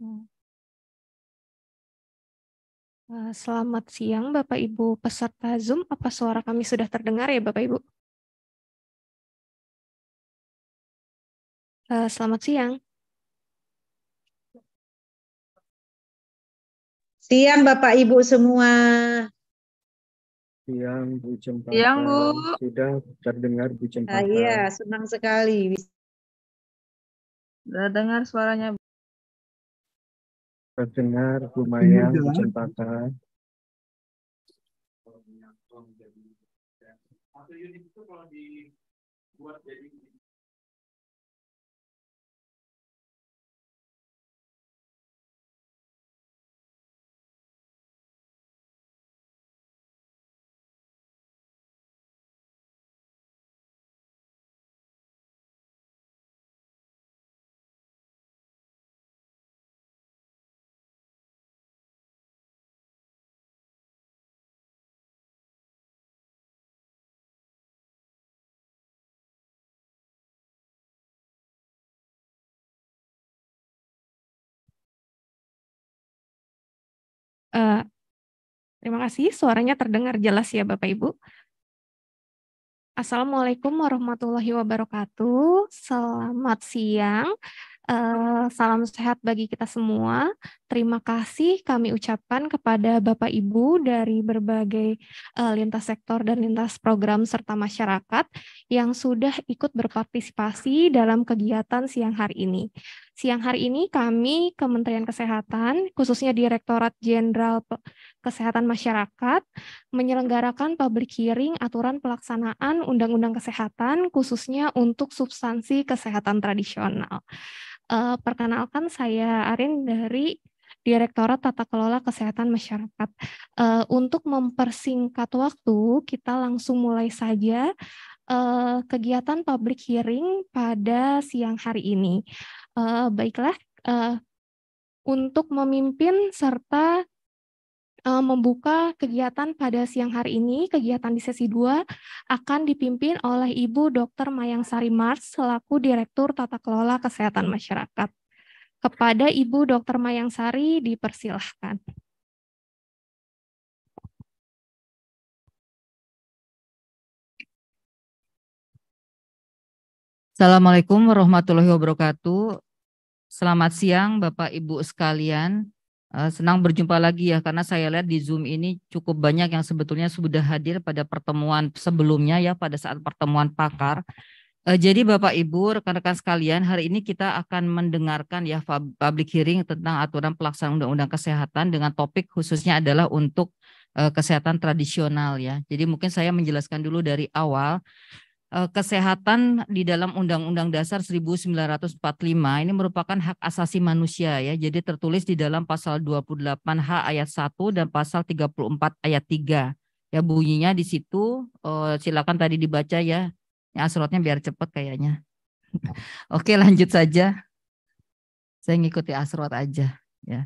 Hmm. Eh, selamat siang Bapak Ibu peserta Zoom. Apa suara kami sudah terdengar ya Bapak Ibu? Eh, selamat siang. Siang Bapak Ibu semua. Siang Bu Cempaka. Siang Bu. Sudah terdengar Bu Cempaka. Ah, iya, senang sekali. Sudah dengar suaranya terdengar iya, lumayan menciptakan. Satu unit itu kalau dibuat jadi Uh, terima kasih, suaranya terdengar jelas ya Bapak Ibu. Assalamualaikum warahmatullahi wabarakatuh. Selamat siang. Uh, salam sehat bagi kita semua. Terima kasih kami ucapkan kepada Bapak Ibu dari berbagai uh, lintas sektor dan lintas program serta masyarakat yang sudah ikut berpartisipasi dalam kegiatan siang hari ini. Siang hari ini kami Kementerian Kesehatan, khususnya Direktorat Jenderal Kesehatan Masyarakat, menyelenggarakan public hearing aturan pelaksanaan Undang-Undang Kesehatan, khususnya untuk substansi kesehatan tradisional. Uh, perkenalkan saya Arin dari Direktorat Tata Kelola Kesehatan Masyarakat. Uh, untuk mempersingkat waktu, kita langsung mulai saja uh, kegiatan public hearing pada siang hari ini. Uh, baiklah, uh, untuk memimpin serta membuka kegiatan pada siang hari ini. Kegiatan di sesi 2 akan dipimpin oleh Ibu Dr. Mayang Sari Mars selaku Direktur Tata Kelola Kesehatan Masyarakat. Kepada Ibu Dr. Mayang Sari dipersilahkan. Assalamualaikum warahmatullahi wabarakatuh. Selamat siang Bapak Ibu sekalian. Eh, senang berjumpa lagi ya karena saya lihat di Zoom ini cukup banyak yang sebetulnya sudah hadir pada pertemuan sebelumnya ya pada saat pertemuan pakar. Eh, jadi Bapak Ibu, rekan-rekan sekalian, hari ini kita akan mendengarkan ya public hearing tentang aturan pelaksanaan Undang-Undang Kesehatan dengan topik khususnya adalah untuk eh, kesehatan tradisional ya. Jadi mungkin saya menjelaskan dulu dari awal eh, kesehatan di dalam Undang-Undang Dasar 1945 ini merupakan hak asasi manusia ya. Jadi tertulis di dalam pasal 28H ayat 1 dan pasal 34 ayat 3. Ya bunyinya di situ silakan tadi dibaca ya Ya, slotnya biar cepet kayaknya. Oke, lanjut saja. Saya ngikuti asrot aja, ya.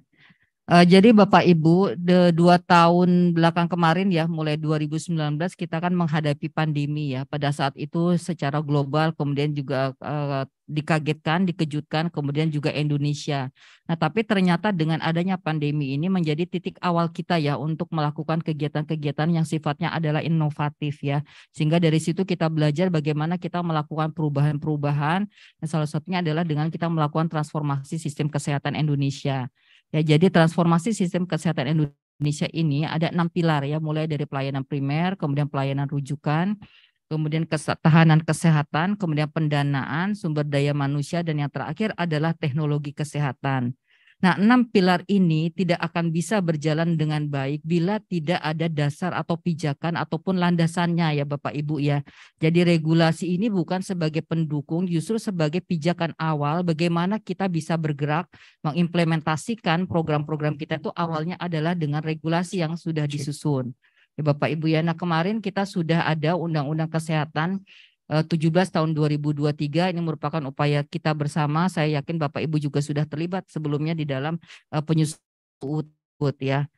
Uh, jadi Bapak Ibu, de, dua tahun belakang kemarin ya, mulai 2019 kita kan menghadapi pandemi ya. Pada saat itu secara global, kemudian juga uh, dikagetkan, dikejutkan, kemudian juga Indonesia. Nah, tapi ternyata dengan adanya pandemi ini menjadi titik awal kita ya untuk melakukan kegiatan-kegiatan yang sifatnya adalah inovatif ya. Sehingga dari situ kita belajar bagaimana kita melakukan perubahan-perubahan. Nah, salah satunya adalah dengan kita melakukan transformasi sistem kesehatan Indonesia. Ya, jadi transformasi sistem kesehatan Indonesia ini ada enam pilar ya, mulai dari pelayanan primer, kemudian pelayanan rujukan, kemudian ketahanan kesehatan, kemudian pendanaan, sumber daya manusia, dan yang terakhir adalah teknologi kesehatan. Nah, enam pilar ini tidak akan bisa berjalan dengan baik bila tidak ada dasar atau pijakan ataupun landasannya ya Bapak Ibu ya. Jadi regulasi ini bukan sebagai pendukung, justru sebagai pijakan awal bagaimana kita bisa bergerak mengimplementasikan program-program kita itu awalnya adalah dengan regulasi yang sudah disusun. Ya Bapak Ibu ya, nah kemarin kita sudah ada Undang-Undang Kesehatan 17 eh, tahun 2023 ini merupakan upaya kita bersama. Saya yakin Bapak Ibu juga sudah terlibat sebelumnya di dalam eh, penyusut ya.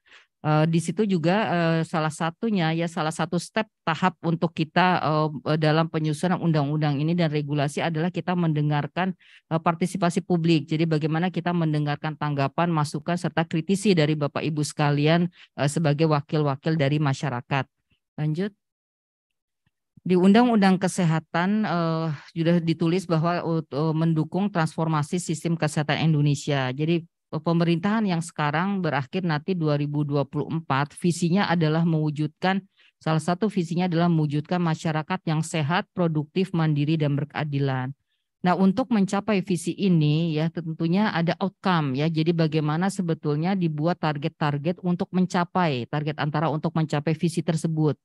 Eh, di situ juga salah satunya ya salah satu step tahap untuk kita dalam penyusunan undang-undang ini dan regulasi adalah kita mendengarkan partisipasi publik. Jadi bagaimana kita mendengarkan tanggapan, masukan serta kritisi dari Bapak Ibu sekalian sebagai wakil-wakil dari masyarakat. Lanjut di Undang-Undang Kesehatan uh, sudah ditulis bahwa uh, mendukung transformasi sistem kesehatan Indonesia. Jadi eh, pemerintahan yang sekarang berakhir nanti 2024 visinya adalah mewujudkan salah satu visinya adalah mewujudkan masyarakat yang sehat, produktif, mandiri dan berkeadilan. Nah, untuk mencapai visi ini ya tentunya ada outcome ya. Jadi bagaimana sebetulnya dibuat target-target untuk mencapai target antara untuk mencapai visi tersebut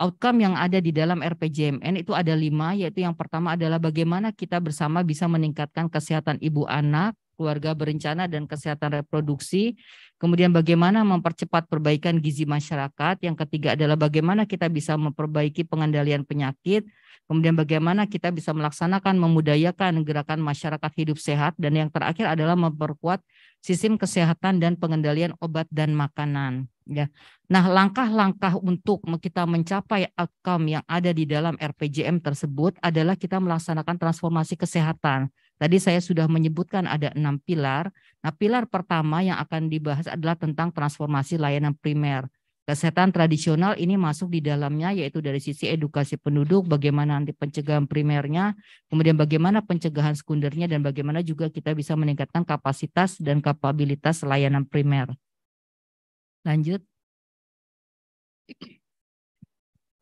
outcome yang ada di dalam RPJMN itu ada lima, yaitu yang pertama adalah bagaimana kita bersama bisa meningkatkan kesehatan ibu anak, keluarga berencana dan kesehatan reproduksi. Kemudian bagaimana mempercepat perbaikan gizi masyarakat. Yang ketiga adalah bagaimana kita bisa memperbaiki pengendalian penyakit. Kemudian bagaimana kita bisa melaksanakan memudayakan gerakan masyarakat hidup sehat dan yang terakhir adalah memperkuat sistem kesehatan dan pengendalian obat dan makanan ya. Nah, langkah-langkah untuk kita mencapai outcome yang ada di dalam RPJM tersebut adalah kita melaksanakan transformasi kesehatan Tadi saya sudah menyebutkan ada enam pilar. Nah, pilar pertama yang akan dibahas adalah tentang transformasi layanan primer. Kesehatan tradisional ini masuk di dalamnya yaitu dari sisi edukasi penduduk, bagaimana nanti pencegahan primernya, kemudian bagaimana pencegahan sekundernya dan bagaimana juga kita bisa meningkatkan kapasitas dan kapabilitas layanan primer. Lanjut.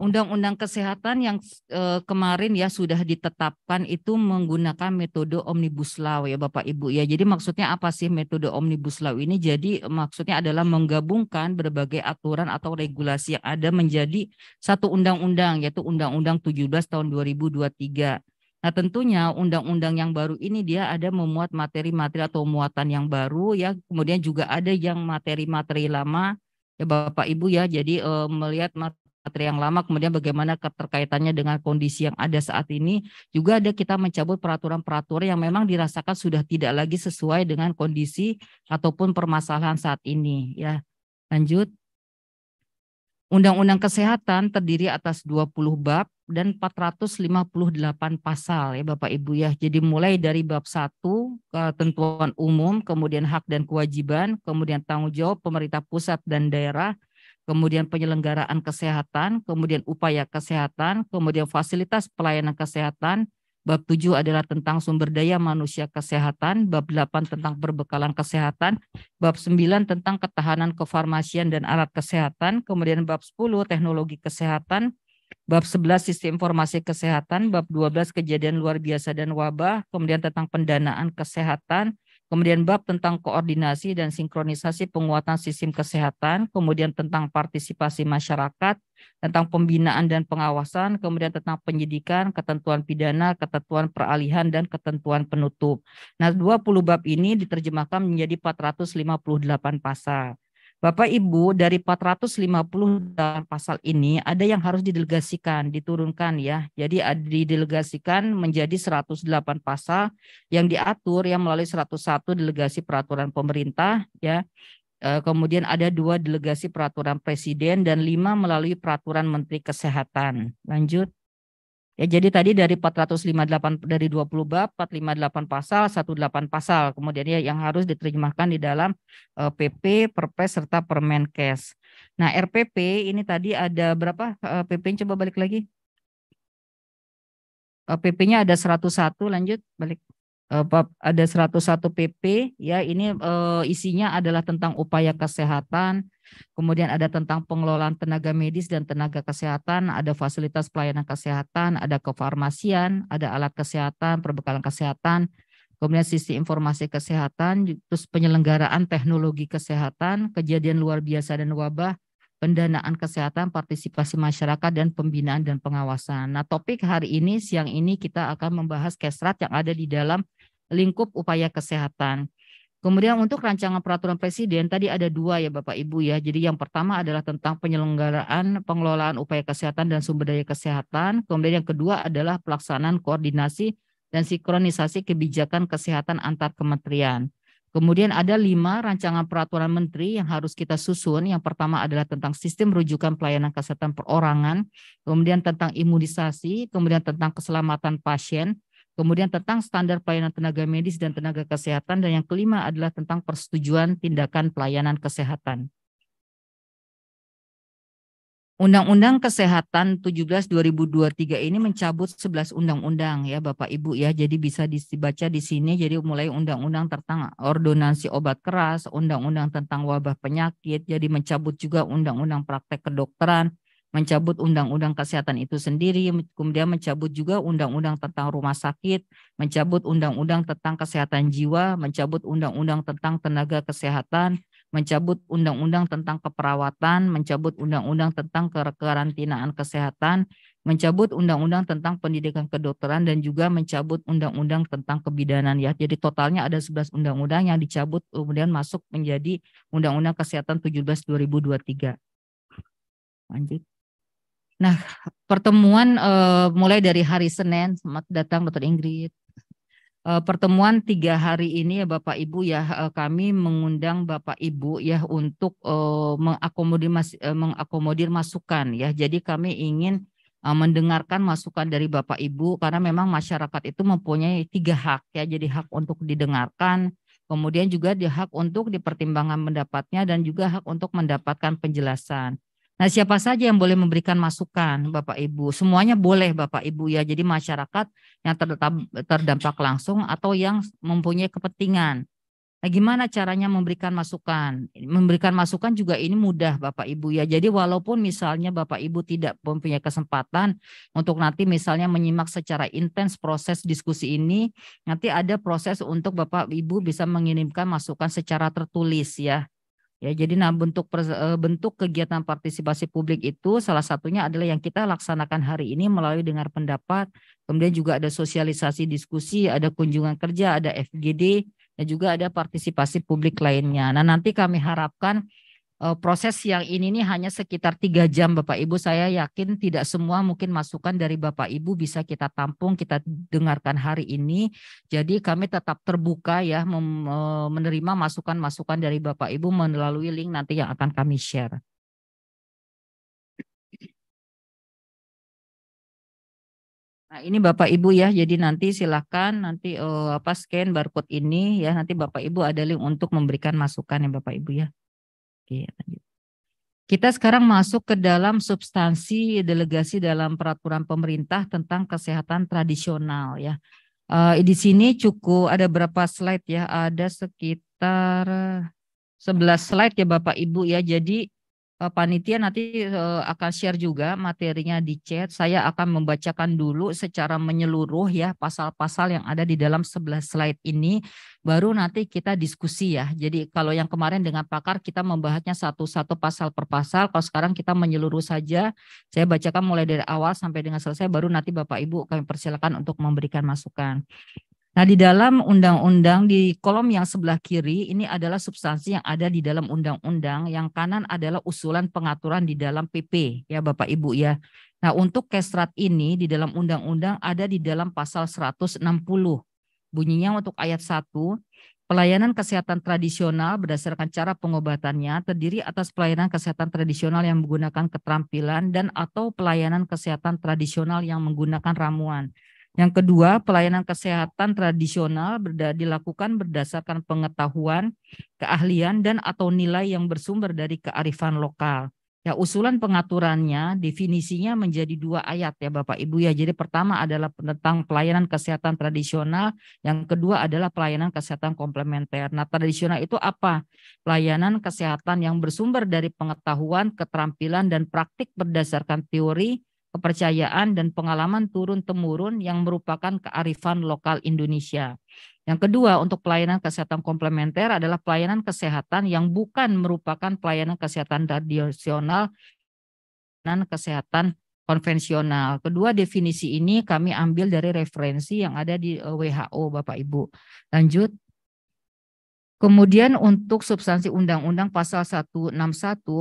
Undang-Undang Kesehatan yang uh, kemarin ya sudah ditetapkan itu menggunakan metode omnibus law ya Bapak Ibu ya. Jadi maksudnya apa sih metode omnibus law ini? Jadi maksudnya adalah menggabungkan berbagai aturan atau regulasi yang ada menjadi satu undang-undang yaitu Undang-Undang 17 tahun 2023. Nah, tentunya undang-undang yang baru ini dia ada memuat materi-materi atau muatan yang baru ya, kemudian juga ada yang materi-materi lama ya Bapak Ibu ya. Jadi uh, melihat materi yang lama, kemudian bagaimana keterkaitannya dengan kondisi yang ada saat ini, juga ada kita mencabut peraturan-peraturan yang memang dirasakan sudah tidak lagi sesuai dengan kondisi ataupun permasalahan saat ini. Ya, lanjut. Undang-undang kesehatan terdiri atas 20 bab dan 458 pasal ya Bapak Ibu ya. Jadi mulai dari bab 1 ketentuan umum, kemudian hak dan kewajiban, kemudian tanggung jawab pemerintah pusat dan daerah, kemudian penyelenggaraan kesehatan, kemudian upaya kesehatan, kemudian fasilitas pelayanan kesehatan. Bab 7 adalah tentang sumber daya manusia kesehatan, bab 8 tentang perbekalan kesehatan, bab 9 tentang ketahanan kefarmasian dan alat kesehatan, kemudian bab 10 teknologi kesehatan, bab 11 sistem informasi kesehatan, bab 12 kejadian luar biasa dan wabah, kemudian tentang pendanaan kesehatan, kemudian bab tentang koordinasi dan sinkronisasi penguatan sistem kesehatan, kemudian tentang partisipasi masyarakat, tentang pembinaan dan pengawasan, kemudian tentang penyidikan, ketentuan pidana, ketentuan peralihan, dan ketentuan penutup. Nah, 20 bab ini diterjemahkan menjadi 458 pasal. Bapak Ibu dari 450 pasal ini ada yang harus didelegasikan, diturunkan ya. Jadi didelegasikan menjadi 108 pasal yang diatur yang melalui 101 delegasi peraturan pemerintah ya. E, kemudian ada dua delegasi peraturan presiden dan lima melalui peraturan menteri kesehatan. Lanjut. Ya, jadi tadi dari 458 dari 20 bab 458 pasal 18 pasal kemudian ya yang harus diterjemahkan di dalam PP, eh, Perpres serta Permenkes. Nah, RPP ini tadi ada berapa uh, eh, PP coba balik lagi? Eh, PP-nya ada 101 lanjut balik. Eh, ada 101 PP ya ini eh, isinya adalah tentang upaya kesehatan kemudian ada tentang pengelolaan tenaga medis dan tenaga kesehatan ada fasilitas pelayanan kesehatan ada kefarmasian ada alat kesehatan perbekalan kesehatan kemudian sisi informasi kesehatan terus penyelenggaraan teknologi kesehatan kejadian luar biasa dan wabah pendanaan kesehatan, partisipasi masyarakat, dan pembinaan dan pengawasan. Nah, topik hari ini, siang ini kita akan membahas kesrat yang ada di dalam lingkup upaya kesehatan. Kemudian untuk rancangan peraturan presiden tadi ada dua ya Bapak Ibu ya. Jadi yang pertama adalah tentang penyelenggaraan pengelolaan upaya kesehatan dan sumber daya kesehatan. Kemudian yang kedua adalah pelaksanaan koordinasi dan sinkronisasi kebijakan kesehatan antar kementerian. Kemudian ada lima rancangan peraturan menteri yang harus kita susun. Yang pertama adalah tentang sistem rujukan pelayanan kesehatan perorangan, kemudian tentang imunisasi, kemudian tentang keselamatan pasien, Kemudian tentang standar pelayanan tenaga medis dan tenaga kesehatan. Dan yang kelima adalah tentang persetujuan tindakan pelayanan kesehatan. Undang-Undang Kesehatan 17 2023 ini mencabut 11 undang-undang ya Bapak Ibu ya. Jadi bisa dibaca di sini jadi mulai undang-undang tentang ordonansi obat keras, undang-undang tentang wabah penyakit, jadi mencabut juga undang-undang praktek kedokteran, mencabut undang-undang kesehatan itu sendiri, kemudian mencabut juga undang-undang tentang rumah sakit, mencabut undang-undang tentang kesehatan jiwa, mencabut undang-undang tentang tenaga kesehatan, mencabut undang-undang tentang keperawatan, mencabut undang-undang tentang kekarantinaan kesehatan, mencabut undang-undang tentang pendidikan kedokteran dan juga mencabut undang-undang tentang kebidanan ya. Jadi totalnya ada 11 undang-undang yang dicabut kemudian masuk menjadi Undang-Undang Kesehatan 17 2023. Lanjut. Nah, pertemuan uh, mulai dari hari Senin, selamat datang Dr. Ingrid. Uh, pertemuan tiga hari ini ya Bapak Ibu ya uh, kami mengundang Bapak Ibu ya untuk uh, mengakomodir mas, mengakomodir masukan ya. Jadi kami ingin uh, mendengarkan masukan dari Bapak Ibu karena memang masyarakat itu mempunyai tiga hak ya. Jadi hak untuk didengarkan, kemudian juga di hak untuk dipertimbangkan pendapatnya dan juga hak untuk mendapatkan penjelasan. Nah, siapa saja yang boleh memberikan masukan, Bapak Ibu? Semuanya boleh, Bapak Ibu ya. Jadi masyarakat yang terdampak langsung atau yang mempunyai kepentingan. Nah, gimana caranya memberikan masukan? Memberikan masukan juga ini mudah, Bapak Ibu ya. Jadi walaupun misalnya Bapak Ibu tidak mempunyai kesempatan untuk nanti misalnya menyimak secara intens proses diskusi ini, nanti ada proses untuk Bapak Ibu bisa mengirimkan masukan secara tertulis ya Ya, jadi nah bentuk eh, bentuk kegiatan partisipasi publik itu salah satunya adalah yang kita laksanakan hari ini melalui dengar pendapat, kemudian juga ada sosialisasi diskusi, ada kunjungan kerja, ada FGD, dan juga ada partisipasi publik lainnya. Nah, nanti kami harapkan Eh, proses yang ini nih hanya sekitar tiga jam Bapak Ibu. Saya yakin tidak semua mungkin masukan dari Bapak Ibu bisa kita tampung, kita dengarkan hari ini. Jadi kami tetap terbuka ya eh, menerima masukan-masukan dari Bapak Ibu melalui link nanti yang akan kami share. Nah, ini Bapak Ibu ya. Jadi nanti silakan nanti uh, apa scan barcode ini ya. Nanti Bapak Ibu ada link untuk memberikan masukan ya Bapak Ibu ya. Oke, iya, lanjut. Kita sekarang masuk ke dalam substansi delegasi dalam peraturan pemerintah tentang kesehatan tradisional ya. Uh, di sini cukup ada berapa slide ya? Ada sekitar 11 slide ya Bapak Ibu ya. Jadi Eh, panitia nanti eh, akan share juga materinya di chat. Saya akan membacakan dulu secara menyeluruh ya pasal-pasal yang ada di dalam 11 slide ini. Baru nanti kita diskusi ya. Jadi kalau yang kemarin dengan pakar kita membahasnya satu-satu pasal per pasal. Kalau sekarang kita menyeluruh saja. Saya bacakan mulai dari awal sampai dengan selesai. Baru nanti Bapak Ibu kami persilakan untuk memberikan masukan. Nah, di dalam undang-undang di kolom yang sebelah kiri ini adalah substansi yang ada di dalam undang-undang, yang kanan adalah usulan pengaturan di dalam PP ya Bapak Ibu ya. Nah, untuk kestrat ini di dalam undang-undang ada di dalam pasal 160. Bunyinya untuk ayat 1, pelayanan kesehatan tradisional berdasarkan cara pengobatannya terdiri atas pelayanan kesehatan tradisional yang menggunakan keterampilan dan atau pelayanan kesehatan tradisional yang menggunakan ramuan. Yang kedua, pelayanan kesehatan tradisional berda dilakukan berdasarkan pengetahuan, keahlian, dan atau nilai yang bersumber dari kearifan lokal. Ya, usulan pengaturannya, definisinya menjadi dua ayat ya Bapak Ibu ya. Jadi pertama adalah tentang pelayanan kesehatan tradisional, yang kedua adalah pelayanan kesehatan komplementer. Nah, tradisional itu apa? Pelayanan kesehatan yang bersumber dari pengetahuan, keterampilan, dan praktik berdasarkan teori, kepercayaan dan pengalaman turun-temurun yang merupakan kearifan lokal Indonesia. Yang kedua, untuk pelayanan kesehatan komplementer adalah pelayanan kesehatan yang bukan merupakan pelayanan kesehatan tradisional dan kesehatan konvensional. Kedua definisi ini kami ambil dari referensi yang ada di eh, WHO, Bapak Ibu. Lanjut. Kemudian untuk substansi undang-undang pasal 161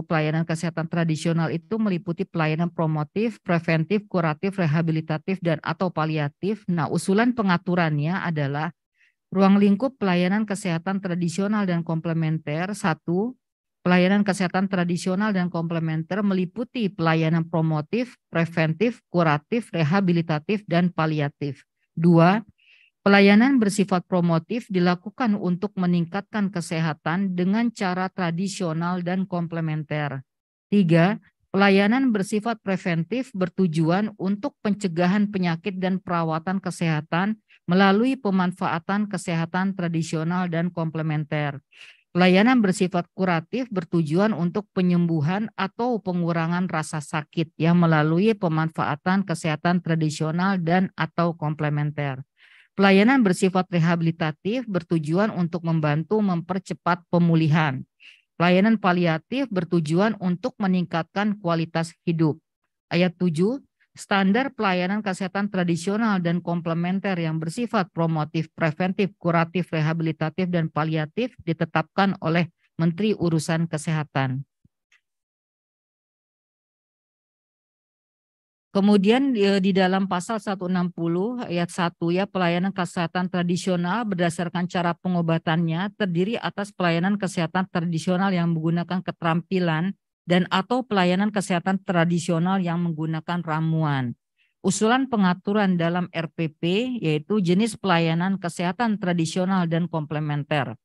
pelayanan kesehatan tradisional itu meliputi pelayanan promotif, preventif, kuratif, rehabilitatif dan atau paliatif. Nah, usulan pengaturannya adalah ruang lingkup pelayanan kesehatan tradisional dan komplementer satu Pelayanan kesehatan tradisional dan komplementer meliputi pelayanan promotif, preventif, kuratif, rehabilitatif, dan paliatif. Dua, Pelayanan bersifat promotif dilakukan untuk meningkatkan kesehatan dengan cara tradisional dan komplementer. Tiga, Pelayanan bersifat preventif bertujuan untuk pencegahan penyakit dan perawatan kesehatan melalui pemanfaatan kesehatan tradisional dan komplementer. Pelayanan bersifat kuratif bertujuan untuk penyembuhan atau pengurangan rasa sakit yang melalui pemanfaatan kesehatan tradisional dan atau komplementer. Pelayanan bersifat rehabilitatif bertujuan untuk membantu mempercepat pemulihan. Pelayanan paliatif bertujuan untuk meningkatkan kualitas hidup. Ayat 7, standar pelayanan kesehatan tradisional dan komplementer yang bersifat promotif, preventif, kuratif, rehabilitatif, dan paliatif ditetapkan oleh Menteri Urusan Kesehatan. Kemudian e, di dalam pasal 160 ayat 1 ya pelayanan kesehatan tradisional berdasarkan cara pengobatannya terdiri atas pelayanan kesehatan tradisional yang menggunakan keterampilan dan atau pelayanan kesehatan tradisional yang menggunakan ramuan. Usulan pengaturan dalam RPP yaitu jenis pelayanan kesehatan tradisional dan komplementer.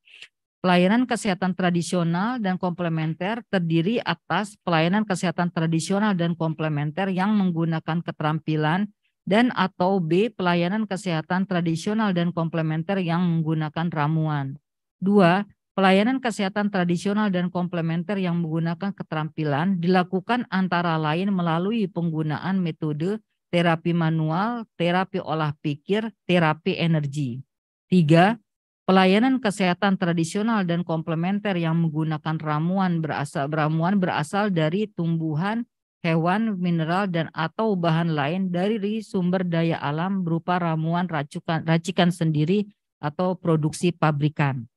Pelayanan kesehatan tradisional dan komplementer terdiri atas pelayanan kesehatan tradisional dan komplementer yang menggunakan keterampilan dan atau B pelayanan kesehatan tradisional dan komplementer yang menggunakan ramuan. dua Pelayanan kesehatan tradisional dan komplementer yang menggunakan keterampilan dilakukan antara lain melalui penggunaan metode terapi manual, terapi olah pikir, terapi energi. tiga Pelayanan kesehatan tradisional dan komplementer yang menggunakan ramuan berasal ramuan berasal dari tumbuhan, hewan, mineral dan atau bahan lain dari sumber daya alam berupa ramuan racukan racikan sendiri atau produksi pabrikan.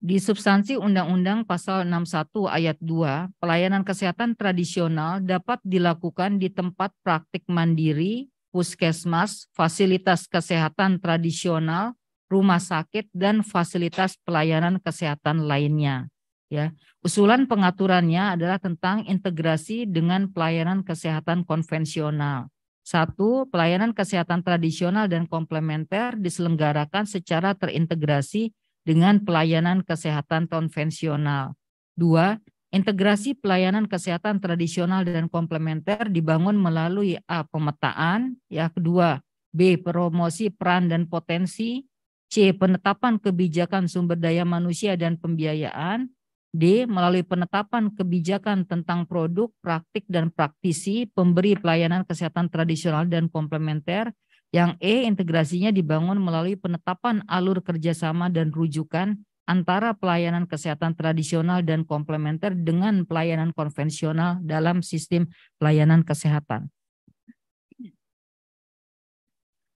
Di substansi Undang-Undang Pasal 61 Ayat 2, pelayanan kesehatan tradisional dapat dilakukan di tempat praktik mandiri puskesmas, fasilitas kesehatan tradisional, rumah sakit dan fasilitas pelayanan kesehatan lainnya. Ya, usulan pengaturannya adalah tentang integrasi dengan pelayanan kesehatan konvensional. Satu, pelayanan kesehatan tradisional dan komplementer diselenggarakan secara terintegrasi dengan pelayanan kesehatan konvensional. Dua, Integrasi pelayanan kesehatan tradisional dan komplementer dibangun melalui A. pemetaan, ya kedua B. promosi peran dan potensi, C. penetapan kebijakan sumber daya manusia dan pembiayaan, D. Melalui penetapan kebijakan tentang produk, praktik, dan praktisi pemberi pelayanan kesehatan tradisional dan komplementer. Yang E. Integrasinya dibangun melalui penetapan alur kerjasama dan rujukan antara pelayanan kesehatan tradisional dan komplementer dengan pelayanan konvensional dalam sistem pelayanan kesehatan.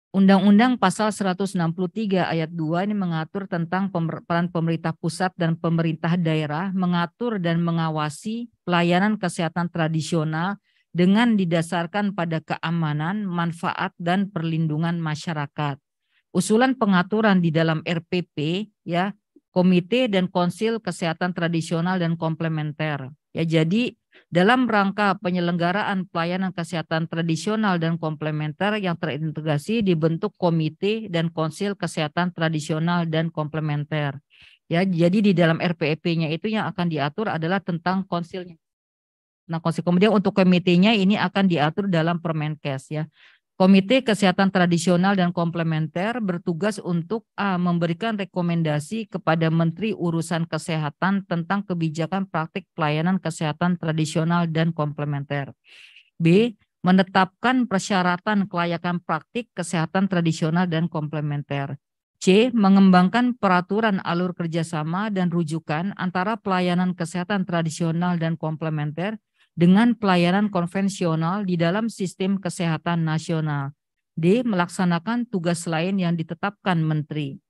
Undang-Undang Pasal 163 Ayat 2 ini mengatur tentang peran pemerintah pusat dan pemerintah daerah mengatur dan mengawasi pelayanan kesehatan tradisional dengan didasarkan pada keamanan, manfaat, dan perlindungan masyarakat. Usulan pengaturan di dalam RPP ya Komite dan Konsil Kesehatan Tradisional dan Komplementer. Ya, jadi dalam rangka penyelenggaraan pelayanan kesehatan tradisional dan komplementer yang terintegrasi dibentuk komite dan konsil kesehatan tradisional dan komplementer. Ya, jadi di dalam RPEP-nya itu yang akan diatur adalah tentang konsilnya. Nah, konsil kemudian untuk komitenya ini akan diatur dalam Permenkes ya. Komite Kesehatan Tradisional dan Komplementer bertugas untuk A. memberikan rekomendasi kepada Menteri Urusan Kesehatan tentang kebijakan praktik pelayanan kesehatan tradisional dan komplementer. B. Menetapkan persyaratan kelayakan praktik kesehatan tradisional dan komplementer. C. Mengembangkan peraturan alur kerjasama dan rujukan antara pelayanan kesehatan tradisional dan komplementer dengan pelayanan konvensional di dalam sistem kesehatan nasional. D. Melaksanakan tugas lain yang ditetapkan menteri.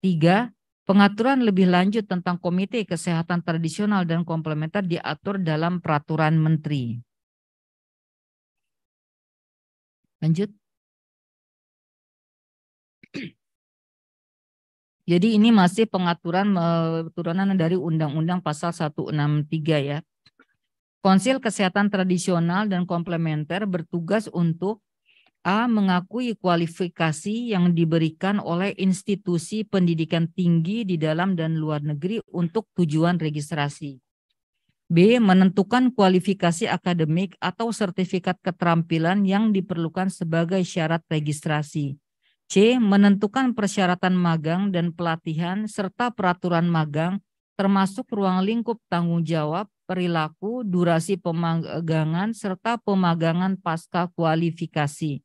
3. Pengaturan lebih lanjut tentang komite kesehatan tradisional dan komplementer diatur dalam peraturan menteri. Lanjut. Jadi ini masih pengaturan eh, turunan dari Undang-Undang Pasal 163 ya. Konsil Kesehatan Tradisional dan Komplementer bertugas untuk A. Mengakui kualifikasi yang diberikan oleh institusi pendidikan tinggi di dalam dan luar negeri untuk tujuan registrasi. B. Menentukan kualifikasi akademik atau sertifikat keterampilan yang diperlukan sebagai syarat registrasi. C. Menentukan persyaratan magang dan pelatihan serta peraturan magang termasuk ruang lingkup tanggung jawab perilaku, durasi pemagangan, serta pemagangan pasca kualifikasi.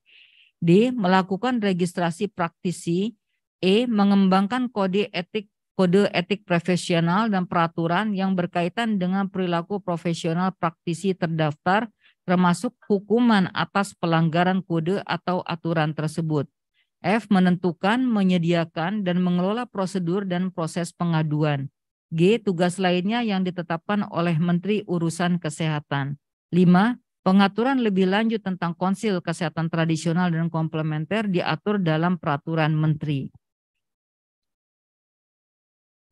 D. Melakukan registrasi praktisi. E. Mengembangkan kode etik kode etik profesional dan peraturan yang berkaitan dengan perilaku profesional praktisi terdaftar termasuk hukuman atas pelanggaran kode atau aturan tersebut. F. Menentukan, menyediakan, dan mengelola prosedur dan proses pengaduan. G. Tugas lainnya yang ditetapkan oleh Menteri Urusan Kesehatan. 5. Pengaturan lebih lanjut tentang konsil kesehatan tradisional dan komplementer diatur dalam peraturan menteri.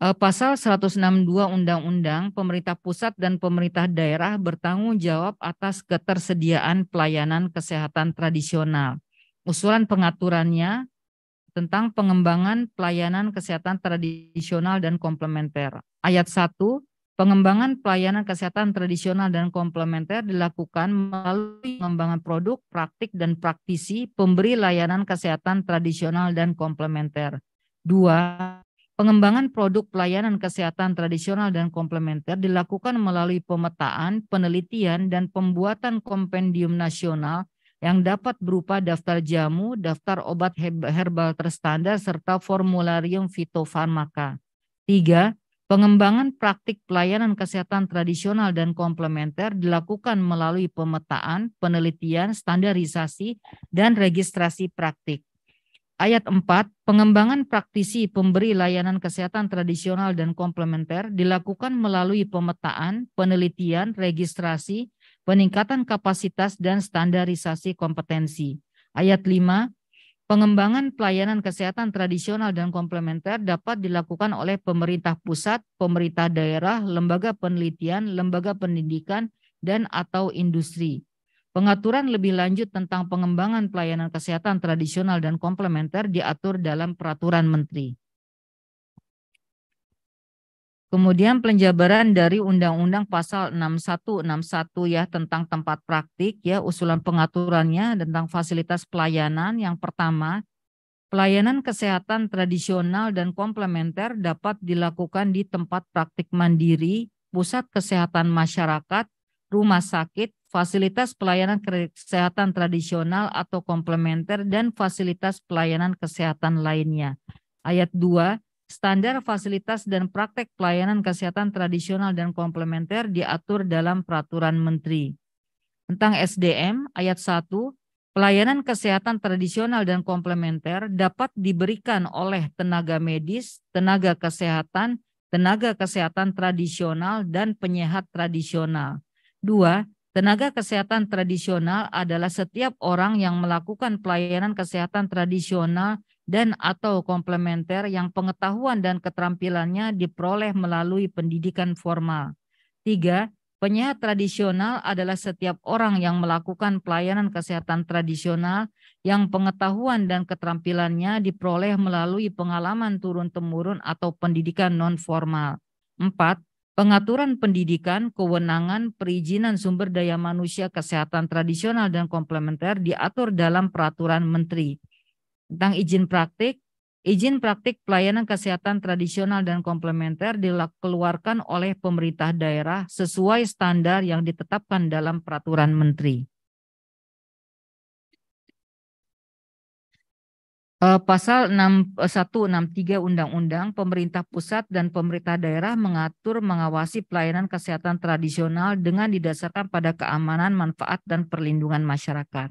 E, pasal 162 Undang-Undang Pemerintah Pusat dan Pemerintah Daerah bertanggung jawab atas ketersediaan pelayanan kesehatan tradisional. Usulan pengaturannya tentang pengembangan pelayanan kesehatan tradisional dan komplementer. Ayat 1, pengembangan pelayanan kesehatan tradisional dan komplementer dilakukan melalui pengembangan produk, praktik, dan praktisi pemberi layanan kesehatan tradisional dan komplementer. 2. Pengembangan produk pelayanan kesehatan tradisional dan komplementer dilakukan melalui pemetaan, penelitian, dan pembuatan kompendium nasional yang dapat berupa daftar jamu, daftar obat herbal terstandar, serta formularium fitofarmaka. Tiga, Pengembangan praktik pelayanan kesehatan tradisional dan komplementer dilakukan melalui pemetaan, penelitian, standarisasi, dan registrasi praktik. Ayat 4, pengembangan praktisi pemberi layanan kesehatan tradisional dan komplementer dilakukan melalui pemetaan, penelitian, registrasi, peningkatan kapasitas dan standarisasi kompetensi. Ayat 5, pengembangan pelayanan kesehatan tradisional dan komplementer dapat dilakukan oleh pemerintah pusat, pemerintah daerah, lembaga penelitian, lembaga pendidikan, dan atau industri. Pengaturan lebih lanjut tentang pengembangan pelayanan kesehatan tradisional dan komplementer diatur dalam peraturan menteri. Kemudian penjabaran dari Undang-Undang Pasal 6161 ya tentang tempat praktik ya usulan pengaturannya tentang fasilitas pelayanan yang pertama pelayanan kesehatan tradisional dan komplementer dapat dilakukan di tempat praktik mandiri, pusat kesehatan masyarakat, rumah sakit, fasilitas pelayanan kesehatan tradisional atau komplementer dan fasilitas pelayanan kesehatan lainnya. Ayat 2 Standar fasilitas dan praktek pelayanan kesehatan tradisional dan komplementer diatur dalam peraturan menteri. Tentang SDM ayat 1, pelayanan kesehatan tradisional dan komplementer dapat diberikan oleh tenaga medis, tenaga kesehatan, tenaga kesehatan tradisional dan penyehat tradisional. Dua, Tenaga kesehatan tradisional adalah setiap orang yang melakukan pelayanan kesehatan tradisional dan atau komplementer yang pengetahuan dan keterampilannya diperoleh melalui pendidikan formal. Tiga, Penyehat tradisional adalah setiap orang yang melakukan pelayanan kesehatan tradisional yang pengetahuan dan keterampilannya diperoleh melalui pengalaman turun-temurun atau pendidikan non-formal. Empat, pengaturan pendidikan, kewenangan, perizinan sumber daya manusia, kesehatan tradisional dan komplementer diatur dalam peraturan menteri tentang izin praktik. Izin praktik pelayanan kesehatan tradisional dan komplementer dikeluarkan oleh pemerintah daerah sesuai standar yang ditetapkan dalam peraturan menteri. Eh, pasal 163 eh, Undang-Undang Pemerintah Pusat dan Pemerintah Daerah mengatur mengawasi pelayanan kesehatan tradisional dengan didasarkan pada keamanan, manfaat, dan perlindungan masyarakat.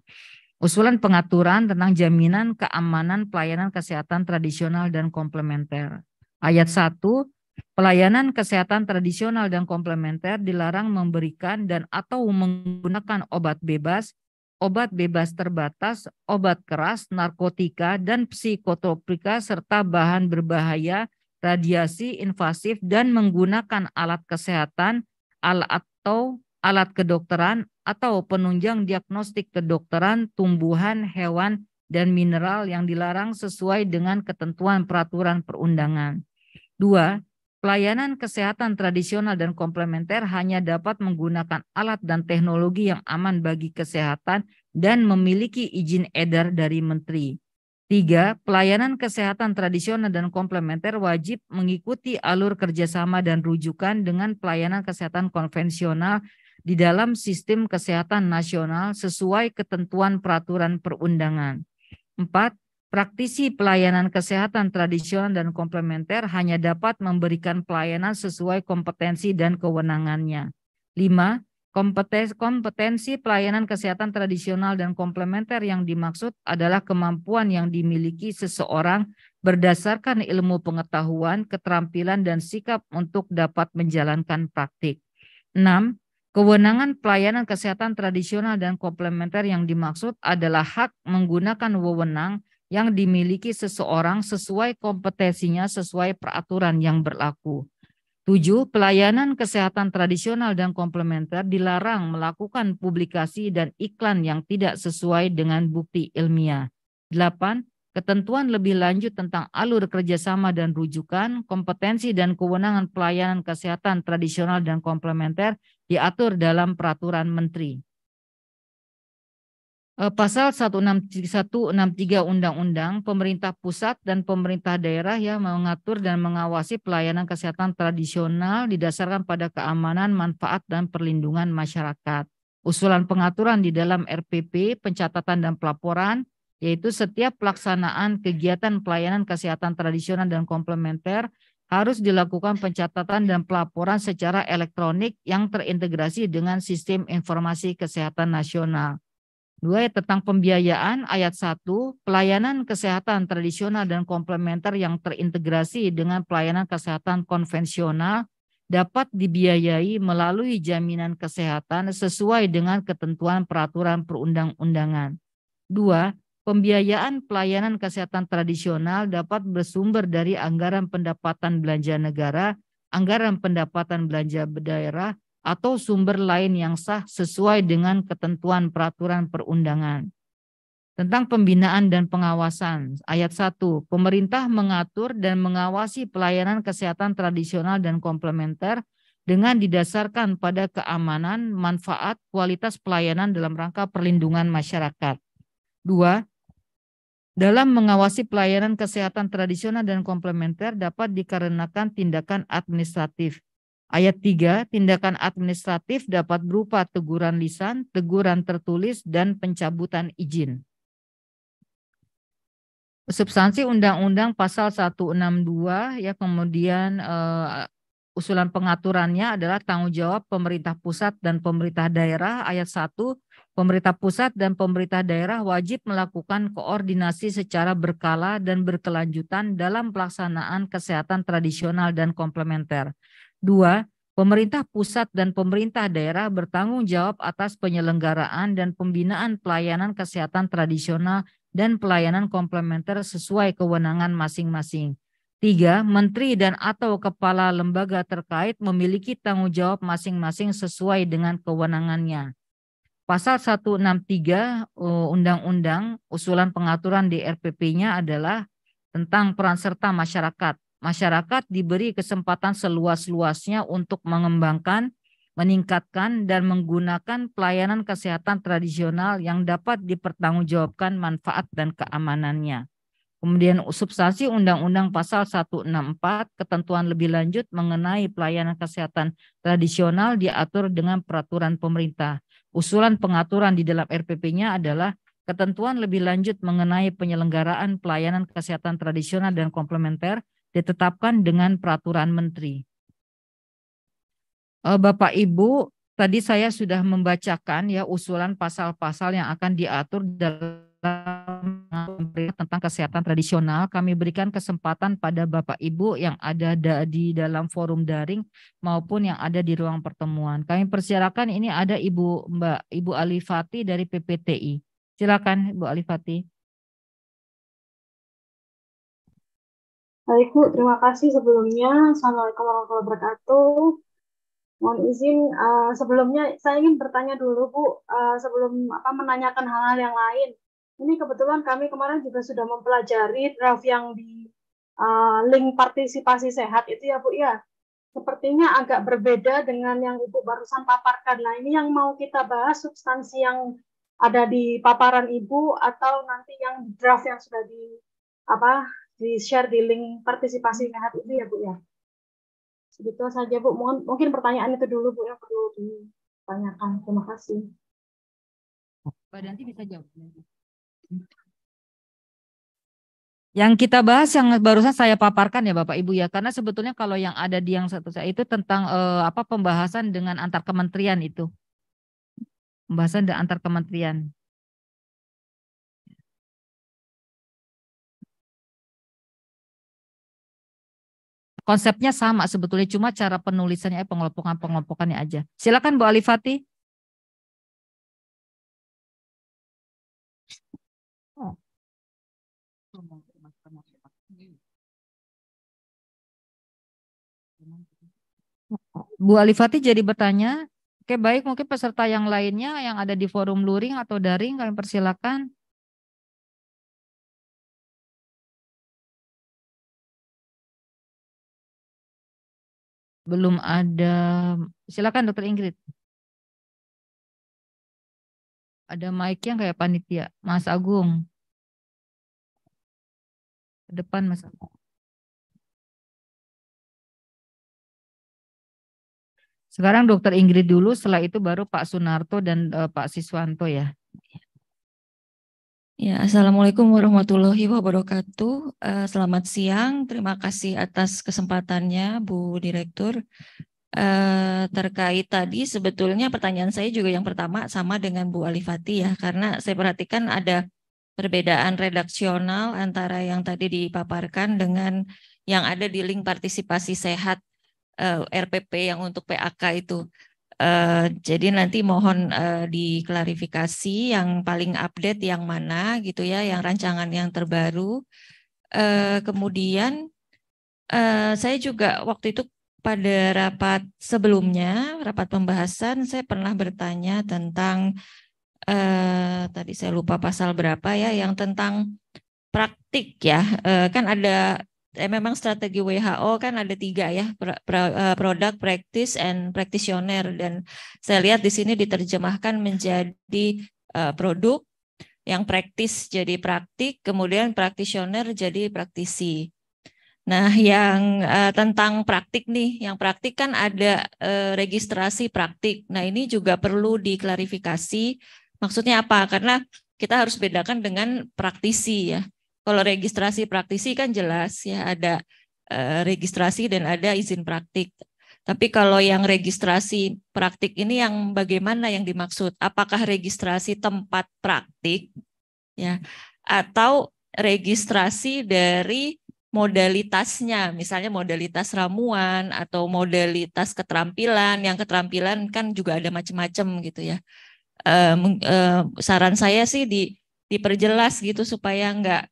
Usulan pengaturan tentang jaminan keamanan pelayanan kesehatan tradisional dan komplementer. Ayat 1, hmm. pelayanan kesehatan tradisional dan komplementer dilarang memberikan dan atau menggunakan obat bebas obat bebas terbatas, obat keras, narkotika, dan psikotropika serta bahan berbahaya, radiasi invasif, dan menggunakan alat kesehatan alat atau alat kedokteran atau penunjang diagnostik kedokteran tumbuhan, hewan, dan mineral yang dilarang sesuai dengan ketentuan peraturan perundangan. Dua, Pelayanan kesehatan tradisional dan komplementer hanya dapat menggunakan alat dan teknologi yang aman bagi kesehatan dan memiliki izin edar dari menteri. Tiga, pelayanan kesehatan tradisional dan komplementer wajib mengikuti alur kerjasama dan rujukan dengan pelayanan kesehatan konvensional di dalam sistem kesehatan nasional sesuai ketentuan peraturan perundangan. Empat, Praktisi pelayanan kesehatan tradisional dan komplementer hanya dapat memberikan pelayanan sesuai kompetensi dan kewenangannya. 5. Kompetensi, pelayanan kesehatan tradisional dan komplementer yang dimaksud adalah kemampuan yang dimiliki seseorang berdasarkan ilmu pengetahuan, keterampilan, dan sikap untuk dapat menjalankan praktik. 6. Kewenangan pelayanan kesehatan tradisional dan komplementer yang dimaksud adalah hak menggunakan wewenang yang dimiliki seseorang sesuai kompetensinya sesuai peraturan yang berlaku. Tujuh, pelayanan kesehatan tradisional dan komplementer dilarang melakukan publikasi dan iklan yang tidak sesuai dengan bukti ilmiah. Delapan, ketentuan lebih lanjut tentang alur kerjasama dan rujukan, kompetensi dan kewenangan pelayanan kesehatan tradisional dan komplementer diatur dalam peraturan menteri. Eh, pasal 163 Undang-Undang Pemerintah Pusat dan Pemerintah Daerah yang mengatur dan mengawasi pelayanan kesehatan tradisional didasarkan pada keamanan, manfaat dan perlindungan masyarakat. Usulan pengaturan di dalam RPP pencatatan dan pelaporan yaitu setiap pelaksanaan kegiatan pelayanan kesehatan tradisional dan komplementer harus dilakukan pencatatan dan pelaporan secara elektronik yang terintegrasi dengan sistem informasi kesehatan nasional. Dua tentang pembiayaan ayat 1, pelayanan kesehatan tradisional dan komplementer yang terintegrasi dengan pelayanan kesehatan konvensional dapat dibiayai melalui jaminan kesehatan sesuai dengan ketentuan peraturan perundang-undangan. Dua, pembiayaan pelayanan kesehatan tradisional dapat bersumber dari anggaran pendapatan belanja negara, anggaran pendapatan belanja daerah, atau sumber lain yang sah sesuai dengan ketentuan peraturan perundangan. Tentang pembinaan dan pengawasan, ayat 1, pemerintah mengatur dan mengawasi pelayanan kesehatan tradisional dan komplementer dengan didasarkan pada keamanan, manfaat, kualitas pelayanan dalam rangka perlindungan masyarakat. 2. Dalam mengawasi pelayanan kesehatan tradisional dan komplementer dapat dikarenakan tindakan administratif, Ayat 3, tindakan administratif dapat berupa teguran lisan, teguran tertulis, dan pencabutan izin. Substansi undang-undang pasal 162 ya kemudian uh, usulan pengaturannya adalah tanggung jawab pemerintah pusat dan pemerintah daerah ayat 1 pemerintah pusat dan pemerintah daerah wajib melakukan koordinasi secara berkala dan berkelanjutan dalam pelaksanaan kesehatan tradisional dan komplementer. Dua, pemerintah pusat dan pemerintah daerah bertanggung jawab atas penyelenggaraan dan pembinaan pelayanan kesehatan tradisional dan pelayanan komplementer sesuai kewenangan masing-masing. Tiga, menteri dan atau kepala lembaga terkait memiliki tanggung jawab masing-masing sesuai dengan kewenangannya. Pasal 163 Undang-Undang Usulan Pengaturan di RPP-nya adalah tentang peran serta masyarakat masyarakat diberi kesempatan seluas-luasnya untuk mengembangkan, meningkatkan, dan menggunakan pelayanan kesehatan tradisional yang dapat dipertanggungjawabkan manfaat dan keamanannya. Kemudian substansi Undang-Undang Pasal 164 ketentuan lebih lanjut mengenai pelayanan kesehatan tradisional diatur dengan peraturan pemerintah. Usulan pengaturan di dalam RPP-nya adalah ketentuan lebih lanjut mengenai penyelenggaraan pelayanan kesehatan tradisional dan komplementer ditetapkan dengan peraturan menteri. Eh, Bapak Ibu, tadi saya sudah membacakan ya usulan pasal-pasal yang akan diatur dalam tentang kesehatan tradisional. Kami berikan kesempatan pada Bapak Ibu yang ada di dalam forum daring maupun yang ada di ruang pertemuan. Kami persilakan ini ada Ibu Mbak Ibu Alifati dari PPTI. Silakan Ibu Alifati. Baik Bu, terima kasih sebelumnya. Assalamualaikum warahmatullahi wabarakatuh. Mohon izin uh, sebelumnya saya ingin bertanya dulu Bu uh, sebelum apa menanyakan hal-hal yang lain. Ini kebetulan kami kemarin juga sudah mempelajari draft yang di uh, link partisipasi sehat itu ya Bu ya. Sepertinya agak berbeda dengan yang Ibu barusan paparkan. Nah, ini yang mau kita bahas substansi yang ada di paparan Ibu atau nanti yang draft yang sudah di apa di share di link partisipasi sehat itu ya Bu ya. Segitu saja Bu. Mohon, mungkin pertanyaan itu dulu Bu yang perlu ditanyakan. Terima kasih. Pak nanti bisa jawab. Yang kita bahas yang barusan saya paparkan ya Bapak Ibu ya karena sebetulnya kalau yang ada di yang satu saya itu tentang eh, apa pembahasan dengan antar kementerian itu. Pembahasan dengan antar kementerian. Konsepnya sama sebetulnya, cuma cara penulisannya, eh, pengelompokan-pengelompokannya aja. Silakan Bu Alifati. Bu Alifati jadi bertanya. Oke baik, mungkin peserta yang lainnya yang ada di forum luring atau daring kalian persilakan. belum ada. Silakan Dokter Ingrid. Ada mic yang kayak panitia, Mas Agung. Ke depan Mas Agung. Sekarang Dokter Ingrid dulu, setelah itu baru Pak Sunarto dan uh, Pak Siswanto ya. Ya, Assalamualaikum warahmatullahi wabarakatuh. Uh, selamat siang. Terima kasih atas kesempatannya, Bu Direktur. Uh, terkait tadi, sebetulnya pertanyaan saya juga yang pertama sama dengan Bu Alifati ya, karena saya perhatikan ada perbedaan redaksional antara yang tadi dipaparkan dengan yang ada di link partisipasi sehat uh, eh, RPP yang untuk PAK itu. Uh, jadi nanti mohon uh, diklarifikasi yang paling update yang mana gitu ya, yang rancangan yang terbaru. Uh, kemudian uh, saya juga waktu itu pada rapat sebelumnya, rapat pembahasan, saya pernah bertanya tentang uh, tadi saya lupa pasal berapa ya, yang tentang praktik ya, uh, kan ada Eh, memang strategi WHO kan ada tiga ya eh, produk, praktis, and practitioner dan saya lihat di sini diterjemahkan menjadi eh, produk yang praktis jadi praktik kemudian praktisioner jadi praktisi. Nah, yang uh, tentang praktik nih, yang praktik kan ada uh, registrasi praktik. Nah, ini juga perlu diklarifikasi. Maksudnya apa? Karena kita harus bedakan dengan praktisi ya kalau registrasi praktisi kan jelas ya ada eh, registrasi dan ada izin praktik. Tapi kalau yang registrasi praktik ini yang bagaimana yang dimaksud? Apakah registrasi tempat praktik ya atau registrasi dari modalitasnya, misalnya modalitas ramuan atau modalitas keterampilan, yang keterampilan kan juga ada macam-macam gitu ya. Eh, eh, saran saya sih di, diperjelas gitu supaya nggak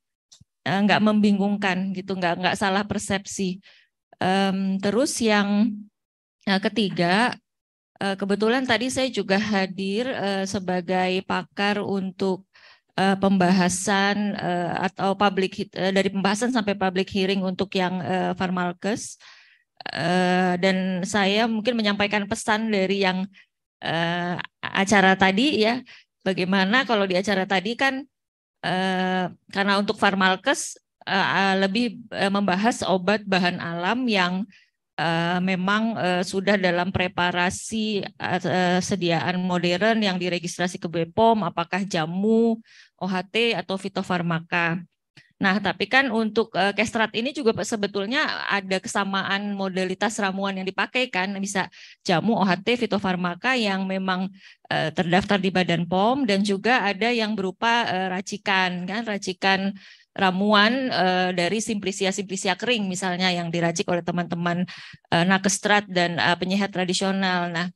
Eh, nggak membingungkan gitu, nggak nggak salah persepsi. Um, terus yang eh, ketiga, eh, kebetulan tadi saya juga hadir sebagai pakar untuk pembahasan atau public dari pembahasan sampai public hearing untuk yang farmalkes dan saya mungkin menyampaikan pesan dari yang acara tadi ya bagaimana kalau di acara tadi kan Eh, karena untuk farmalkes uh, eh, eh, lebih membahas obat bahan alam yang uh, memang uh, sudah dalam preparasi uh, sediaan modern yang diregistrasi ke BPOM, apakah jamu, OHT, atau fitofarmaka. Nah, tapi kan untuk uh, eh, kestrat ini juga sebetulnya ada kesamaan modalitas ramuan yang dipakai kan, bisa jamu OHT fitofarmaka yang memang uh, terdaftar di Badan POM dan juga ada yang berupa uh, racikan kan, racikan ramuan uh, dari simplisia-simplisia kering misalnya yang diracik oleh teman-teman uh, nakestrat dan uh, penyehat tradisional. Nah,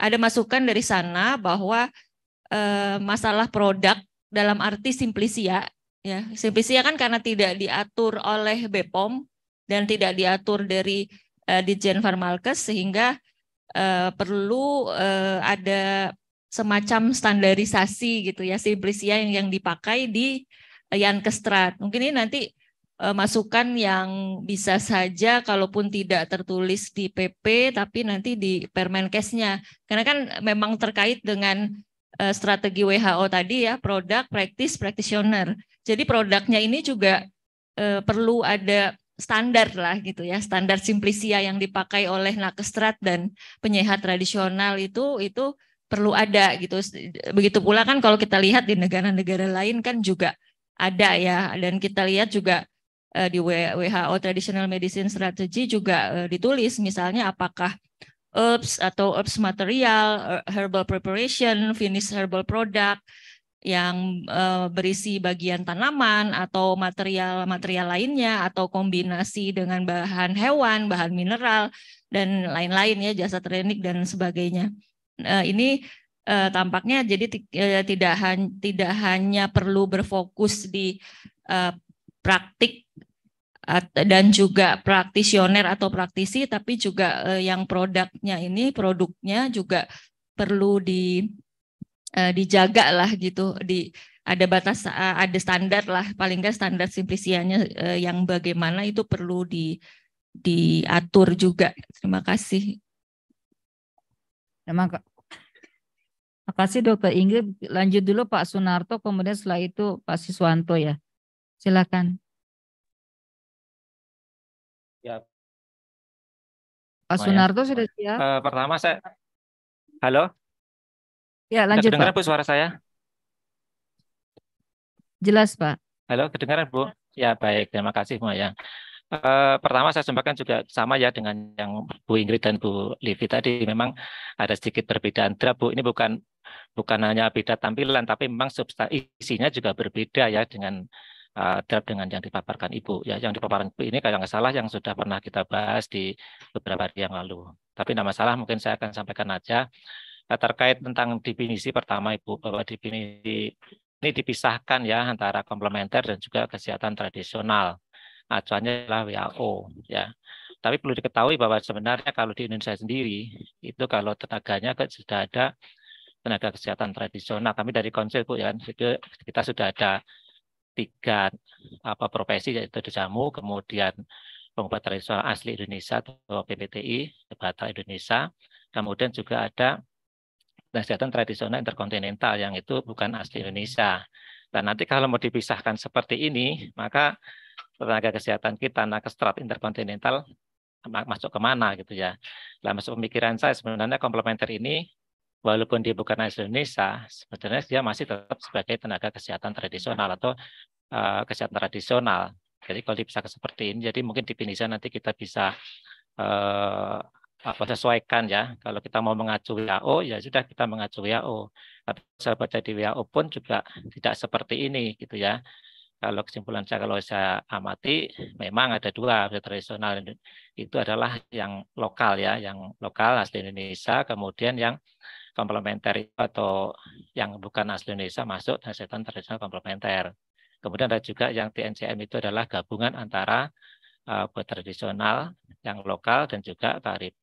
ada masukan dari sana bahwa uh, masalah produk dalam arti simplisia Ya, CPC ya kan karena tidak diatur oleh BPOM dan tidak diatur dari uh, eh, Dijen Farmalkes sehingga uh, perlu uh, ada semacam standarisasi gitu ya simplisia ya yang, yang dipakai di yang Yankestrat. Mungkin ini nanti uh, masukan yang bisa saja kalaupun tidak tertulis di PP tapi nanti di Permenkesnya. Karena kan memang terkait dengan strategi WHO tadi ya, produk, praktis, practitioner. Jadi produknya ini juga eh, perlu ada standar lah gitu ya standar simplisia yang dipakai oleh nakestrat dan penyehat tradisional itu itu perlu ada gitu begitu pula kan kalau kita lihat di negara-negara lain kan juga ada ya dan kita lihat juga eh, di WHO Traditional Medicine Strategy juga eh, ditulis misalnya apakah herbs atau herbs material herbal preparation finished herbal product yang eh, berisi bagian tanaman atau material-material lainnya atau kombinasi dengan bahan hewan, bahan mineral dan lain-lain ya jasa trenik dan sebagainya. Eh, ini eh, tampaknya jadi tidak tidak hanya perlu berfokus di praktik dan juga praktisioner atau praktisi tapi juga yang produknya ini produknya juga perlu di uh, dijaga lah gitu di ada batas uh, ada standar lah paling nggak standar simplisiannya uh, eh, yang bagaimana itu perlu di diatur juga terima kasih terima kasih dokter Inggris. lanjut dulu Pak Sunarto kemudian setelah itu Pak Siswanto ya silakan ya Pak Sunarto sudah siap pertama saya halo Ya, lanjut. kedengaran Bu suara saya? Jelas, Pak. Halo, kedengaran Bu? Ya, baik. Terima kasih, Bu Mayang. Uh, pertama saya sampaikan juga sama ya dengan yang Bu Ingrid dan Bu Livi tadi. Memang ada sedikit perbedaan draft, Bu. Ini bukan bukan hanya beda tampilan, tapi memang substansinya juga berbeda ya dengan uh, dengan yang dipaparkan Ibu. Ya, yang dipaparkan Ibu ini kalau nggak salah yang sudah pernah kita bahas di beberapa hari yang lalu. Tapi nama salah mungkin saya akan sampaikan aja Nah, terkait tentang definisi pertama Ibu bahwa eh, definisi ini dipisahkan ya antara komplementer dan juga kesehatan tradisional. Acuannya adalah WHO ya. Tapi perlu diketahui bahwa sebenarnya kalau di Indonesia sendiri itu kalau tenaganya kan sudah ada tenaga kesehatan tradisional. Kami dari konsil Bu ya, kita sudah ada tiga apa profesi yaitu jamu, kemudian pengobat tradisional asli Indonesia atau PPTI, Batak Indonesia. Kemudian juga ada kesehatan tradisional interkontinental yang itu bukan asli Indonesia. Dan nanti kalau mau dipisahkan seperti ini, maka tenaga kesehatan kita nakes strat interkontinental masuk kemana gitu ya. Nah, masuk pemikiran saya sebenarnya komplementer ini walaupun dia bukan asli Indonesia, sebenarnya dia masih tetap sebagai tenaga kesehatan tradisional atau uh, kesehatan tradisional. Jadi kalau dipisahkan seperti ini, jadi mungkin di Indonesia nanti kita bisa eh, apa ah, sesuaikan ya. Kalau kita mau mengacu WHO ya sudah kita mengacu WHO. Tapi saya baca di WHO pun juga tidak seperti ini gitu ya. Kalau kesimpulan saya kalau saya amati memang ada dua tradisional itu adalah yang lokal ya, yang lokal asli Indonesia, kemudian yang komplementer atau yang bukan asli Indonesia masuk dan setan tradisional komplementer. Kemudian ada juga yang TNCM itu adalah gabungan antara Eh, buat tradisional yang lokal dan juga tarif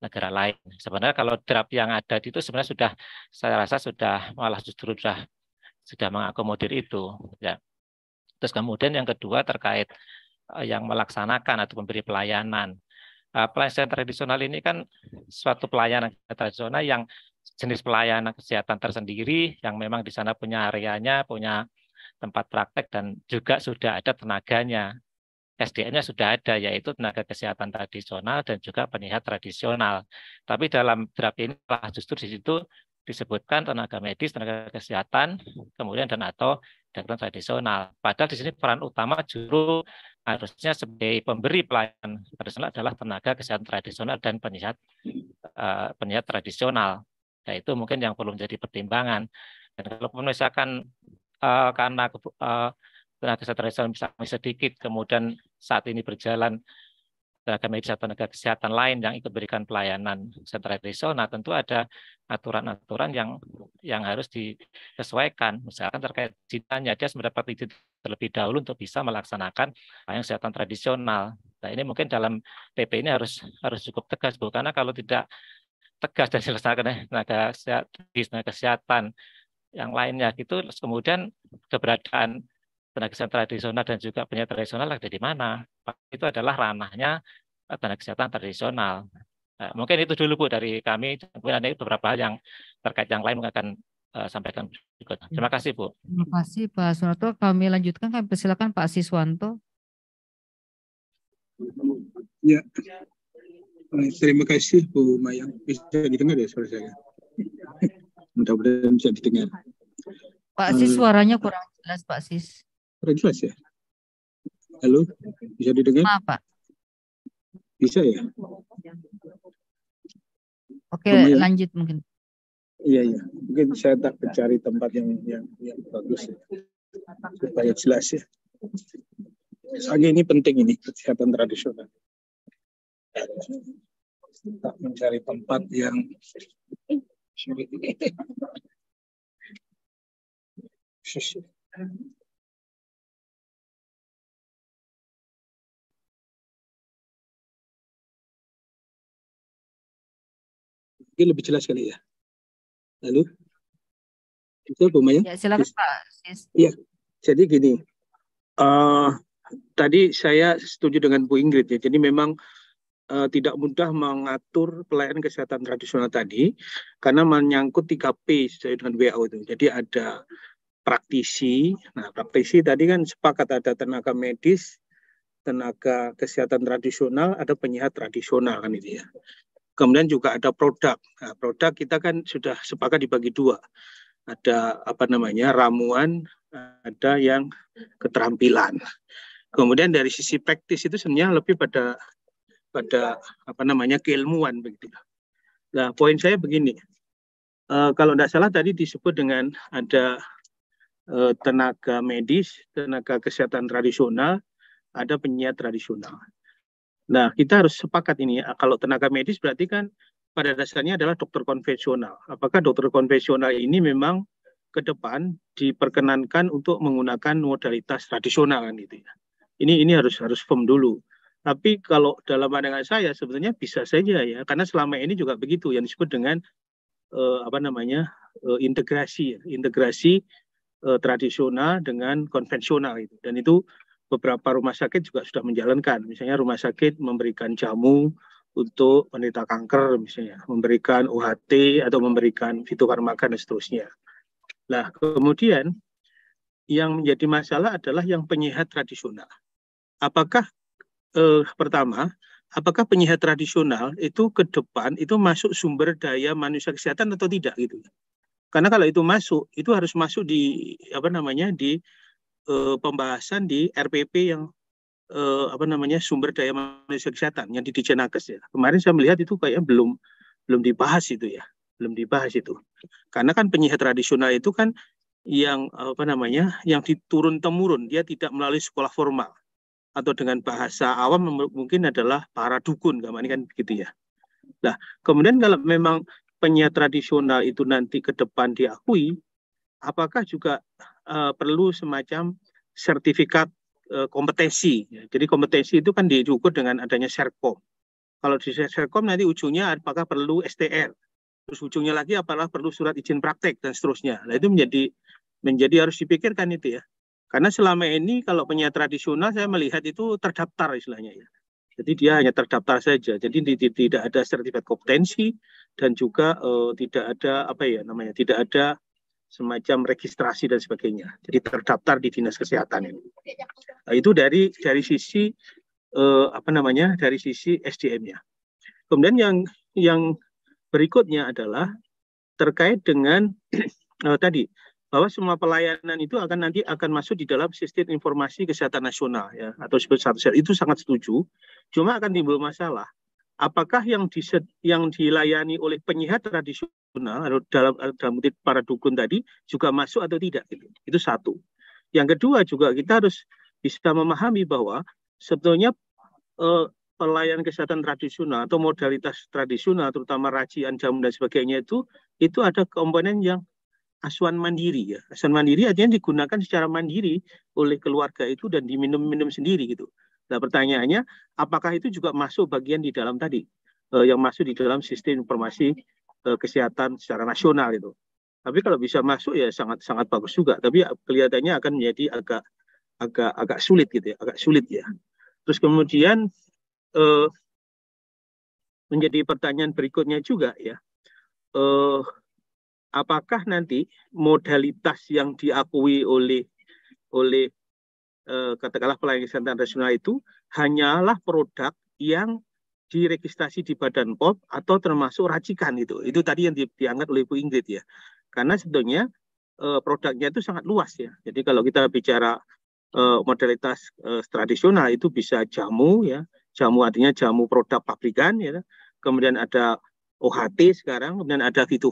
negara lain. Sebenarnya kalau draft yang ada itu sebenarnya sudah saya rasa sudah malah justru sudah sudah mengakomodir itu ya. Terus kemudian yang kedua terkait eh, yang melaksanakan atau memberi pelayanan. Eh, pelayanan tradisional ini kan suatu pelayanan tradisional yang jenis pelayanan kesehatan tersendiri yang memang di sana punya areanya, punya tempat praktek dan juga sudah ada tenaganya sdn nya sudah ada, yaitu tenaga kesehatan tradisional dan juga penyihat tradisional. Tapi dalam draft ini justru di situ disebutkan tenaga medis, tenaga kesehatan, kemudian dan atau dokter tradisional. Padahal di sini peran utama juru harusnya sebagai pemberi pelayanan tradisional adalah tenaga kesehatan tradisional dan penyihat uh, penyihat tradisional. Nah, itu mungkin yang perlu menjadi pertimbangan. Dan kalau misalkan uh, karena uh, tenaga kesehatan misalnya sedikit, kemudian saat ini berjalan tenaga medis atau tenaga kesehatan lain yang ikut berikan pelayanan sentralisasi. Nah, tentu ada aturan-aturan yang yang harus disesuaikan. Misalkan terkait izinnya, dia mendapat izin terlebih dahulu untuk bisa melaksanakan pelayanan kesehatan tradisional. Nah, ini mungkin dalam PP ini harus harus cukup tegas, Bu, karena kalau tidak tegas dan dilaksanakan tenaga kesehatan, tenaga kesehatan yang lainnya itu kemudian keberadaan tenaga kesehatan tradisional dan juga penyakit tradisional ada di mana. Itu adalah ranahnya eh, tenaga kesehatan tradisional. Nah, mungkin itu dulu Bu dari kami. Kemudian ada beberapa hal yang terkait yang lain akan eh, sampaikan berikutnya. Terima kasih Bu. Terima kasih Pak Sunarto. Kami lanjutkan. Kami persilakan Pak Siswanto. Ya. Terima kasih Bu Mayang. Bisa didengar ya suara saya? Mudah-mudahan bisa didengar. Pak Sis, suaranya kurang jelas Pak Sis. Suara jelas ya? Halo, bisa didengar? Maaf, Pak. Bisa ya? Oke, Lumayan. lanjut mungkin. Iya, iya. Mungkin saya tak mencari tempat yang yang, yang bagus ya. supaya jelas ya. Soalnya ini penting ini kesehatan tradisional. Tak mencari tempat yang Shush. mungkin lebih jelas kali ya. Lalu itu Bu Maya? Ya, silakan Pak. ya Jadi gini. Uh, tadi saya setuju dengan Bu Ingrid ya. Jadi memang uh, tidak mudah mengatur pelayanan kesehatan tradisional tadi karena menyangkut 3P sesuai dengan WHO itu. Jadi ada praktisi. Nah, praktisi tadi kan sepakat ada tenaga medis, tenaga kesehatan tradisional, ada penyihat tradisional kan itu ya. Kemudian juga ada produk. Nah, produk kita kan sudah sepakat dibagi dua. Ada apa namanya ramuan, ada yang keterampilan. Kemudian dari sisi praktis itu sebenarnya lebih pada pada apa namanya keilmuan begitu. Nah, poin saya begini. E, kalau tidak salah tadi disebut dengan ada e, tenaga medis, tenaga kesehatan tradisional, ada penyiar tradisional. Nah, kita harus sepakat ini. Ya. Kalau tenaga medis berarti kan pada dasarnya adalah dokter konvensional. Apakah dokter konvensional ini memang ke depan diperkenankan untuk menggunakan modalitas tradisional kan gitu ya. Ini ini harus harus firm dulu. Tapi kalau dalam pandangan saya sebenarnya bisa saja ya karena selama ini juga begitu yang disebut dengan eh, apa namanya? Eh, integrasi ya. integrasi eh, tradisional dengan konvensional itu. Dan itu beberapa rumah sakit juga sudah menjalankan. Misalnya rumah sakit memberikan jamu untuk penderita kanker misalnya, memberikan UHT atau memberikan fitofarmaka dan seterusnya. Nah, kemudian yang menjadi masalah adalah yang penyehat tradisional. Apakah eh, pertama, apakah penyehat tradisional itu ke depan itu masuk sumber daya manusia kesehatan atau tidak gitu? Karena kalau itu masuk, itu harus masuk di apa namanya di uh, pembahasan di RPP yang eh, apa namanya sumber daya manusia kesehatan yang di Dijenakes ya. Kemarin saya melihat itu kayak belum belum dibahas itu ya, belum dibahas itu. Karena kan penyihir tradisional itu kan yang apa namanya yang diturun temurun dia tidak melalui sekolah formal atau dengan bahasa awam mungkin adalah para dukun ini kan begitu ya. Nah, kemudian kalau memang penyihir tradisional itu nanti ke depan diakui, apakah juga uh, perlu semacam sertifikat uh, kompetensi. Jadi kompetensi itu kan diukur dengan adanya serkom. Kalau di serkom nanti ujungnya apakah perlu STR, terus ujungnya lagi apakah perlu surat izin praktek dan seterusnya. Nah itu menjadi menjadi harus dipikirkan itu ya. Karena selama ini kalau penyiar tradisional saya melihat itu terdaftar istilahnya ya. Jadi dia hanya terdaftar saja. Jadi tidak ada sertifikat kompetensi dan juga uh, tidak ada apa ya namanya, tidak ada semacam registrasi dan sebagainya. Jadi terdaftar di dinas kesehatan ini. Nah, itu dari dari sisi eh, apa namanya dari sisi SDM-nya. Kemudian yang yang berikutnya adalah terkait dengan eh, tadi bahwa semua pelayanan itu akan nanti akan masuk di dalam sistem informasi kesehatan nasional ya atau sebut satu itu sangat setuju. Cuma akan timbul masalah apakah yang di yang dilayani oleh penyihat tradisional atau dalam dalam para dukun tadi juga masuk atau tidak gitu. Itu satu. Yang kedua juga kita harus bisa memahami bahwa sebetulnya eh, pelayan kesehatan tradisional atau modalitas tradisional terutama racian jamu dan sebagainya itu itu ada komponen yang asuhan mandiri ya. Asuhan mandiri artinya digunakan secara mandiri oleh keluarga itu dan diminum-minum sendiri gitu. Nah pertanyaannya, apakah itu juga masuk bagian di dalam tadi eh, yang masuk di dalam sistem informasi eh, kesehatan secara nasional itu? Tapi kalau bisa masuk ya sangat sangat bagus juga. Tapi eh, kelihatannya akan menjadi agak agak agak sulit gitu ya, agak sulit ya. Terus kemudian eh, menjadi pertanyaan berikutnya juga ya. Eh, apakah nanti modalitas yang diakui oleh oleh Eh, katakanlah pelayanan kesehatan nasional itu hanyalah produk yang diregistrasi di Badan POM atau termasuk racikan itu. Itu tadi yang di, diangkat oleh Bu Ingrid ya. Karena sebetulnya e, produknya itu sangat luas ya. Jadi kalau kita bicara e, modalitas e, tradisional itu bisa jamu ya. Jamu artinya jamu produk pabrikan ya. Kemudian ada OHT sekarang, kemudian ada Vitu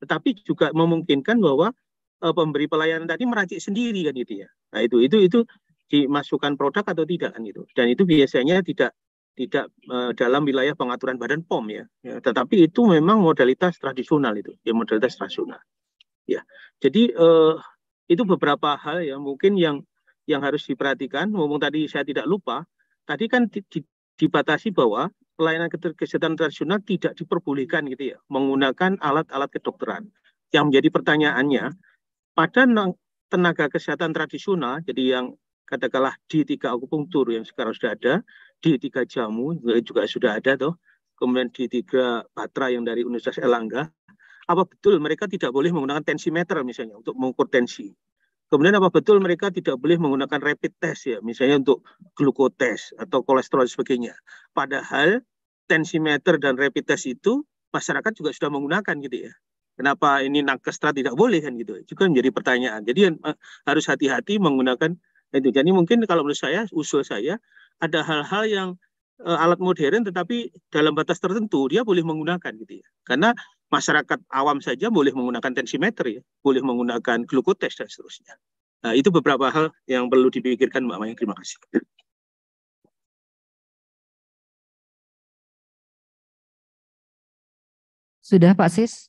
tetapi juga memungkinkan bahwa uh, pemberi pelayanan tadi meracik sendiri kan gitu ya. Nah itu itu itu dimasukkan produk atau tidak kan gitu. Dan itu biasanya tidak tidak uh, dalam wilayah pengaturan Badan POM ya. ya. Tetapi itu memang modalitas tradisional itu, ya modalitas tradisional. Ya. Jadi uh, itu beberapa hal ya mungkin yang yang harus diperhatikan. Mumpung tadi saya tidak lupa, tadi kan di, di, dibatasi bahwa pelayanan kesehatan tradisional tidak diperbolehkan gitu ya menggunakan alat-alat kedokteran. Yang menjadi pertanyaannya, pada tenaga kesehatan tradisional, jadi yang katakanlah di tiga akupunktur yang sekarang sudah ada, di tiga jamu juga sudah ada toh, kemudian di tiga patra yang dari Universitas Elangga, apa betul mereka tidak boleh menggunakan tensimeter misalnya untuk mengukur tensi? Kemudian apa betul mereka tidak boleh menggunakan rapid test ya, misalnya untuk glukotes atau kolesterol dan sebagainya. Padahal tensimeter dan rapid test itu masyarakat juga sudah menggunakan gitu ya. Kenapa ini nakestra tidak boleh kan gitu? Juga kan menjadi pertanyaan. Jadi eh, harus hati-hati menggunakan itu. Jadi mungkin kalau menurut saya usul saya ada hal-hal yang uh, alat modern tetapi dalam batas tertentu dia boleh menggunakan gitu ya. Karena masyarakat awam saja boleh menggunakan tensimeter ya, boleh menggunakan glukotes dan seterusnya. Nah, itu beberapa hal yang perlu dipikirkan Mbak Maya. Terima kasih. Sudah Pak Sis?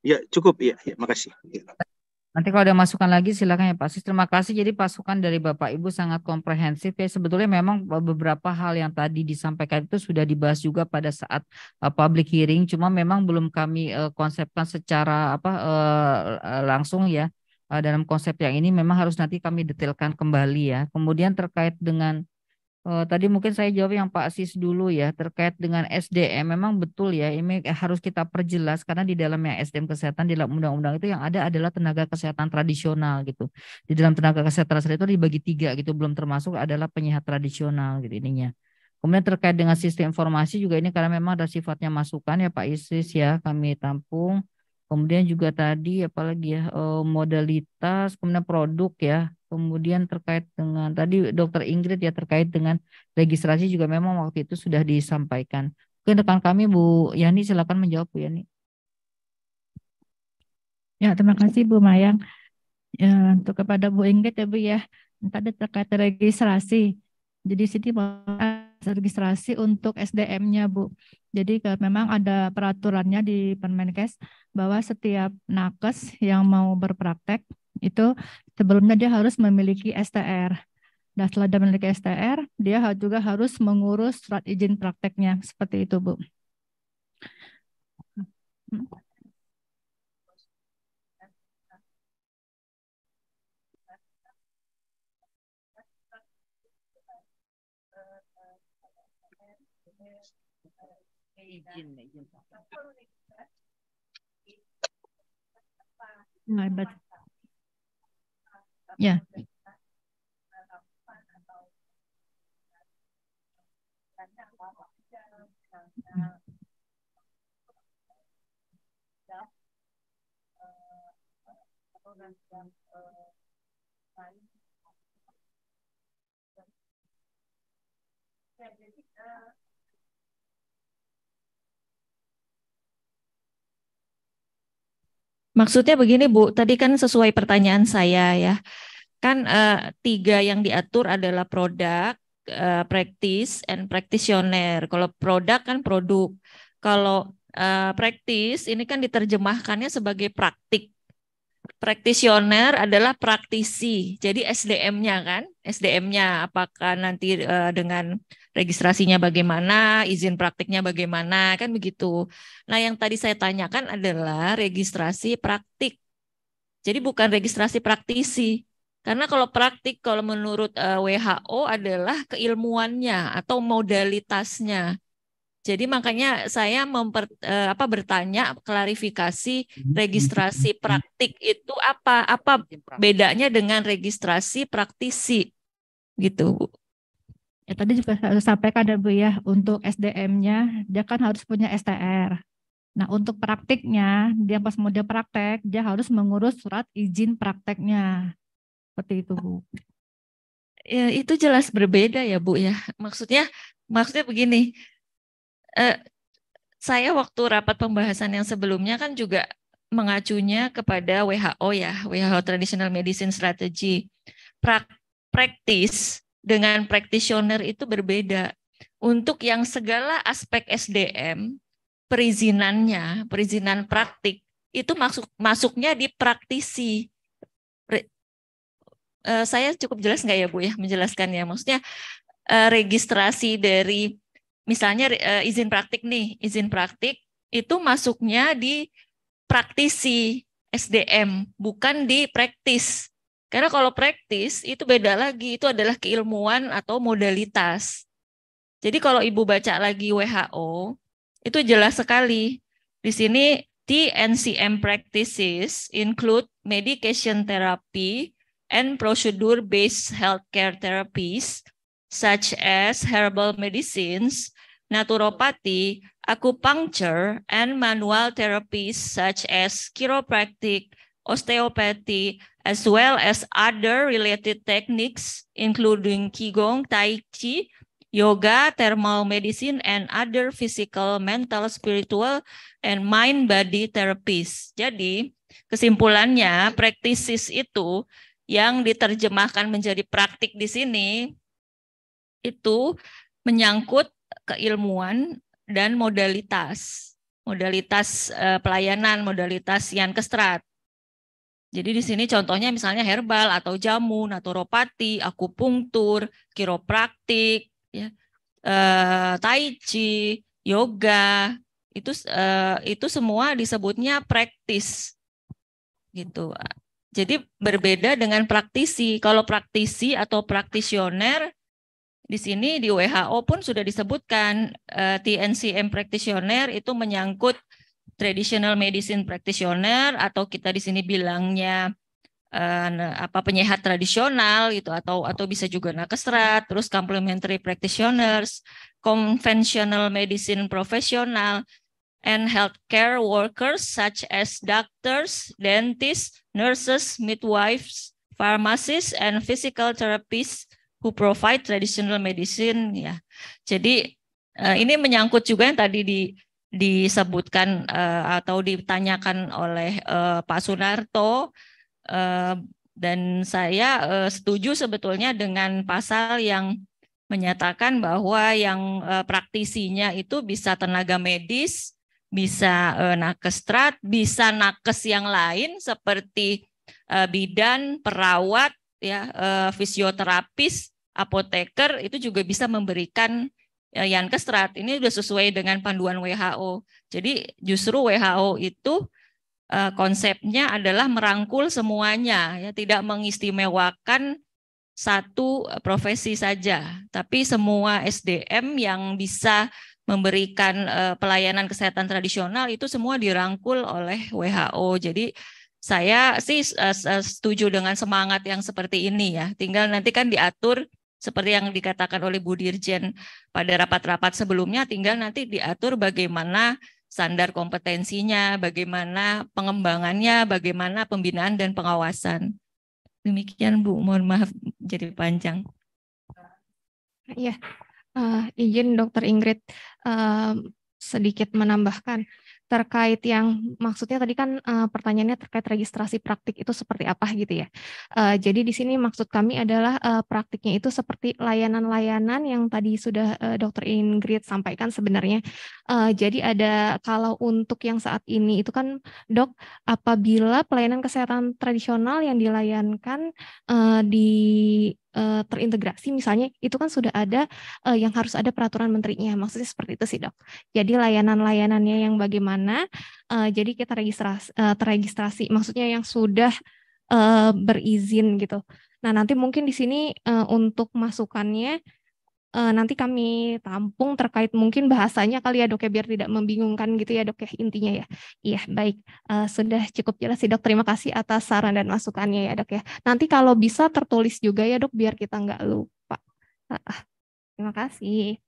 Ya, cukup. Ya, ya makasih. Ya. Nanti kalau ada masukan lagi silakan ya Pak Sis. Terima kasih. Jadi pasukan dari Bapak Ibu sangat komprehensif ya. Sebetulnya memang eh, beberapa hal yang tadi disampaikan itu sudah dibahas juga pada saat uh, public hearing. Cuma memang belum kami uh, konsepkan secara apa langsung ya. dalam konsep yang ini memang harus nanti kami detailkan kembali ya. Kemudian terkait dengan Uh, tadi mungkin saya jawab yang Pak Sis dulu ya terkait dengan SDM memang betul ya ini harus kita perjelas karena di dalamnya SDM kesehatan di dalam undang-undang itu yang ada adalah tenaga kesehatan tradisional gitu di dalam tenaga kesehatan tradisional itu dibagi tiga gitu belum termasuk adalah penyihat tradisional gitu ininya kemudian terkait dengan sistem informasi juga ini karena memang ada sifatnya masukan ya Pak Isis ya kami tampung kemudian juga tadi apalagi ya eh, modalitas kemudian produk ya Kemudian terkait dengan tadi Dokter Ingrid ya terkait dengan registrasi juga memang waktu itu sudah disampaikan. Mungkin depan kami Bu Yani silakan menjawab Bu Yani. Ya terima kasih Bu Mayang. Ya, untuk kepada Bu Ingrid ya Bu ya. Tadi terkait registrasi. Jadi Siti registrasi untuk SDM-nya Bu. Jadi memang ada peraturannya di Permenkes bahwa setiap nakes yang mau berpraktek itu sebelumnya dia harus memiliki STR. Dan nah, setelah dia memiliki STR, dia juga harus mengurus surat izin prakteknya. Seperti itu, Bu. Nah, Ya. Maksudnya begini Bu, tadi kan sesuai pertanyaan saya ya, kan uh, tiga yang diatur adalah produk, uh, eh, practice, and practitioner. Kalau produk kan produk, kalau uh, eh, practice ini kan diterjemahkannya sebagai praktik. Practitioner adalah praktisi, jadi SDM-nya kan, SDM-nya apakah nanti uh, dengan registrasinya bagaimana, izin praktiknya bagaimana, kan begitu. Nah yang tadi saya tanyakan adalah registrasi praktik, jadi bukan registrasi praktisi, karena kalau praktik kalau menurut eh, WHO adalah keilmuannya atau modalitasnya. Jadi makanya saya memper, eh, apa bertanya klarifikasi hmm. registrasi hmm. praktik itu apa? Apa bedanya dengan registrasi praktisi? Gitu, Ya, tadi juga saya sampaikan ada ya, Bu ya, untuk SDM-nya dia kan harus punya STR. Nah, untuk praktiknya, dia pas mau dia praktek, dia harus mengurus surat izin prakteknya seperti itu Bu. Ya, itu jelas berbeda ya Bu ya. Maksudnya maksudnya begini. Eh, saya waktu rapat pembahasan yang sebelumnya kan juga mengacunya kepada WHO ya, WHO Traditional Medicine Strategy. Pra praktis dengan praktisioner itu berbeda. Untuk yang segala aspek SDM, perizinannya, perizinan praktik itu masuk masuknya di praktisi uh, saya cukup jelas nggak ya Bu ya menjelaskan ya Maksudnya uh, registrasi dari misalnya uh, izin praktik nih, izin praktik itu masuknya di praktisi SDM, bukan di praktis. Karena kalau praktis itu beda lagi, itu adalah keilmuan atau modalitas. Jadi kalau Ibu baca lagi WHO, itu jelas sekali. Di sini TNCM practices include medication therapy, and procedure-based healthcare therapies such as herbal medicines, naturopathy, acupuncture, and manual therapies such as chiropractic, osteopathy, as well as other related techniques, including Qigong, Tai Chi, yoga, thermal medicine, and other physical, mental, spiritual, and mind-body therapies. Jadi, kesimpulannya, praktisis itu yang diterjemahkan menjadi praktik di sini itu menyangkut keilmuan dan modalitas, modalitas eh, pelayanan, modalitas yang kestrat. Jadi di sini contohnya misalnya herbal atau jamu, naturopati, akupunktur, kiropraktik, ya, eh, tai chi, yoga, itu eh, itu semua disebutnya praktis gitu. Jadi berbeda dengan praktisi. Kalau praktisi atau praktisioner di sini di WHO pun sudah disebutkan uh, eh, TNCM praktisioner itu menyangkut traditional medicine practitioner atau kita di sini bilangnya uh, apa penyehat tradisional gitu atau atau bisa juga nakesrat, terus complementary practitioners, conventional medicine profesional and healthcare workers such as doctors, dentists, nurses, midwives, pharmacists, and physical therapists who provide traditional medicine. Ya, jadi eh, ini menyangkut juga yang tadi di disebutkan uh, atau ditanyakan oleh uh, Pak Sunarto uh, dan saya uh, setuju sebetulnya dengan pasal yang menyatakan bahwa yang uh, praktisinya itu bisa tenaga medis, bisa uh, nakes strat, bisa nakes yang lain seperti uh, bidan, perawat, ya uh, fisioterapis, apoteker itu juga bisa memberikan yang kestrat strat. Ini sudah sesuai dengan panduan WHO. Jadi justru WHO itu uh, konsepnya adalah merangkul semuanya, ya tidak mengistimewakan satu profesi saja, tapi semua SDM yang bisa memberikan uh, pelayanan kesehatan tradisional itu semua dirangkul oleh WHO. Jadi saya sih uh, setuju dengan semangat yang seperti ini ya. Tinggal nanti kan diatur seperti yang dikatakan oleh Bu Dirjen pada rapat-rapat sebelumnya, tinggal nanti diatur bagaimana standar kompetensinya, bagaimana pengembangannya, bagaimana pembinaan dan pengawasan. Demikian Bu, mohon maaf jadi panjang. Iya, Uh, izin Dokter Ingrid uh, sedikit menambahkan terkait yang maksudnya tadi kan uh, pertanyaannya terkait registrasi praktik itu seperti apa gitu ya. Uh, jadi di sini maksud kami adalah uh, praktiknya itu seperti layanan-layanan yang tadi sudah uh, Dokter Ingrid sampaikan sebenarnya. Uh, jadi ada kalau untuk yang saat ini itu kan dok apabila pelayanan kesehatan tradisional yang dilayankan uh, di uh, terintegrasi misalnya itu kan sudah ada uh, yang harus ada peraturan menterinya maksudnya seperti itu sih dok jadi layanan-layanannya yang bagaimana uh, jadi kita registrasi uh, terregistrasi maksudnya yang sudah uh, berizin gitu nah nanti mungkin di sini uh, untuk masukannya uh, nanti kami tampung terkait mungkin bahasanya kali ya dok ya biar tidak membingungkan gitu ya dok ya intinya ya. Iya baik uh, sudah cukup jelas sih dok terima kasih atas saran dan masukannya ya dok ya. Nanti kalau bisa tertulis juga ya dok biar kita nggak lupa. Uh, terima kasih.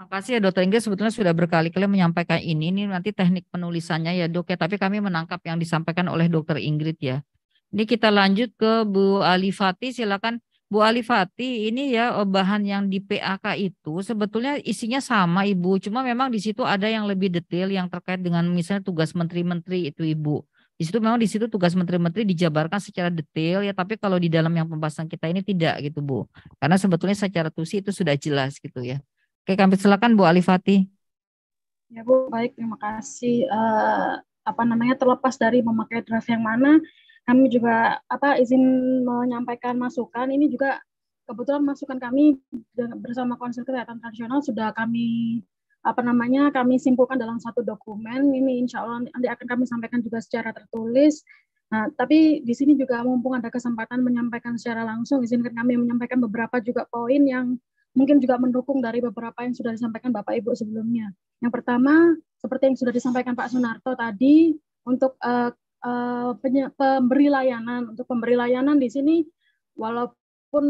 Terima kasih ya dokter Inggris sebetulnya sudah berkali-kali menyampaikan ini, ini nanti teknik penulisannya ya dok ya, tapi kami menangkap yang disampaikan oleh dokter Ingrid ya. Ini kita lanjut ke Bu Ali Fati, silakan Bu Alifati, ini ya oh, bahan yang di PAK itu sebetulnya isinya sama Ibu, cuma memang di situ ada yang lebih detail yang terkait dengan misalnya tugas menteri-menteri itu Ibu. Di situ memang di situ tugas menteri-menteri dijabarkan secara detail ya, tapi kalau di dalam yang pembahasan kita ini tidak gitu Bu. Karena sebetulnya secara tusi itu sudah jelas gitu ya. Oke, kami silakan Bu Alifati. Ya Bu, baik terima kasih. Uh, apa namanya terlepas dari memakai draft yang mana, kami juga apa izin menyampaikan masukan ini juga kebetulan masukan kami bersama konsul Kesehatan Tradisional sudah kami apa namanya kami simpulkan dalam satu dokumen ini insya Allah nanti akan kami sampaikan juga secara tertulis Nah, tapi di sini juga mumpung ada kesempatan menyampaikan secara langsung, izinkan kami menyampaikan beberapa juga poin yang mungkin juga mendukung dari beberapa yang sudah disampaikan Bapak Ibu sebelumnya. Yang pertama, seperti yang sudah disampaikan Pak Sunarto tadi, untuk uh, Eh, pemberi layanan untuk pemberi layanan di sini walaupun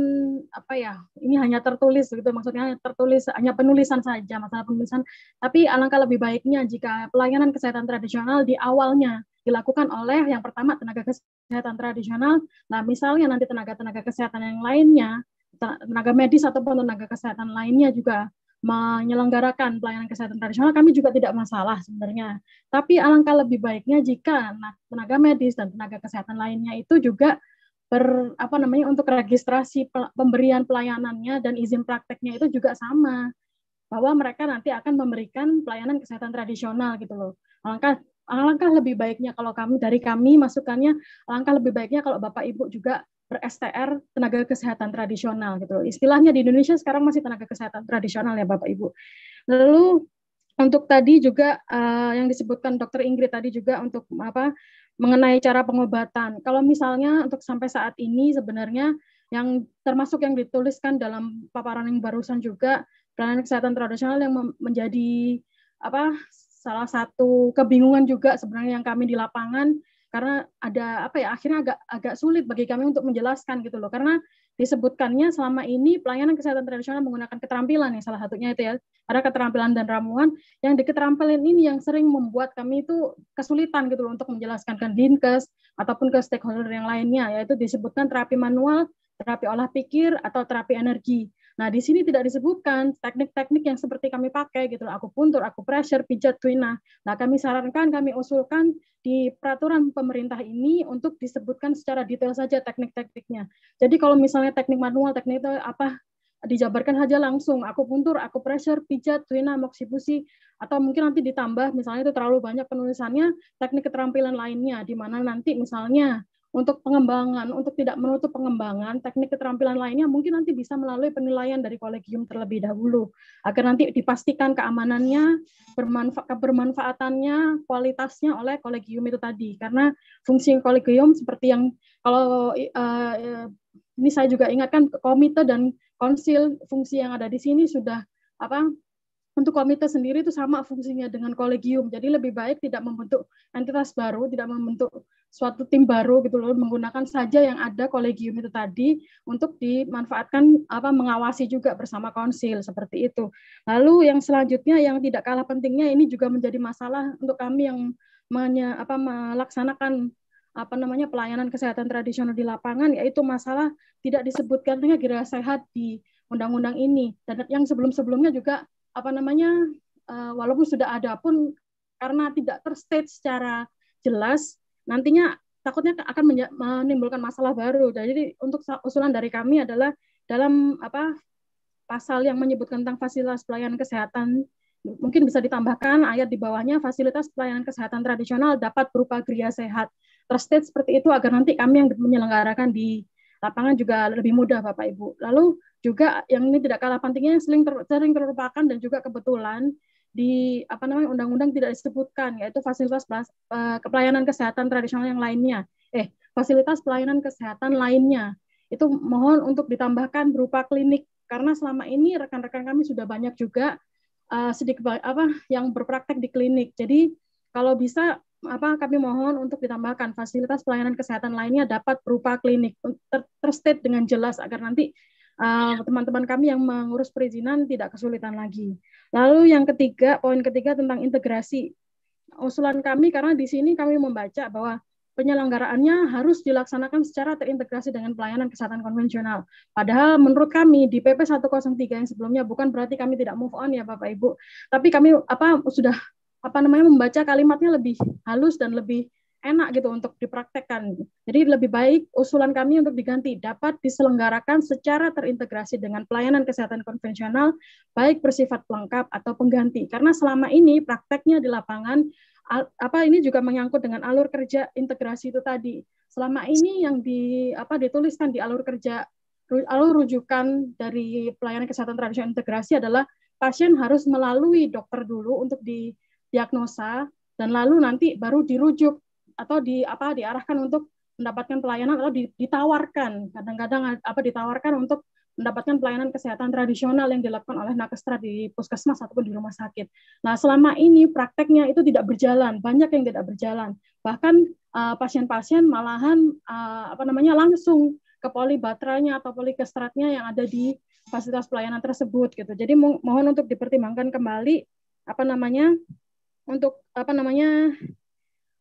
apa ya ini hanya tertulis gitu maksudnya tertulis hanya penulisan saja masalah penulisan tapi alangkah lebih baiknya jika pelayanan kesehatan tradisional di awalnya dilakukan oleh yang pertama tenaga kesehatan tradisional nah misalnya nanti tenaga-tenaga kesehatan yang lainnya tenaga medis ataupun tenaga kesehatan lainnya juga menyelenggarakan pelayanan kesehatan tradisional kami juga tidak masalah sebenarnya. Tapi alangkah lebih baiknya jika nah, tenaga medis dan tenaga kesehatan lainnya itu juga ber apa namanya untuk registrasi pemberian pelayanannya dan izin prakteknya itu juga sama bahwa mereka nanti akan memberikan pelayanan kesehatan tradisional gitu loh. Alangkah alangkah lebih baiknya kalau kami dari kami masukannya alangkah lebih baiknya kalau Bapak Ibu juga ber-STR tenaga kesehatan tradisional gitu Istilahnya di Indonesia sekarang masih tenaga kesehatan tradisional ya Bapak Ibu. Lalu untuk tadi juga uh, yang disebutkan Dokter Ingrid tadi juga untuk apa mengenai cara pengobatan. Kalau misalnya untuk sampai saat ini sebenarnya yang termasuk yang dituliskan dalam paparan yang barusan juga pelayanan kesehatan tradisional yang menjadi apa salah satu kebingungan juga sebenarnya yang kami di lapangan karena ada apa ya akhirnya agak agak sulit bagi kami untuk menjelaskan gitu loh karena disebutkannya selama ini pelayanan kesehatan tradisional menggunakan keterampilan ya salah satunya itu ya ada keterampilan dan ramuan yang di keterampilan ini yang sering membuat kami itu kesulitan gitu loh untuk menjelaskan ke dinkes ataupun ke stakeholder yang lainnya yaitu disebutkan terapi manual terapi olah pikir atau terapi energi Nah, di sini tidak disebutkan teknik-teknik yang seperti kami pakai gitu aku puntur, aku pressure, pijat, twina. Nah, kami sarankan, kami usulkan di peraturan pemerintah ini untuk disebutkan secara detail saja teknik-tekniknya. Jadi kalau misalnya teknik manual, teknik itu apa dijabarkan saja langsung aku puntur, aku pressure, pijat, twina, moksibusi atau mungkin nanti ditambah misalnya itu terlalu banyak penulisannya teknik keterampilan lainnya di mana nanti misalnya untuk pengembangan, untuk tidak menutup pengembangan, teknik keterampilan lainnya mungkin nanti bisa melalui penilaian dari kolegium terlebih dahulu, agar nanti dipastikan keamanannya, bermanfa bermanfaatannya, kualitasnya oleh kolegium itu tadi. Karena fungsi kolegium seperti yang kalau uh, ini saya juga ingatkan komite dan konsil fungsi yang ada di sini sudah apa untuk komite sendiri itu sama fungsinya dengan kolegium. Jadi lebih baik tidak membentuk entitas baru, tidak membentuk suatu tim baru gitu loh, menggunakan saja yang ada kolegium itu tadi untuk dimanfaatkan apa mengawasi juga bersama konsil seperti itu. Lalu yang selanjutnya yang tidak kalah pentingnya ini juga menjadi masalah untuk kami yang menye, apa, melaksanakan apa namanya pelayanan kesehatan tradisional di lapangan yaitu masalah tidak disebutkannya gerak sehat di undang-undang ini dan yang sebelum-sebelumnya juga apa namanya uh, walaupun sudah ada pun karena tidak terstate secara jelas nantinya takutnya akan menimbulkan masalah baru. Nah, jadi untuk usulan dari kami adalah dalam apa pasal yang menyebutkan tentang fasilitas pelayanan kesehatan mungkin bisa ditambahkan ayat di bawahnya fasilitas pelayanan kesehatan tradisional dapat berupa geria sehat. Terstate seperti itu agar nanti kami yang menyelenggarakan di lapangan juga lebih mudah Bapak Ibu. Lalu juga yang ini tidak kalah pentingnya yang sering, ter, sering terlupakan dan juga kebetulan di apa namanya undang-undang tidak disebutkan yaitu fasilitas uh, eh, pelayanan kesehatan tradisional yang lainnya. Eh, fasilitas pelayanan kesehatan lainnya. Itu mohon untuk ditambahkan berupa klinik karena selama ini rekan-rekan kami sudah banyak juga uh, sedikit apa yang berpraktek di klinik. Jadi kalau bisa apa kami mohon untuk ditambahkan fasilitas pelayanan kesehatan lainnya dapat berupa klinik ter terstate dengan jelas agar nanti Eh, iya. teman-teman kami yang mengurus perizinan tidak kesulitan lagi. Lalu yang ketiga, poin ketiga tentang integrasi. Usulan kami karena di sini kami membaca bahwa penyelenggaraannya harus dilaksanakan secara terintegrasi dengan pelayanan kesehatan konvensional. Padahal menurut kami di PP 103 yang sebelumnya bukan berarti kami tidak move on ya Bapak Ibu, tapi kami apa sudah apa namanya membaca kalimatnya lebih halus dan lebih enak gitu untuk dipraktekkan. Jadi lebih baik usulan kami untuk diganti dapat diselenggarakan secara terintegrasi dengan pelayanan kesehatan konvensional baik bersifat lengkap atau pengganti. Karena selama ini prakteknya di lapangan apa ini juga menyangkut dengan alur kerja integrasi itu tadi. Selama ini yang di apa dituliskan di alur kerja alur rujukan dari pelayanan kesehatan tradisional integrasi adalah pasien harus melalui dokter dulu untuk didiagnosa dan lalu nanti baru dirujuk atau di apa diarahkan untuk mendapatkan pelayanan atau ditawarkan kadang-kadang apa ditawarkan untuk mendapatkan pelayanan kesehatan tradisional yang dilakukan oleh nakestra di puskesmas ataupun di rumah sakit. Nah, selama ini prakteknya itu tidak berjalan, banyak yang tidak berjalan. Bahkan pasien-pasien uh, malahan uh, apa namanya langsung ke poli polibatranya atau poli kestratnya yang ada di fasilitas pelayanan tersebut gitu. Jadi mo mohon untuk dipertimbangkan kembali apa namanya untuk apa namanya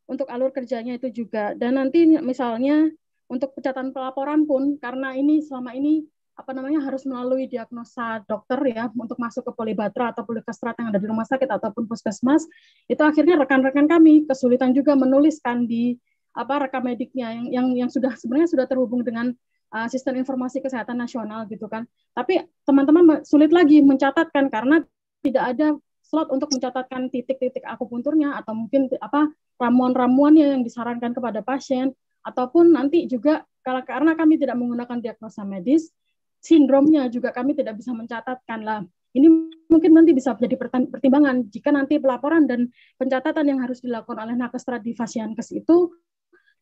untuk alur kerjanya itu juga. Dan nanti misalnya untuk pencatatan pelaporan pun karena ini selama ini apa namanya harus melalui diagnosa dokter ya untuk masuk ke polibatra atau polikastrat yang ada di rumah sakit ataupun puskesmas itu akhirnya rekan-rekan kami kesulitan juga menuliskan di apa rekam mediknya yang yang, yang sudah sebenarnya sudah terhubung dengan uh, sistem informasi kesehatan nasional gitu kan tapi teman-teman sulit lagi mencatatkan karena tidak ada slot untuk mencatatkan titik-titik akupunturnya atau mungkin apa ramuan-ramuannya yang disarankan kepada pasien ataupun nanti juga kalau karena kami tidak menggunakan diagnosa medis sindromnya juga kami tidak bisa mencatatkan lah ini mungkin nanti bisa menjadi pertimbangan jika nanti pelaporan dan pencatatan yang harus dilakukan oleh nakes tradifasiankes itu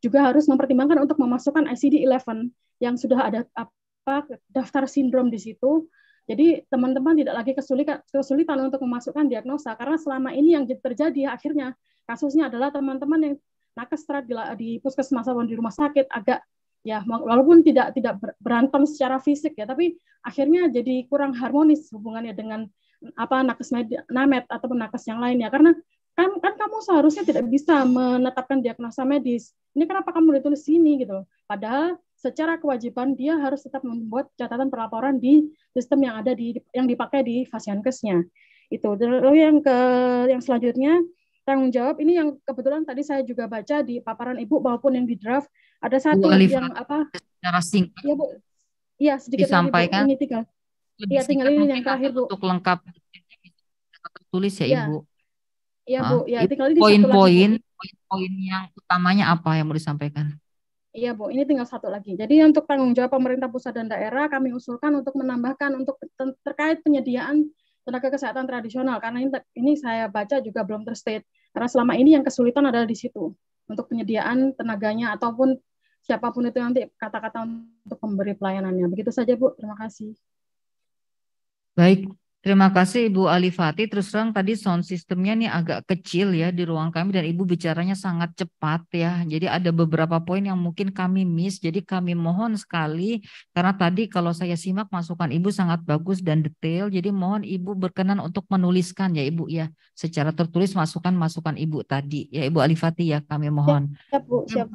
juga harus mempertimbangkan untuk memasukkan ICD-11 yang sudah ada apa daftar sindrom di situ jadi teman-teman tidak lagi kesulitan, kesulitan untuk memasukkan diagnosa karena selama ini yang terjadi akhirnya kasusnya adalah teman-teman yang nakes di, di puskesmas atau di rumah sakit agak ya walaupun tidak tidak berantem secara fisik ya tapi akhirnya jadi kurang harmonis hubungannya dengan apa nakes med, namet atau nakes yang lainnya karena kan kan kamu seharusnya tidak bisa menetapkan diagnosa medis ini kenapa kamu ditulis sini gitu padahal secara kewajiban dia harus tetap membuat catatan perlaporan di sistem yang ada di yang dipakai di Fasiankesnya. Itu. Lalu yang ke yang selanjutnya tanggung jawab ini yang kebetulan tadi saya juga baca di paparan Ibu maupun yang di draft ada satu Bu Alifah, yang apa? Secara singkat. Iya, Bu. Iya, sedikit disampaikan. Ini tiga. Iya, tinggal ini yang terakhir, Bu. Untuk lengkap tertulis ya, ya. Ibu. Iya, Bu. Ya, tinggal ini poin-poin poin-poin yang utamanya apa yang mau disampaikan? Iya Bu, ini tinggal satu lagi. Jadi untuk tanggung jawab pemerintah pusat dan daerah kami usulkan untuk menambahkan untuk terkait penyediaan tenaga kesehatan tradisional karena ini, ini saya baca juga belum terstate. Karena selama ini yang kesulitan adalah di situ untuk penyediaan tenaganya ataupun siapapun itu nanti kata-kata untuk pemberi pelayanannya. Begitu saja Bu, terima kasih. Baik, Terima kasih Ibu Alifati. Terus terang tadi sound sistemnya nih agak kecil ya di ruang kami dan Ibu bicaranya sangat cepat ya. Jadi ada beberapa poin yang mungkin kami miss. Jadi kami mohon sekali karena tadi kalau saya simak masukan Ibu sangat bagus dan detail. Jadi mohon Ibu berkenan untuk menuliskan ya Ibu ya secara tertulis masukan-masukan Ibu tadi ya Ibu Alifati ya kami mohon. Siap, siap Bu, siap.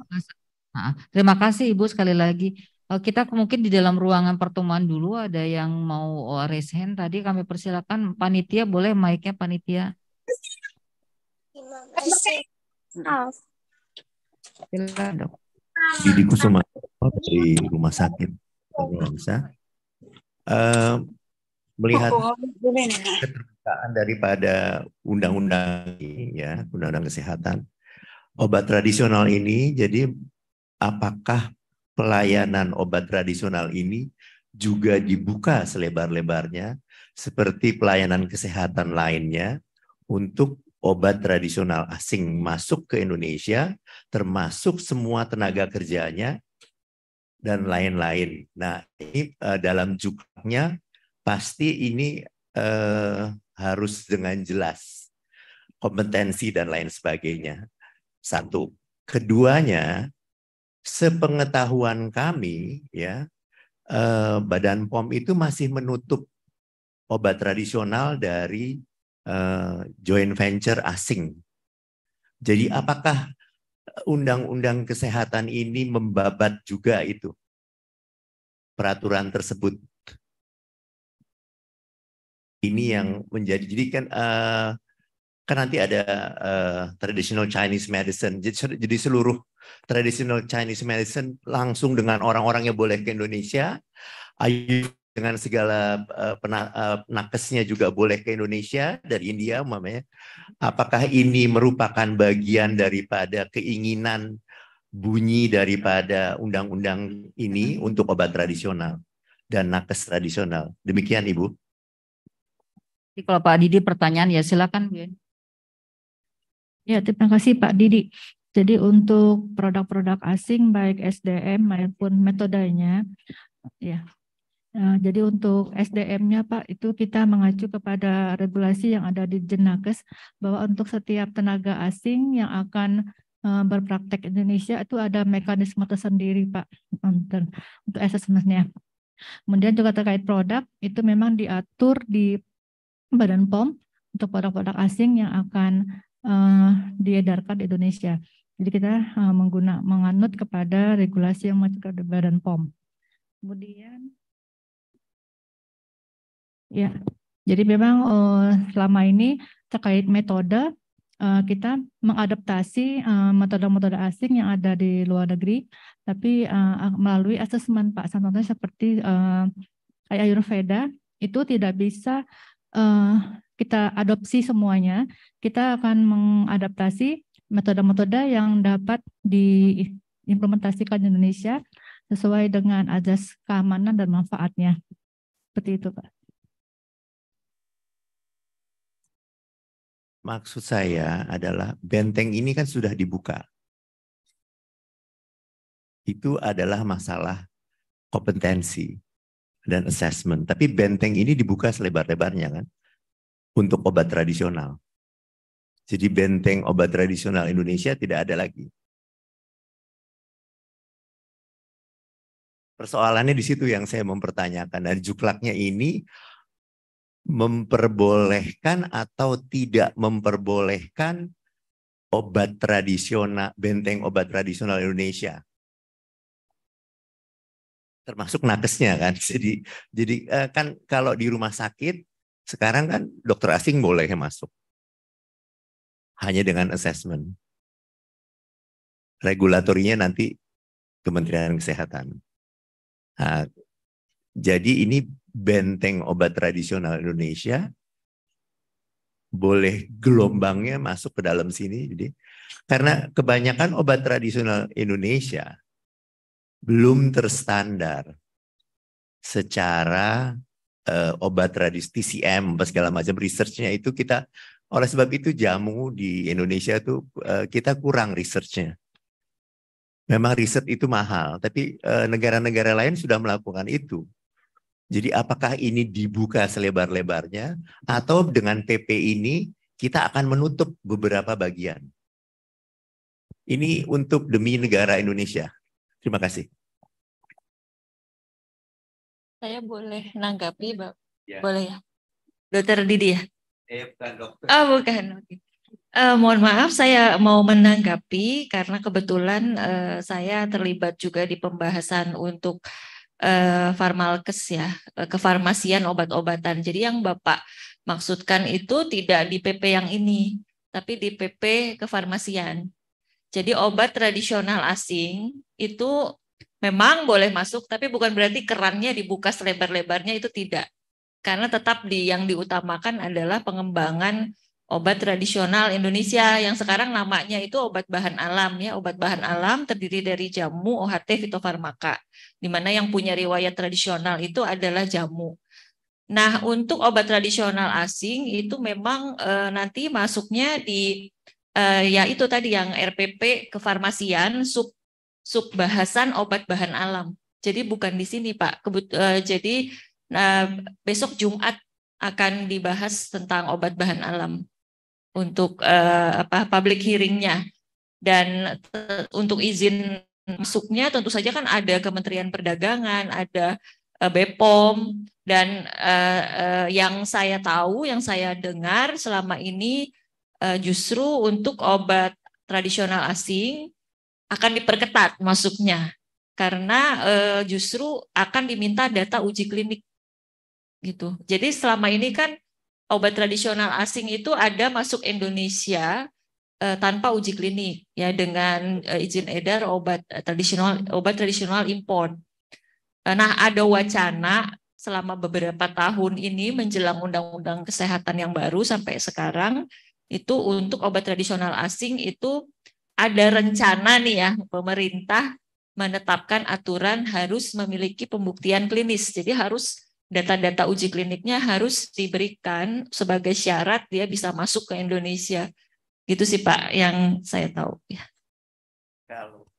Terima kasih Ibu sekali lagi. Eh, kita mungkin di dalam ruangan pertemuan dulu ada yang mau oh, raise hand tadi kami persilakan panitia boleh mic-nya panitia. Jadi Kusuma dari rumah sakit Bangsa. Uh, melihat keterbukaan daripada undang-undang ya undang-undang kesehatan obat tradisional ini jadi apakah pelayanan obat tradisional ini juga dibuka selebar-lebarnya seperti pelayanan kesehatan lainnya untuk obat tradisional asing masuk ke Indonesia termasuk semua tenaga kerjanya dan lain-lain. Nah, ini uh, dalam juknya pasti ini uh, harus dengan jelas kompetensi dan lain sebagainya. Satu, keduanya sepengetahuan kami ya eh, Badan POM itu masih menutup obat tradisional dari eh, joint venture asing. Jadi apakah undang-undang kesehatan ini membabat juga itu peraturan tersebut? Ini yang menjadi jadi kan eh, kan nanti ada uh, traditional Chinese medicine. Jadi, seluruh traditional Chinese medicine langsung dengan orang-orang yang boleh ke Indonesia, ayu dengan segala uh, pena, uh, nakesnya juga boleh ke Indonesia dari India mamanya. Apakah ini merupakan bagian daripada keinginan bunyi daripada undang-undang ini untuk obat tradisional dan nakes tradisional. Demikian Ibu. Jadi kalau Pak Didi pertanyaan ya silakan Bu. Ya, terima kasih Pak Didi. Jadi untuk produk-produk asing baik SDM maupun metodenya, ya. Eh, jadi untuk SDM-nya Pak itu kita mengacu kepada regulasi yang ada di Jenakes bahwa untuk setiap tenaga asing yang akan eh, berpraktek Indonesia itu ada mekanisme tersendiri Pak untuk assessment-nya. Kemudian juga terkait produk itu memang diatur di Badan POM untuk produk-produk asing yang akan uh, diedarkan di Indonesia. Jadi kita uh, mengguna menganut kepada regulasi yang masuk ke Badan POM. Kemudian ya, jadi memang eh, selama ini terkait metode kita mengadaptasi metode-metode asing yang ada di luar negeri, tapi melalui asesmen Pak Santoso seperti uh, Ayurveda itu tidak bisa kita adopsi semuanya, kita akan mengadaptasi metode-metode yang dapat diimplementasikan di Indonesia sesuai dengan azas keamanan dan manfaatnya. Seperti itu, Pak. Maksud saya adalah benteng ini kan sudah dibuka. Itu adalah masalah kompetensi dan assessment. Tapi benteng ini dibuka selebar-lebarnya kan untuk obat tradisional. Jadi benteng obat tradisional Indonesia tidak ada lagi. Persoalannya di situ yang saya mempertanyakan. Dan juklaknya ini memperbolehkan atau tidak memperbolehkan obat tradisional, benteng obat tradisional Indonesia. Termasuk nakesnya kan. Jadi, jadi eh, kan kalau di rumah sakit sekarang kan dokter asing boleh masuk. Hanya dengan assessment. Regulatorinya nanti Kementerian Kesehatan. Nah, jadi ini benteng obat tradisional Indonesia boleh gelombangnya masuk ke dalam sini. Jadi karena kebanyakan obat tradisional Indonesia belum terstandar secara uh, obat tradisi TCM apa segala macam researchnya itu kita oleh sebab itu jamu di Indonesia itu uh, eh, kita kurang researchnya. Memang riset itu mahal, tapi eh, negara-negara uh, lain sudah melakukan itu. Jadi apakah ini dibuka selebar-lebarnya atau dengan PP ini kita akan menutup beberapa bagian? Ini untuk demi negara Indonesia. Terima kasih. Saya boleh nanggapi, bapak Ya. Boleh ya? Dokter Didi ya? Eh, bukan dokter. Oh, bukan. Okay. Uh, eh, mohon maaf, saya mau menanggapi karena kebetulan uh, saya terlibat juga di pembahasan untuk uh, farmalkes ya, uh, kefarmasian obat-obatan. Jadi yang Bapak maksudkan itu tidak di PP yang ini, tapi di PP kefarmasian. Jadi obat tradisional asing itu Memang boleh masuk, tapi bukan berarti kerannya dibuka selebar-lebarnya itu tidak. Karena tetap di yang diutamakan adalah pengembangan obat tradisional Indonesia yang sekarang namanya itu obat bahan alam ya obat bahan alam terdiri dari jamu OHT fitofarmaka di mana yang punya riwayat tradisional itu adalah jamu. Nah untuk obat tradisional asing itu memang e, nanti masuknya di e, ya itu tadi yang RPP kefarmasian sub subbahasan obat bahan alam. Jadi bukan di sini Pak. Kebut, uh, jadi uh, besok Jumat akan dibahas tentang obat bahan alam untuk uh, apa public hearingnya dan untuk izin masuknya tentu saja kan ada Kementerian Perdagangan, ada uh, BPOM dan uh, uh, yang saya tahu, yang saya dengar selama ini uh, justru untuk obat tradisional asing akan diperketat masuknya karena e, justru akan diminta data uji klinik gitu. Jadi selama ini kan obat tradisional asing itu ada masuk Indonesia e, tanpa uji klinik ya dengan e, izin edar obat tradisional obat tradisional impor. Nah, ada wacana selama beberapa tahun ini menjelang undang-undang kesehatan yang baru sampai sekarang itu untuk obat tradisional asing itu ada rencana nih ya pemerintah menetapkan aturan harus memiliki pembuktian klinis. Jadi harus data-data uji kliniknya harus diberikan sebagai syarat dia bisa masuk ke Indonesia. Gitu sih Pak yang saya tahu ya. Kalau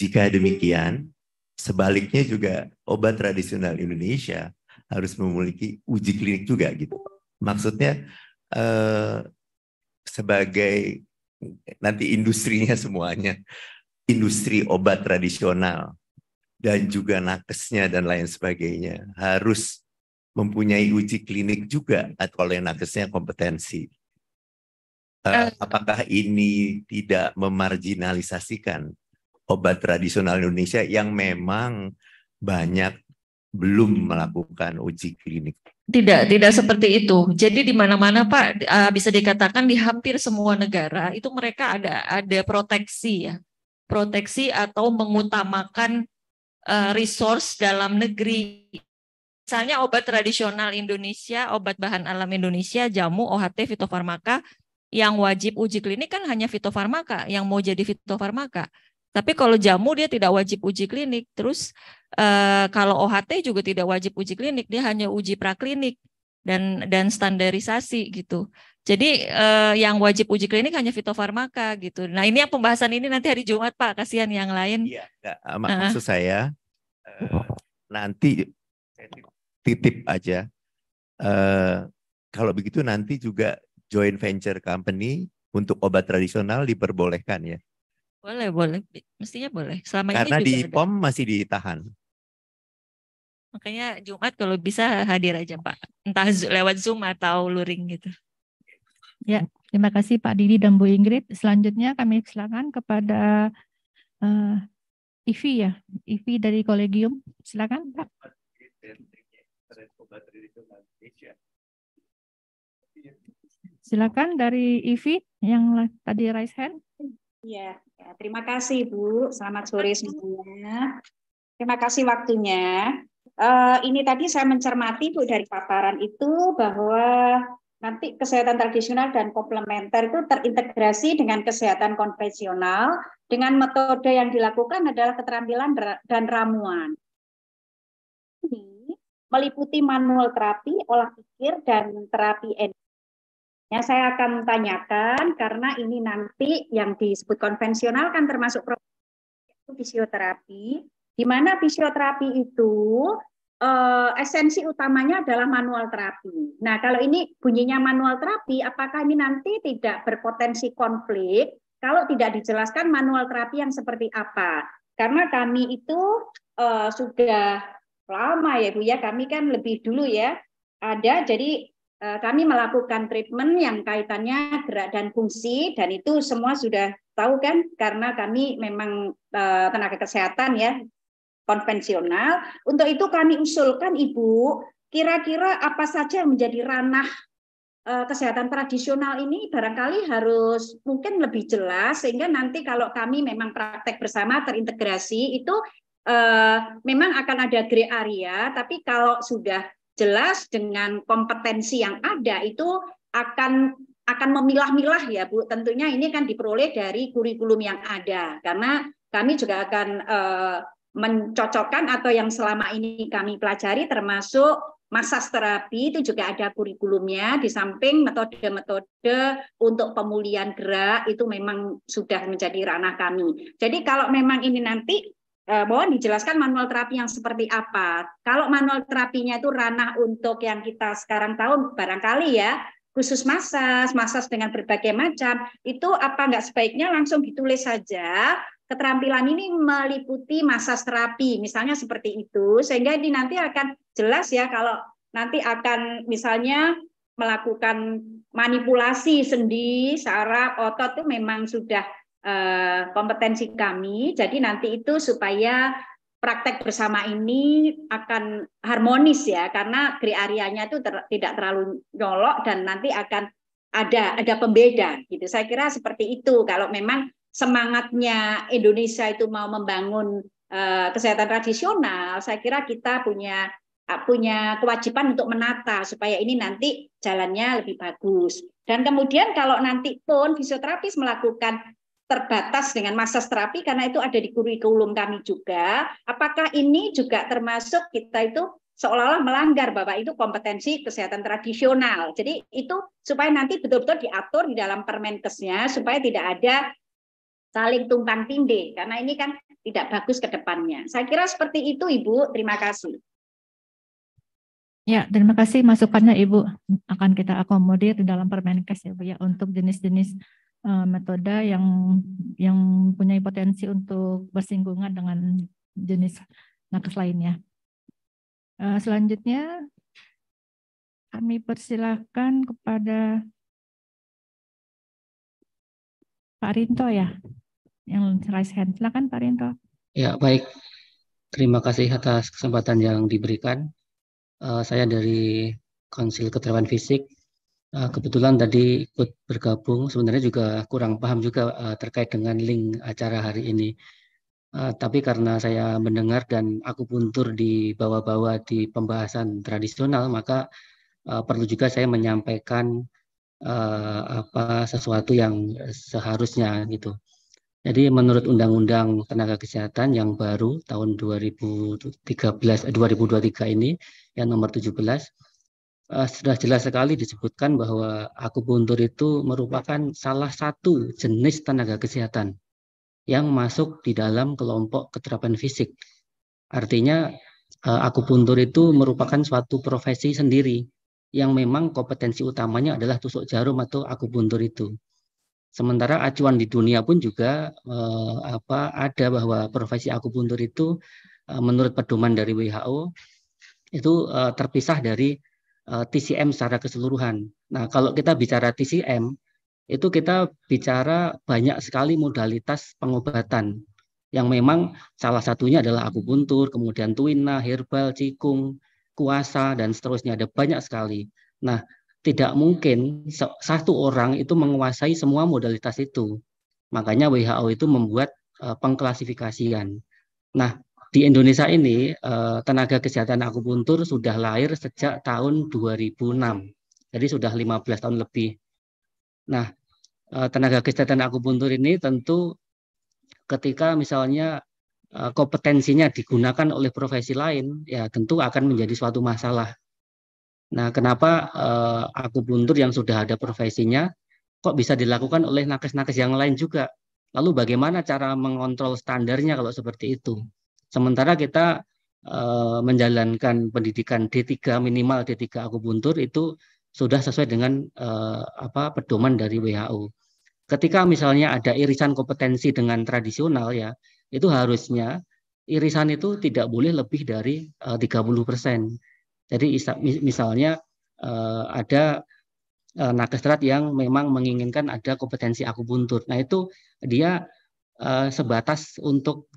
jika demikian, sebaliknya juga obat tradisional Indonesia harus memiliki uji klinik juga gitu. Maksudnya eh, sebagai nanti industrinya semuanya, industri obat tradisional dan juga nakesnya dan lain sebagainya harus mempunyai uji klinik juga atau oleh nakesnya kompetensi. Eh, eh. apakah ini tidak memarginalisasikan obat tradisional Indonesia yang memang banyak belum melakukan uji klinik? Tidak, hmm. tidak seperti itu. Jadi di mana-mana Pak ah, bisa dikatakan di hampir semua negara itu mereka ada ada proteksi ya, proteksi atau mengutamakan eh, resource dalam negeri. Misalnya obat tradisional Indonesia, obat bahan alam Indonesia, jamu, OHT, fitofarmaka yang wajib uji klinik kan hanya fitofarmaka, yang mau jadi fitofarmaka. Tapi kalau jamu dia tidak wajib uji klinik. Terus eh, kalau OHT juga tidak wajib uji klinik, dia hanya uji praklinik dan dan standarisasi gitu. Jadi eh, yang wajib uji klinik hanya fitofarmaka gitu. Nah ini yang pembahasan ini nanti hari Jumat Pak. Kasihan yang lain. Iya. Ah, mak uh. Maksud saya eh, nanti titip aja. Eh, kalau begitu nanti juga joint venture company untuk obat tradisional diperbolehkan ya boleh, boleh. Mestinya boleh. Selama Karena ini di ada. POM masih ditahan. Makanya Jumat kalau bisa hadir aja Pak. Entah lewat Zoom atau luring gitu. Ya, terima kasih Pak Didi dan Bu Ingrid. Selanjutnya kami silakan kepada uh, Ivi ya. Ivi dari Kolegium. Silakan Pak. Silakan dari Ivi yang tadi raise hand. Ya, ya, terima kasih Bu. Selamat sore semuanya. Terima kasih waktunya. Uh, ini tadi saya mencermati Bu dari paparan itu bahwa nanti kesehatan tradisional dan komplementer itu terintegrasi dengan kesehatan konvensional dengan metode yang dilakukan adalah keterampilan dan ramuan. Ini meliputi manual terapi, olah pikir, dan terapi energi Ya, saya akan tanyakan karena ini nanti yang disebut konvensional kan termasuk fisioterapi, di mana fisioterapi itu eh, esensi utamanya adalah manual terapi. Nah, kalau ini bunyinya manual terapi, apakah ini nanti tidak berpotensi konflik kalau tidak dijelaskan manual terapi yang seperti apa? Karena kami itu eh, sudah lama ya Bu ya, kami kan lebih dulu ya ada jadi Eh, kami melakukan treatment yang kaitannya gerak dan fungsi dan itu semua sudah tahu kan karena kami memang eh, tenaga kesehatan ya konvensional. Untuk itu kami usulkan Ibu kira-kira apa saja yang menjadi ranah eh, kesehatan tradisional ini barangkali harus mungkin lebih jelas sehingga nanti kalau kami memang praktek bersama terintegrasi itu memang akan ada grey area tapi kalau sudah jelas dengan kompetensi yang ada itu akan akan memilah-milah ya Bu. Tentunya ini kan diperoleh dari kurikulum yang ada karena kami juga akan eh, mencocokkan atau yang selama ini kami pelajari termasuk masa terapi itu juga ada kurikulumnya di samping metode-metode untuk pemulihan gerak itu memang sudah menjadi ranah kami. Jadi kalau memang ini nanti Eh, mohon dijelaskan manual terapi yang seperti apa. Kalau manual terapinya itu ranah untuk yang kita sekarang tahu barangkali ya, khusus masas, masas dengan berbagai macam, itu apa enggak sebaiknya langsung ditulis saja keterampilan ini meliputi masas terapi, misalnya seperti itu, sehingga ini nanti akan jelas ya kalau nanti akan misalnya melakukan manipulasi sendi, saraf, otot itu memang sudah Eh, kompetensi kami. Jadi nanti itu supaya praktek bersama ini akan harmonis ya karena gray areanya itu ter, tidak terlalu nyolok dan nanti akan ada ada pembeda gitu. Saya kira seperti itu kalau memang semangatnya Indonesia itu mau membangun uh, kesehatan tradisional, saya kira kita punya punya kewajiban untuk menata supaya ini nanti jalannya lebih bagus. Dan kemudian kalau nanti pun fisioterapis melakukan terbatas dengan masa terapi karena itu ada di kurikulum kami juga. Apakah ini juga termasuk kita itu seolah-olah melanggar bahwa itu kompetensi kesehatan tradisional. Jadi itu supaya nanti betul-betul diatur di dalam Permenkesnya supaya tidak ada saling tumpang tindih karena ini kan tidak bagus ke depannya. Saya kira seperti itu Ibu. Terima kasih. Ya, terima kasih masukannya Ibu. Akan kita akomodir di dalam Permenkes ya Bu ya untuk jenis-jenis uh, metode yang yang punya potensi untuk bersinggungan dengan jenis nakes lainnya. Uh, selanjutnya kami persilahkan kepada Pak Rinto ya, yang raise hand. Silakan Pak Rinto. Ya baik, terima kasih atas kesempatan yang diberikan. Uh, saya dari Konsil Keterangan Fisik Eh, kebetulan tadi ikut bergabung, sebenarnya juga kurang paham juga eh, terkait dengan link acara hari ini. Eh, tapi karena saya mendengar dan aku puntur di bawah-bawah di pembahasan tradisional, maka perlu juga saya menyampaikan apa sesuatu yang seharusnya gitu. Jadi menurut Undang-Undang Tenaga Kesehatan yang baru tahun 2013 2023 ini yang nomor 17 uh, sudah jelas sekali disebutkan bahwa akupuntur itu merupakan salah satu jenis tenaga kesehatan yang masuk di dalam kelompok keterapan fisik. Artinya uh, akupuntur itu merupakan suatu profesi sendiri yang memang kompetensi utamanya adalah tusuk jarum atau akupuntur itu. Sementara acuan di dunia pun juga eh, apa ada bahwa profesi akupuntur itu eh, menurut pedoman dari WHO itu eh, terpisah dari Eh, TCM secara keseluruhan. Nah, kalau kita bicara TCM, itu kita bicara banyak sekali modalitas pengobatan yang memang salah satunya adalah akupuntur, kemudian tuina, herbal, cikung, kuasa, dan seterusnya. Ada banyak sekali. Nah, tidak mungkin satu orang itu menguasai semua modalitas itu. Makanya WHO itu membuat eh, pengklasifikasian. Nah, di Indonesia ini eh, tenaga kesehatan akupuntur sudah lahir sejak tahun 2006. Jadi sudah 15 tahun lebih. Nah, eh, tenaga kesehatan akupuntur ini tentu ketika misalnya eh, kompetensinya digunakan oleh profesi lain, ya tentu akan menjadi suatu masalah. Nah, kenapa akupuntur yang sudah ada profesinya kok bisa dilakukan oleh nakes-nakes yang lain juga? Lalu bagaimana cara mengontrol standarnya kalau seperti itu? Sementara kita uh, menjalankan pendidikan D3 minimal D3 akupuntur itu sudah sesuai dengan uh, apa pedoman dari WHO. Ketika misalnya ada irisan kompetensi dengan tradisional ya, itu harusnya irisan itu tidak boleh lebih dari eh, uh, 30%. Jadi misalnya uh, ada uh, nakestrat yang memang menginginkan ada kompetensi akupuntur. Nah, itu dia uh, sebatas untuk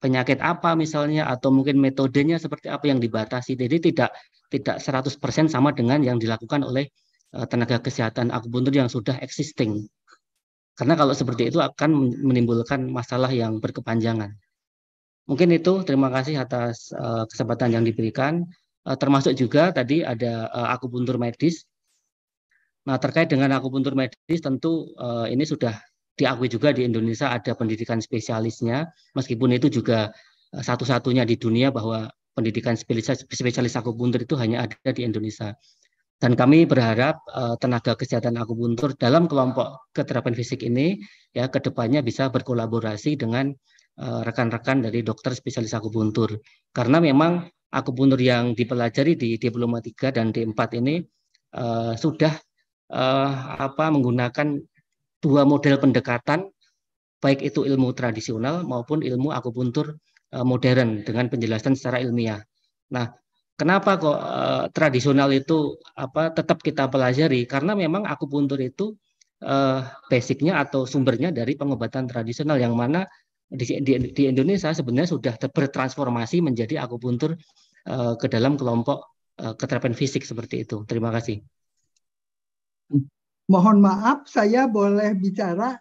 penyakit apa misalnya atau mungkin metodenya seperti apa yang dibatasi. Jadi tidak tidak 100% sama dengan yang dilakukan oleh eh, tenaga kesehatan akupuntur yang sudah existing. Karena kalau seperti itu akan menimbulkan masalah yang berkepanjangan. Mungkin itu terima kasih atas eh, kesempatan yang diberikan. Eh, termasuk juga tadi ada akupuntur medis. Nah, terkait dengan akupuntur medis tentu ini sudah diakui juga di Indonesia ada pendidikan spesialisnya, meskipun itu juga eh, satu-satunya di dunia bahwa pendidikan spesialis, akupuntur itu hanya ada di Indonesia. Dan kami berharap uh, tenaga kesehatan akupuntur dalam kelompok keterapan fisik ini ya kedepannya bisa berkolaborasi dengan eh, rekan-rekan uh, dari dokter spesialis akupuntur. Karena memang akupuntur yang dipelajari di diploma 3 dan D4 ini uh, sudah uh, apa menggunakan dua model pendekatan baik itu ilmu tradisional maupun ilmu akupuntur eh, modern dengan penjelasan secara ilmiah. Nah, kenapa kok eh, tradisional itu apa tetap kita pelajari? Karena memang akupuntur itu eh, basicnya atau sumbernya dari pengobatan tradisional yang mana di, di, di Indonesia sebenarnya sudah bertransformasi menjadi akupuntur eh, ke dalam kelompok eh, keterapian fisik seperti itu. Terima kasih. Hmm. Mohon maaf, saya boleh bicara?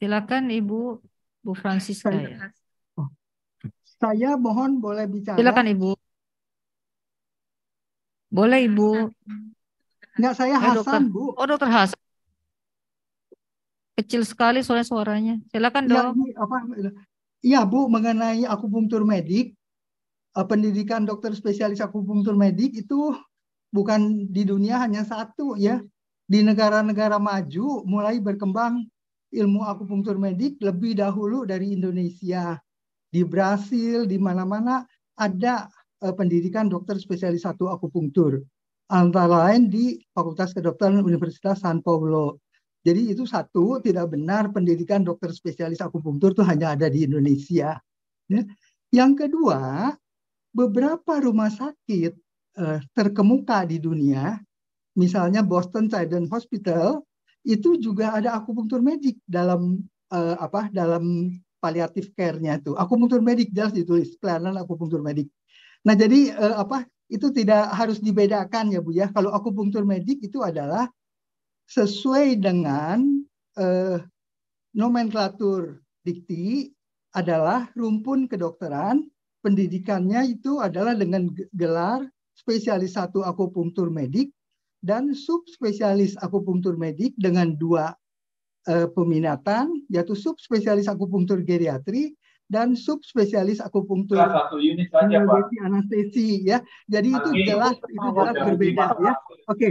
Silakan Ibu Bu Francisca. Saya, ya. oh, saya mohon boleh bicara. Silakan Ibu. Boleh Ibu. Enggak, saya eh, Hasan, dokter. Bu. Oh, dokter Hasan. Kecil sekali soalnya suaranya. Silakan, Ya, apa, ya, Bu, mengenai akupunktur medik, eh, pendidikan dokter spesialis akupunktur medik itu bukan di dunia hanya satu ya. Hmm. Di negara-negara maju mulai berkembang ilmu akupunktur medik lebih dahulu dari Indonesia. Di Brasil, di mana-mana ada e, pendidikan dokter spesialis satu akupunktur. Antara lain di Fakultas Kedokteran Universitas San Paulo. Jadi itu satu, tidak benar pendidikan dokter spesialis akupunktur itu hanya ada di Indonesia. Ya. Yang kedua, beberapa rumah sakit Eh, terkemuka di dunia, misalnya Boston Children Hospital, itu juga ada akupunktur medik dalam uh, apa dalam paliatif care-nya itu. Akupunktur medik jelas ditulis pelayanan akupunktur medik. Nah, jadi uh, apa itu tidak harus dibedakan ya Bu ya. Kalau akupunktur medik itu adalah sesuai dengan uh, nomenklatur dikti adalah rumpun kedokteran, pendidikannya itu adalah dengan gelar spesialis satu akupunktur medik dan subspesialis akupunktur medik dengan dua eh, peminatan yaitu subspesialis akupunktur geriatri dan subspesialis akupunktur satu anestesi ya. Jadi itu jelas itu, itu jelas berbeda ya. Oke. Okay.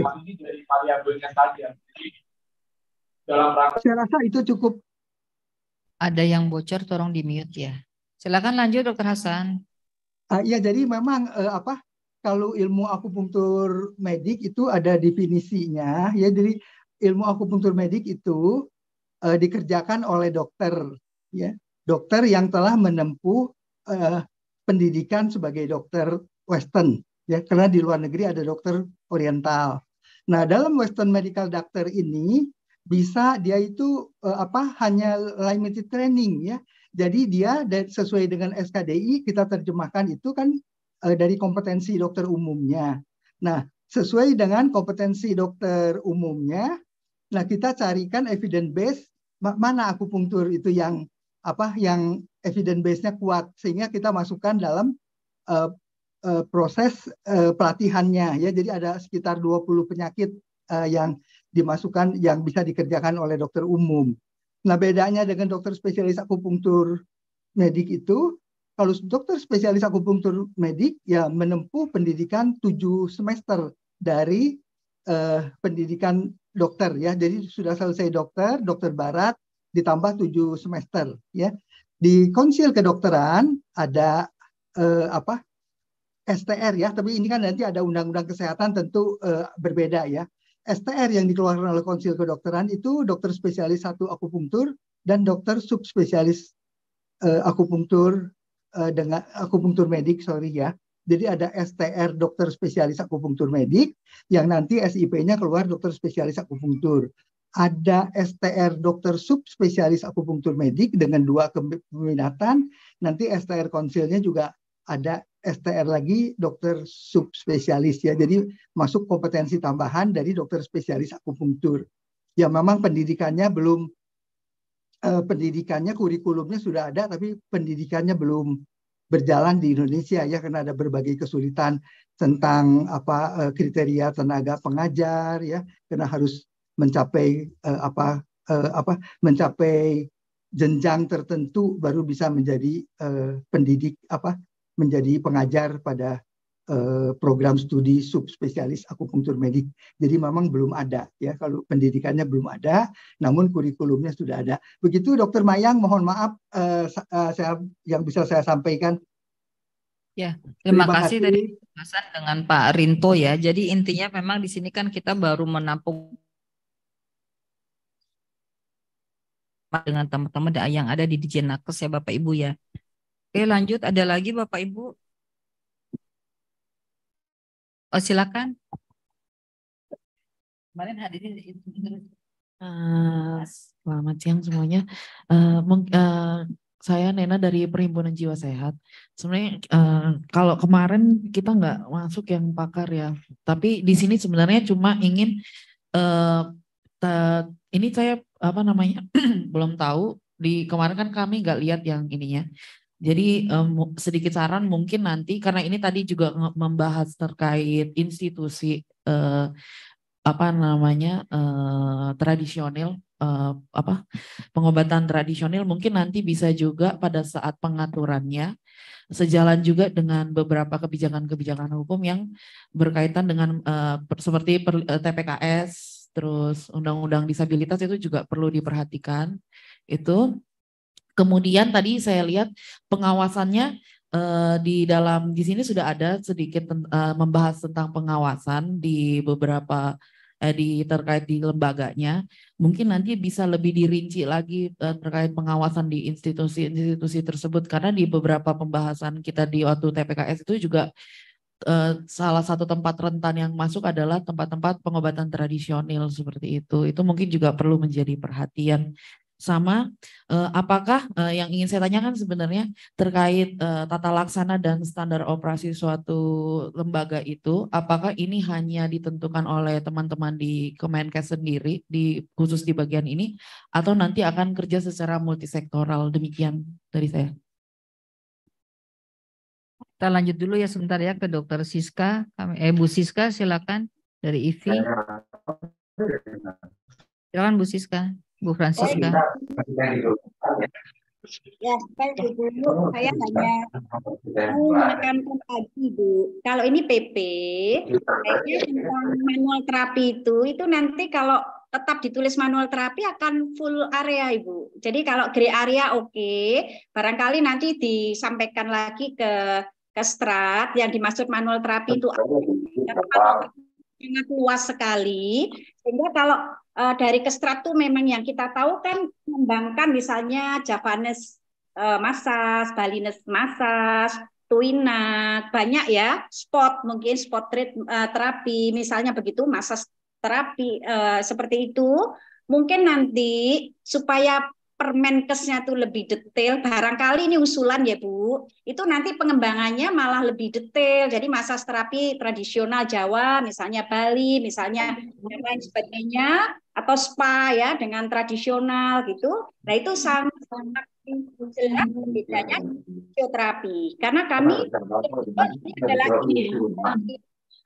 Saya rasa itu cukup ada yang bocor tolong di mute ya. Silakan lanjut Dokter Hasan. Uh, ya jadi memang uh, apa kalau ilmu akupunktur medik itu ada definisinya ya jadi ilmu akupunktur medik itu uh, dikerjakan oleh dokter ya dokter yang telah menempuh uh, pendidikan sebagai dokter western ya karena di luar negeri ada dokter oriental nah dalam western medical doctor ini bisa dia itu uh, apa hanya limited training ya jadi dia sesuai dengan SKDI kita terjemahkan itu kan uh, dari kompetensi dokter umumnya. Nah, sesuai dengan kompetensi dokter umumnya, nah kita carikan evidence base mana akupunktur itu yang apa yang evidence base-nya kuat sehingga kita masukkan dalam uh, uh, proses uh, pelatihannya ya. Jadi ada sekitar 20 penyakit uh, yang dimasukkan yang bisa dikerjakan oleh dokter umum. Nah, bedanya dengan dokter spesialis akupunktur medik itu kalau dokter spesialis akupunktur medik ya menempuh pendidikan tujuh semester dari uh, pendidikan dokter ya. Jadi sudah selesai dokter, dokter barat ditambah tujuh semester ya. Di konsil kedokteran ada uh, apa? STR ya, tapi ini kan nanti ada undang-undang kesehatan tentu uh, berbeda ya. STR yang dikeluarkan oleh konsil kedokteran itu dokter spesialis satu akupunktur dan dokter subspesialis uh, akupunktur uh, dengan akupunktur medik, sorry ya. Jadi ada STR dokter spesialis akupunktur medik yang nanti SIP-nya keluar dokter spesialis akupunktur. Ada STR dokter subspesialis akupunktur medik dengan dua keminatan. Nanti STR konsilnya juga ada STR lagi dokter subspesialis ya. Jadi masuk kompetensi tambahan dari dokter spesialis akupunktur. Ya memang pendidikannya belum eh, pendidikannya kurikulumnya sudah ada tapi pendidikannya belum berjalan di Indonesia ya karena ada berbagai kesulitan tentang apa eh, kriteria tenaga pengajar ya karena harus mencapai eh, apa eh, apa mencapai jenjang tertentu baru bisa menjadi eh, pendidik apa menjadi pengajar pada Eh, program studi subspesialis akupunktur medik. Jadi memang belum ada ya kalau pendidikannya belum ada, namun kurikulumnya sudah ada. Begitu Dokter Mayang, mohon maaf uh, uh, saya yang bisa saya sampaikan. Ya, terima, terima kasih tadi pembahasan dengan Pak Rinto ya. Jadi intinya memang di sini kan kita baru menampung dengan teman-teman yang ada di Dijenakes ya Bapak Ibu ya. Oke, lanjut ada lagi Bapak Ibu Oh silakan. Kemarin hadirin Uh, ah, selamat siang semuanya. Uh, uh, saya Nena dari Perhimpunan Jiwa Sehat. Sebenarnya uh, kalau kemarin kita nggak masuk yang pakar ya, tapi di sini sebenarnya cuma ingin uh, ta, ini saya apa namanya belum tahu. Di kemarin kan kami nggak lihat yang ininya, jadi um, sedikit saran mungkin nanti karena ini tadi juga membahas terkait institusi uh, apa namanya uh, tradisional uh, apa pengobatan tradisional mungkin nanti bisa juga pada saat pengaturannya sejalan juga dengan beberapa kebijakan-kebijakan hukum yang berkaitan dengan uh, seperti per, uh, TPKS terus undang-undang disabilitas itu juga perlu diperhatikan itu Kemudian tadi saya lihat pengawasannya uh, di dalam di sini sudah ada sedikit uh, membahas tentang pengawasan di beberapa eh, di terkait di lembaganya. Mungkin nanti bisa lebih dirinci lagi uh, terkait pengawasan di institusi-institusi tersebut karena di beberapa pembahasan kita di waktu TPKS itu juga salah satu tempat rentan yang masuk adalah tempat-tempat pengobatan tradisional seperti itu. Itu mungkin juga perlu menjadi perhatian sama uh, apakah uh, yang ingin saya tanyakan sebenarnya terkait uh, tata laksana dan standar operasi suatu lembaga itu apakah ini hanya ditentukan oleh teman-teman di Kemenkes sendiri di khusus di bagian ini atau nanti akan kerja secara multisektoral demikian dari saya kita lanjut dulu ya sebentar ya ke dokter Siska eh Bu Siska silakan dari IVI ya. silakan Bu Siska Bu Francisca? Oh, iya. Ya, spell kan dulu. Saya hanya menekankan tadi, Bu. Kalau ini PP, kayaknya tentang manual terapi itu, itu nanti kalau tetap ditulis manual terapi akan full area Ibu. Jadi kalau gray area oke, okay. barangkali nanti disampaikan lagi ke ke strat yang dimaksud manual terapi itu sangat luas sekali sehingga kalau uh, dari kestrat memang yang kita tahu kan mengembangkan misalnya Javanese uh, eh, massage, Balinese massage, Tuina, banyak ya spot mungkin spot treat, uh, terapi misalnya begitu massage terapi uh, seperti itu mungkin nanti supaya permenkesnya tuh lebih detail. Barangkali ini usulan ya Bu, itu nanti pengembangannya malah lebih detail. Jadi masa terapi tradisional Jawa, misalnya Bali, misalnya dan lain sebagainya, atau spa ya dengan tradisional gitu. Nah itu sangat jelas bedanya iya. fisioterapi. Karena kami nah, ini adalah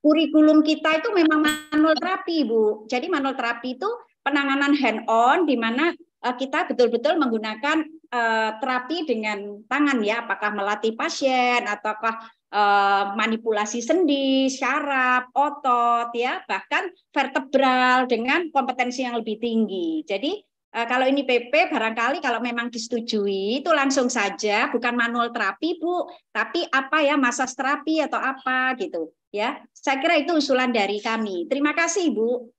kurikulum kita itu memang manual terapi Bu. Jadi manual terapi itu penanganan hand on di mana Eh, kita betul-betul menggunakan eh, terapi dengan tangan ya, apakah melatih pasien ataukah eh, manipulasi sendi, syaraf, otot ya, bahkan vertebral dengan kompetensi yang lebih tinggi. Jadi kalau ini PP barangkali kalau memang disetujui itu langsung saja bukan manual terapi Bu, tapi apa ya massage terapi atau apa gitu ya. Saya kira itu usulan dari kami. Terima kasih Bu.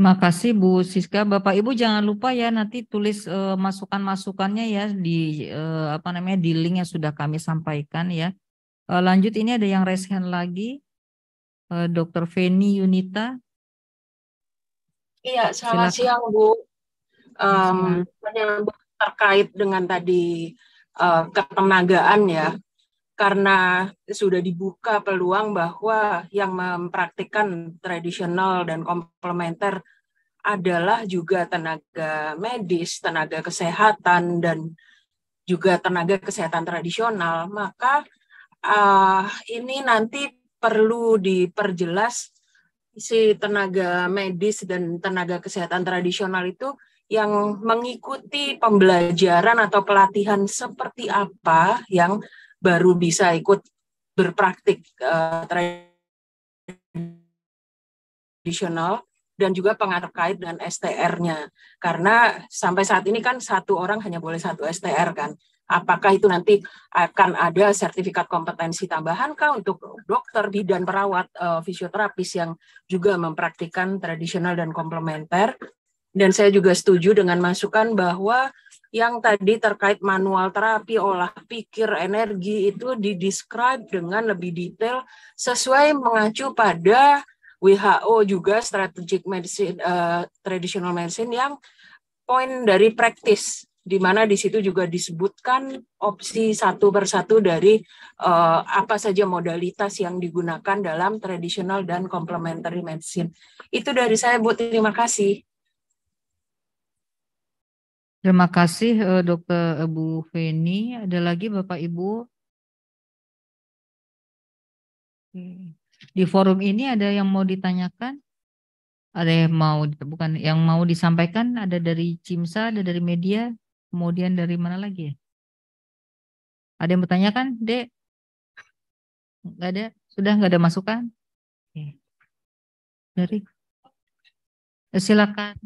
Makasih Bu Siska, Bapak Ibu jangan lupa ya nanti tulis uh, masukan-masukannya ya di uh, apa namanya di link yang sudah kami sampaikan ya. Uh, lanjut ini ada yang raise hand lagi, uh, Dr. Feni Yunita. Iya, selamat Silakan. siang Bu. Um, menyambut terkait dengan tadi uh, ketenagaan ya karena sudah dibuka peluang bahwa yang mempraktikkan tradisional dan komplementer adalah juga tenaga medis, tenaga kesehatan dan juga tenaga kesehatan tradisional, maka uh, ini nanti perlu diperjelas si tenaga medis dan tenaga kesehatan tradisional itu yang mengikuti pembelajaran atau pelatihan seperti apa yang baru bisa ikut berpraktik uh, tradisional dan juga pengaruh kait dengan STR-nya. Karena sampai saat ini kan satu orang hanya boleh satu STR kan. Apakah itu nanti akan ada sertifikat kompetensi tambahan kah untuk dokter, bidan, perawat, eh, fisioterapis yang juga mempraktikkan tradisional dan komplementer? Dan saya juga setuju dengan masukan bahwa yang tadi terkait manual terapi, olah pikir, energi itu didescribe dengan lebih detail sesuai mengacu pada WHO juga strategic medicine uh, traditional medicine yang poin dari praktis di mana di situ juga disebutkan opsi satu persatu dari uh, apa saja modalitas yang digunakan dalam tradisional dan complementary medicine. Itu dari saya Bu, terima kasih. Terima kasih eh, Dokter Bu Feni. Ada lagi Bapak Ibu? Di forum ini ada yang mau ditanyakan? Ada yang mau bukan yang mau disampaikan ada dari Cimsa, ada dari media, kemudian dari mana lagi Ada yang bertanya kan, Dek? Enggak ada? Sudah enggak ada masukan? Oke. Dari? Eh, silakan.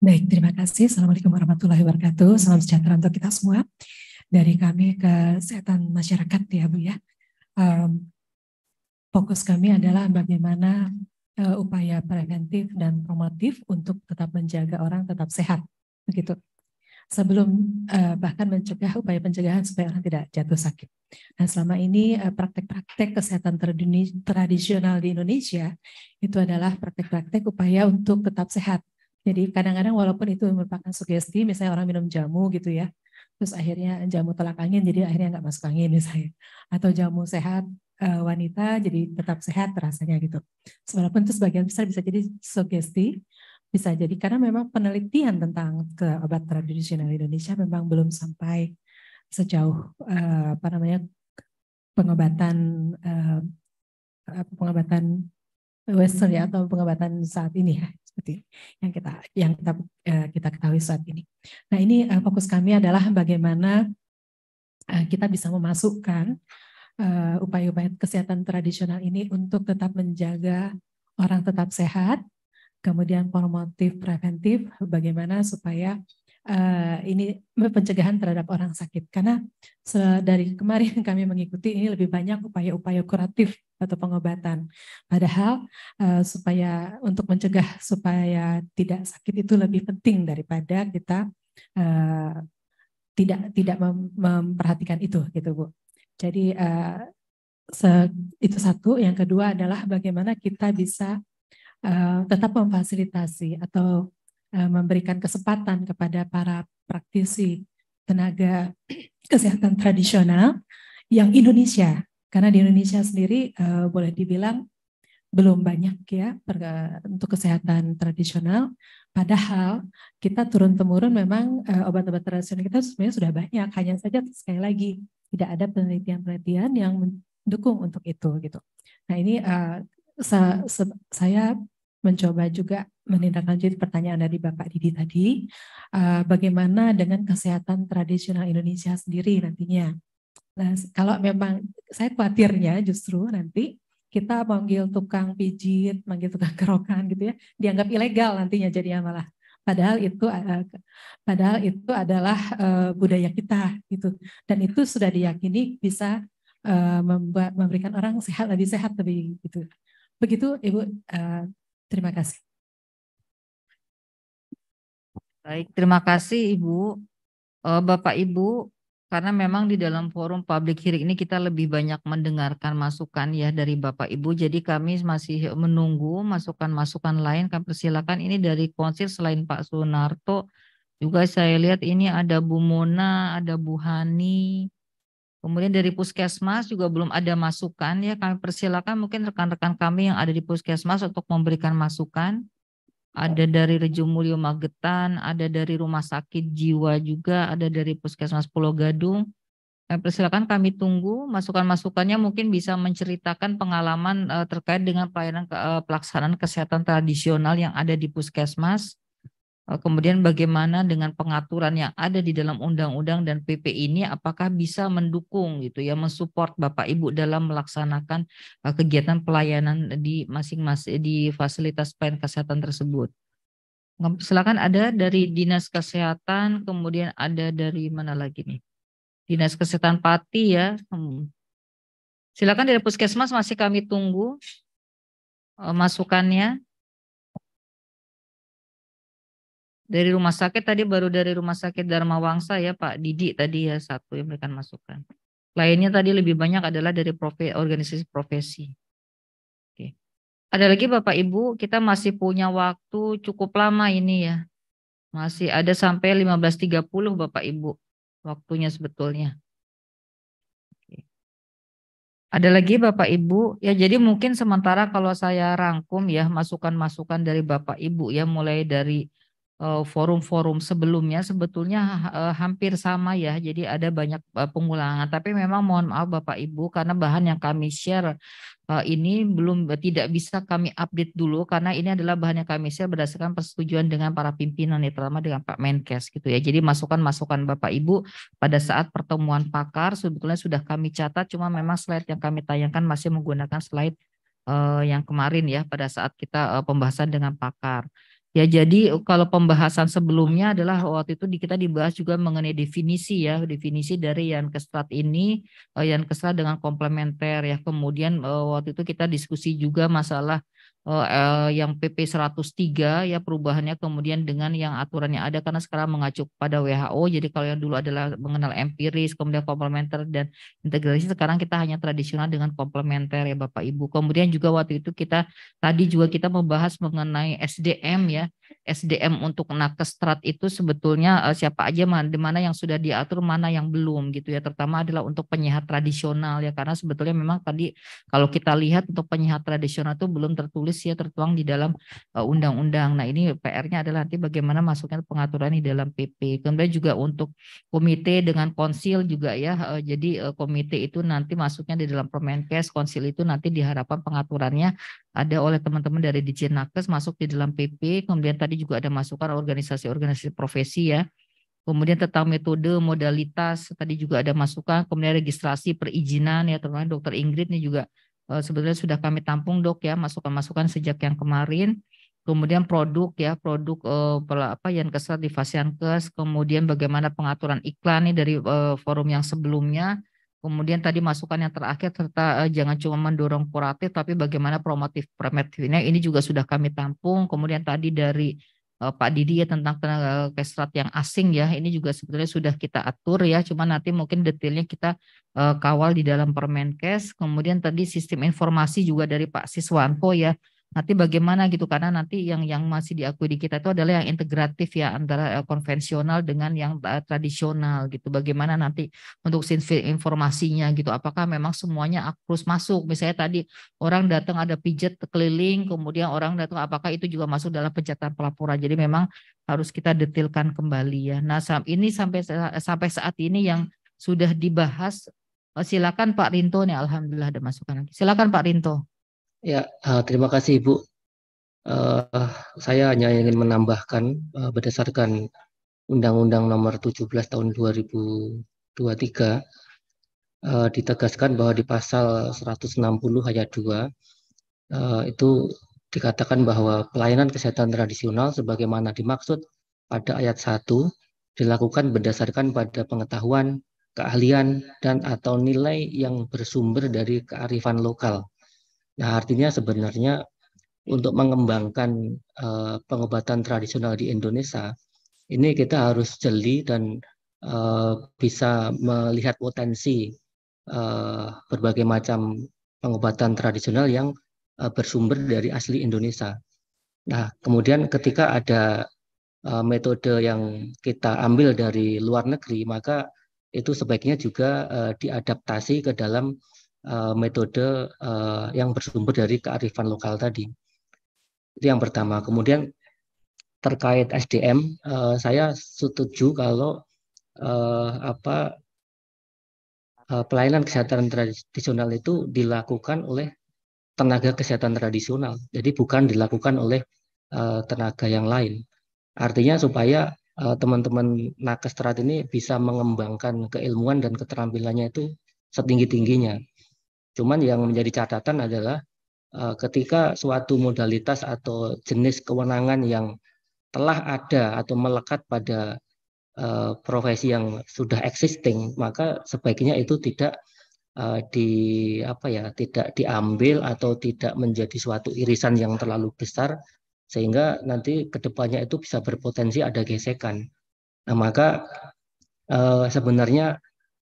Baik, terima kasih. Assalamualaikum warahmatullahi wabarakatuh. Salam sejahtera untuk kita semua. Dari kami kesehatan masyarakat ya Bu ya. Um, fokus kami adalah bagaimana uh, upaya preventif dan promotif untuk tetap menjaga orang tetap sehat. Begitu. Sebelum uh, bahkan mencegah upaya pencegahan supaya orang tidak jatuh sakit. Nah selama ini e, praktek-praktek kesehatan tradisional di Indonesia itu adalah praktek-praktek upaya untuk tetap sehat jadi kadang-kadang walaupun itu merupakan sugesti, misalnya orang minum jamu gitu ya, terus akhirnya jamu tolak angin jadi akhirnya nggak masuk angin misalnya, atau jamu sehat eh, wanita jadi tetap sehat rasanya gitu. Walaupun itu sebagian besar bisa jadi sugesti, bisa jadi karena memang penelitian tentang ke obat tradisional Indonesia memang belum sampai sejauh eh, apa namanya pengobatan eh, pengobatan western ya atau pengobatan saat ini ya seperti yang kita yang kita eh, kita ketahui saat ini. Nah ini eh, fokus kami adalah bagaimana eh, kita bisa memasukkan upaya-upaya kesehatan tradisional ini untuk tetap menjaga orang tetap sehat, kemudian promotif preventif, bagaimana supaya ini pencegahan terhadap orang sakit. Karena dari kemarin kami mengikuti ini lebih banyak upaya-upaya kuratif atau pengobatan. Padahal uh, supaya untuk mencegah supaya tidak sakit itu lebih penting daripada kita uh, tidak tidak mem memperhatikan itu gitu Bu. Jadi uh, itu satu, yang kedua adalah bagaimana kita bisa uh, tetap memfasilitasi atau memberikan kesempatan kepada para praktisi tenaga kesehatan tradisional yang Indonesia karena di Indonesia sendiri uh, boleh dibilang belum banyak ya untuk kesehatan tradisional. Padahal kita turun temurun memang eh, obat-obat tradisional kita sebenarnya sudah banyak. Hanya saja sekali lagi tidak ada penelitian-penelitian yang mendukung untuk itu gitu. Nah ini uh, saya mencoba juga menindaklanjuti pertanyaan dari Bapak Didi tadi, uh, bagaimana dengan kesehatan tradisional Indonesia sendiri nantinya? Nah, kalau memang saya khawatirnya justru nanti kita manggil tukang pijit, manggil tukang kerokan gitu ya, dianggap ilegal nantinya jadinya malah. Padahal itu eh, eh, padahal itu adalah eh, budaya kita gitu. Dan itu sudah diyakini bisa membuat memberikan orang sehat lebih sehat lebih gitu. Begitu Ibu, terima kasih. Baik, terima kasih Ibu. Bapak Ibu, karena memang di dalam forum public hearing ini kita lebih banyak mendengarkan masukan ya dari Bapak Ibu. Jadi kami masih menunggu masukan-masukan lain. Kami persilakan ini dari konsil selain Pak Sunarto juga saya lihat ini ada Bu Mona, ada Bu Hani. Kemudian dari Puskesmas juga belum ada masukan ya. Kami persilakan mungkin rekan-rekan kami yang ada di Puskesmas untuk memberikan masukan ada dari Rejumulyo Magetan, ada dari Rumah Sakit Jiwa juga, ada dari Puskesmas Pulau Gadung. Eh, persilakan kami tunggu masukan-masukannya mungkin bisa menceritakan pengalaman eh, terkait dengan pelayanan eh, pelaksanaan kesehatan tradisional yang ada di Puskesmas Eh, kemudian bagaimana dengan pengaturan yang ada di dalam undang-undang dan PP ini apakah bisa mendukung gitu ya mensupport Bapak Ibu dalam melaksanakan eh, kegiatan pelayanan di masing-masing di fasilitas pelayanan kesehatan tersebut. Silakan ada dari Dinas Kesehatan, kemudian ada dari mana lagi nih? Dinas Kesehatan Pati ya. Hmm. Silakan dari Puskesmas masih kami tunggu eh, masukannya. Dari rumah sakit tadi baru dari rumah sakit Dharma Wangsa ya Pak Didi tadi ya satu yang memberikan masukan. Lainnya tadi lebih banyak adalah dari profe, organisasi profesi. Oke. Ada lagi Bapak Ibu, kita masih punya waktu cukup lama ini ya. Masih ada sampai 15.30 Bapak Ibu waktunya sebetulnya. Oke. Ada lagi Bapak Ibu, ya jadi mungkin sementara kalau saya rangkum ya masukan-masukan dari Bapak Ibu ya mulai dari Eh, forum-forum sebelumnya sebetulnya eh, hampir sama ya. Jadi ada banyak eh, pengulangan. Tapi memang mohon maaf Bapak Ibu karena bahan yang kami share ini belum tidak bisa kami update dulu karena ini adalah bahan yang kami share berdasarkan persetujuan dengan para pimpinan ya terutama dengan Pak Menkes gitu ya. Jadi masukan-masukan Bapak Ibu pada saat pertemuan pakar sebetulnya sudah kami catat cuma memang slide yang kami tayangkan masih menggunakan slide yang kemarin ya pada saat kita pembahasan dengan pakar. Ya, jadi e, kalau pembahasan sebelumnya adalah waktu itu kita dibahas juga mengenai definisi ya, definisi dari yang Kestrat ini, e, yang Kestrat dengan komplementer ya. Kemudian e, waktu itu kita diskusi juga masalah Oh, eh, yang PP 103 ya perubahannya kemudian dengan yang aturannya ada karena sekarang mengacu pada WHO. Jadi kalau yang dulu adalah mengenal empiris, kemudian komplementer dan integrasi sekarang kita hanya tradisional dengan komplementer ya Bapak Ibu. Kemudian juga waktu itu kita tadi juga kita membahas mengenai SDM ya. SDM untuk nakes strat itu sebetulnya eh, siapa aja di mana yang sudah diatur mana yang belum gitu ya terutama adalah untuk penyehat tradisional ya karena sebetulnya memang tadi kalau kita lihat untuk penyehat tradisional itu belum tertulis manusia tertuang di dalam uh, undang-undang. Nah, ini PR-nya adalah nanti bagaimana masuknya pengaturan di dalam PP. Kemudian juga untuk komite dengan konsil juga ya. Uh, jadi uh, komite itu nanti masuknya di dalam Permenkes, konsil itu nanti diharapkan pengaturannya ada oleh teman-teman dari Dijenakes masuk di dalam PP. Kemudian tadi juga ada masukan organisasi-organisasi profesi ya kemudian tentang metode modalitas tadi juga ada masukan kemudian registrasi perizinan ya terutama dokter Ingrid ini juga Eh, sebetulnya sudah kami tampung dok ya masukan-masukan sejak yang kemarin kemudian produk ya produk uh, apa yang kesal di Fasiankes kemudian bagaimana pengaturan iklan nih dari uh, forum yang sebelumnya kemudian tadi masukan yang terakhir serta uh, jangan cuma mendorong kuratif tapi bagaimana promotif preventifnya ini juga sudah kami tampung kemudian tadi dari Eh, Pak Didi ya tentang tenaga kesehatan yang asing ya ini juga sebetulnya sudah kita atur ya cuma nanti mungkin detailnya kita uh, kawal di dalam Permenkes kemudian tadi sistem informasi juga dari Pak Siswanto ya nanti bagaimana gitu karena nanti yang yang masih diakui di kita itu adalah yang integratif ya antara eh, konvensional dengan yang eh, tradisional gitu bagaimana nanti untuk informasinya gitu apakah memang semuanya harus masuk misalnya tadi orang datang ada pijat keliling kemudian orang datang apakah itu juga masuk dalam pencatatan pelaporan jadi memang harus kita detilkan kembali ya nah ini sampai sampai saat ini yang sudah dibahas eh, silakan Pak Rinto nih alhamdulillah ada masukan lagi silakan Pak Rinto Ya, eh, terima kasih Ibu. Uh, eh, saya hanya ingin menambahkan uh, berdasarkan Undang-Undang Nomor 17 Tahun 2023 uh, ditegaskan bahwa di pasal 160 ayat 2 uh, itu dikatakan bahwa pelayanan kesehatan tradisional sebagaimana dimaksud pada ayat 1 dilakukan berdasarkan pada pengetahuan, keahlian dan atau nilai yang bersumber dari kearifan lokal Nah, artinya sebenarnya untuk mengembangkan uh, pengobatan tradisional di Indonesia, ini kita harus jeli dan uh, bisa melihat potensi uh, berbagai macam pengobatan tradisional yang uh, bersumber dari asli Indonesia. Nah, kemudian ketika ada uh, metode yang kita ambil dari luar negeri, maka itu sebaiknya juga uh, diadaptasi ke dalam Eh, metode eh, yang bersumber dari kearifan lokal tadi. Itu yang pertama. Kemudian terkait SDM, eh, saya setuju kalau apa pelayanan kesehatan tradisional itu dilakukan oleh tenaga kesehatan tradisional. Jadi bukan dilakukan oleh tenaga yang lain. Artinya supaya teman-teman nakes terat ini bisa mengembangkan keilmuan dan keterampilannya itu setinggi tingginya Cuman yang menjadi catatan adalah eh, ketika suatu modalitas atau jenis kewenangan yang telah ada atau melekat pada eh, profesi yang sudah existing, maka sebaiknya itu tidak eh, di apa ya tidak diambil atau tidak menjadi suatu irisan yang terlalu besar sehingga nanti kedepannya itu bisa berpotensi ada gesekan. Nah maka sebenarnya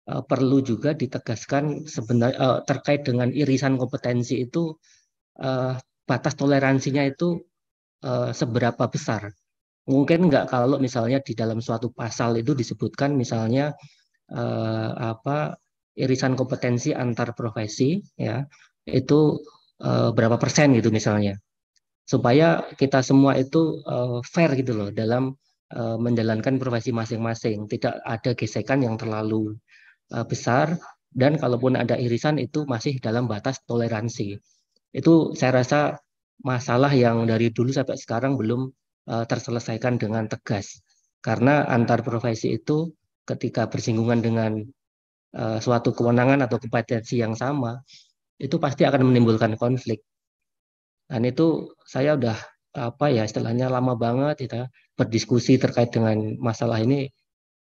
Eh, perlu juga ditegaskan sebenarnya eh, terkait dengan irisan kompetensi itu eh, batas toleransinya itu seberapa besar. Mungkin nggak kalau misalnya di dalam suatu pasal itu disebutkan misalnya apa irisan kompetensi antar profesi ya itu berapa persen gitu misalnya supaya kita semua itu fair gitu loh dalam menjalankan profesi masing-masing tidak ada gesekan yang terlalu Eh, besar dan kalaupun ada irisan itu masih dalam batas toleransi. Itu saya rasa masalah yang dari dulu sampai sekarang belum eh, terselesaikan dengan tegas. Karena antar profesi itu ketika bersinggungan dengan eh, suatu kewenangan atau kompetensi yang sama, itu pasti akan menimbulkan konflik. Dan itu saya udah apa ya istilahnya lama banget kita berdiskusi terkait dengan masalah ini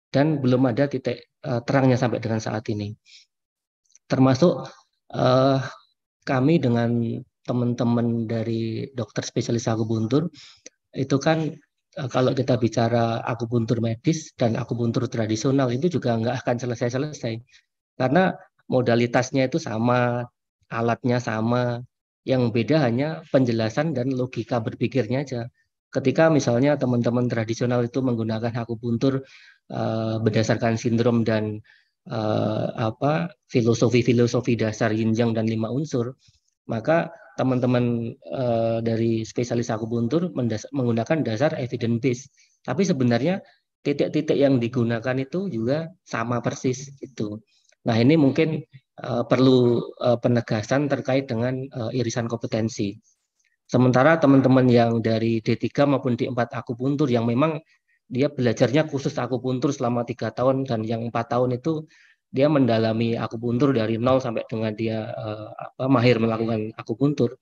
dan belum ada titik uh, terangnya sampai dengan saat ini. Termasuk uh, kami dengan teman-teman dari dokter spesialis akupuntur itu kan eh, kalau kita bicara akupuntur medis dan akupuntur tradisional itu juga nggak akan selesai-selesai karena modalitasnya itu sama, alatnya sama, yang beda hanya penjelasan dan logika berpikirnya aja. Ketika misalnya teman-teman tradisional itu menggunakan akupuntur Eh, berdasarkan sindrom dan uh, apa filosofi-filosofi dasar yinjang dan lima unsur, maka teman-teman uh, dari spesialis akupuntur menggunakan dasar evidence based. Tapi sebenarnya titik-titik yang digunakan itu juga sama persis itu. Nah, ini mungkin uh, perlu uh, penegasan terkait dengan uh, irisan kompetensi. Sementara teman-teman yang dari D3 maupun D4 akupuntur yang memang dia belajarnya khusus akupuntur selama tiga tahun dan yang empat tahun itu dia mendalami akupuntur dari nol sampai dengan dia uh, apa, mahir melakukan akupuntur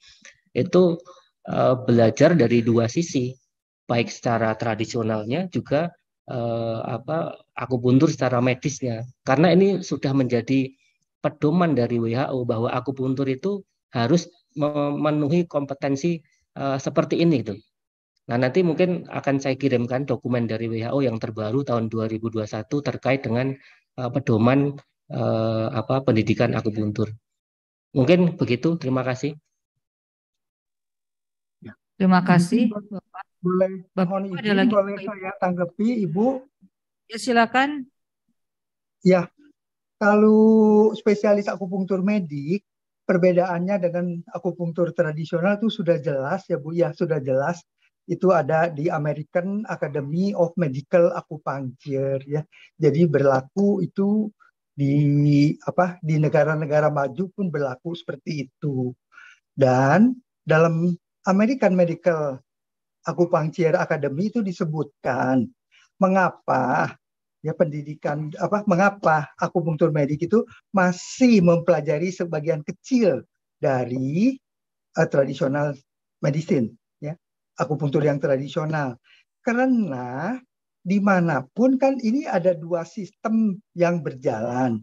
itu uh, belajar dari dua sisi baik secara tradisionalnya juga uh, apa akupuntur secara medisnya karena ini sudah menjadi pedoman dari WHO bahwa akupuntur itu harus memenuhi kompetensi uh, seperti ini tuh gitu. Nah, nanti mungkin akan saya kirimkan dokumen dari WHO yang terbaru tahun 2021 terkait dengan uh, pedoman uh, apa pendidikan akupuntur. Mungkin begitu, terima kasih. Ya. Terima kasih. Bapak. Boleh Bapak mohon izin, lagi, boleh saya tanggapi Ibu? Ya, silakan. Ya. Kalau spesialis akupunktur medik perbedaannya dengan akupunktur tradisional itu sudah jelas ya Bu, ya sudah jelas itu ada di American Academy of Medical Acupuncture ya. Jadi berlaku itu di apa di negara-negara maju pun berlaku seperti itu. Dan dalam American Medical Acupuncture Academy itu disebutkan mengapa ya pendidikan apa mengapa akupunktur medik itu masih mempelajari sebagian kecil dari uh, tradisional medicine akupuntur yang tradisional. Karena dimanapun kan ini ada dua sistem yang berjalan.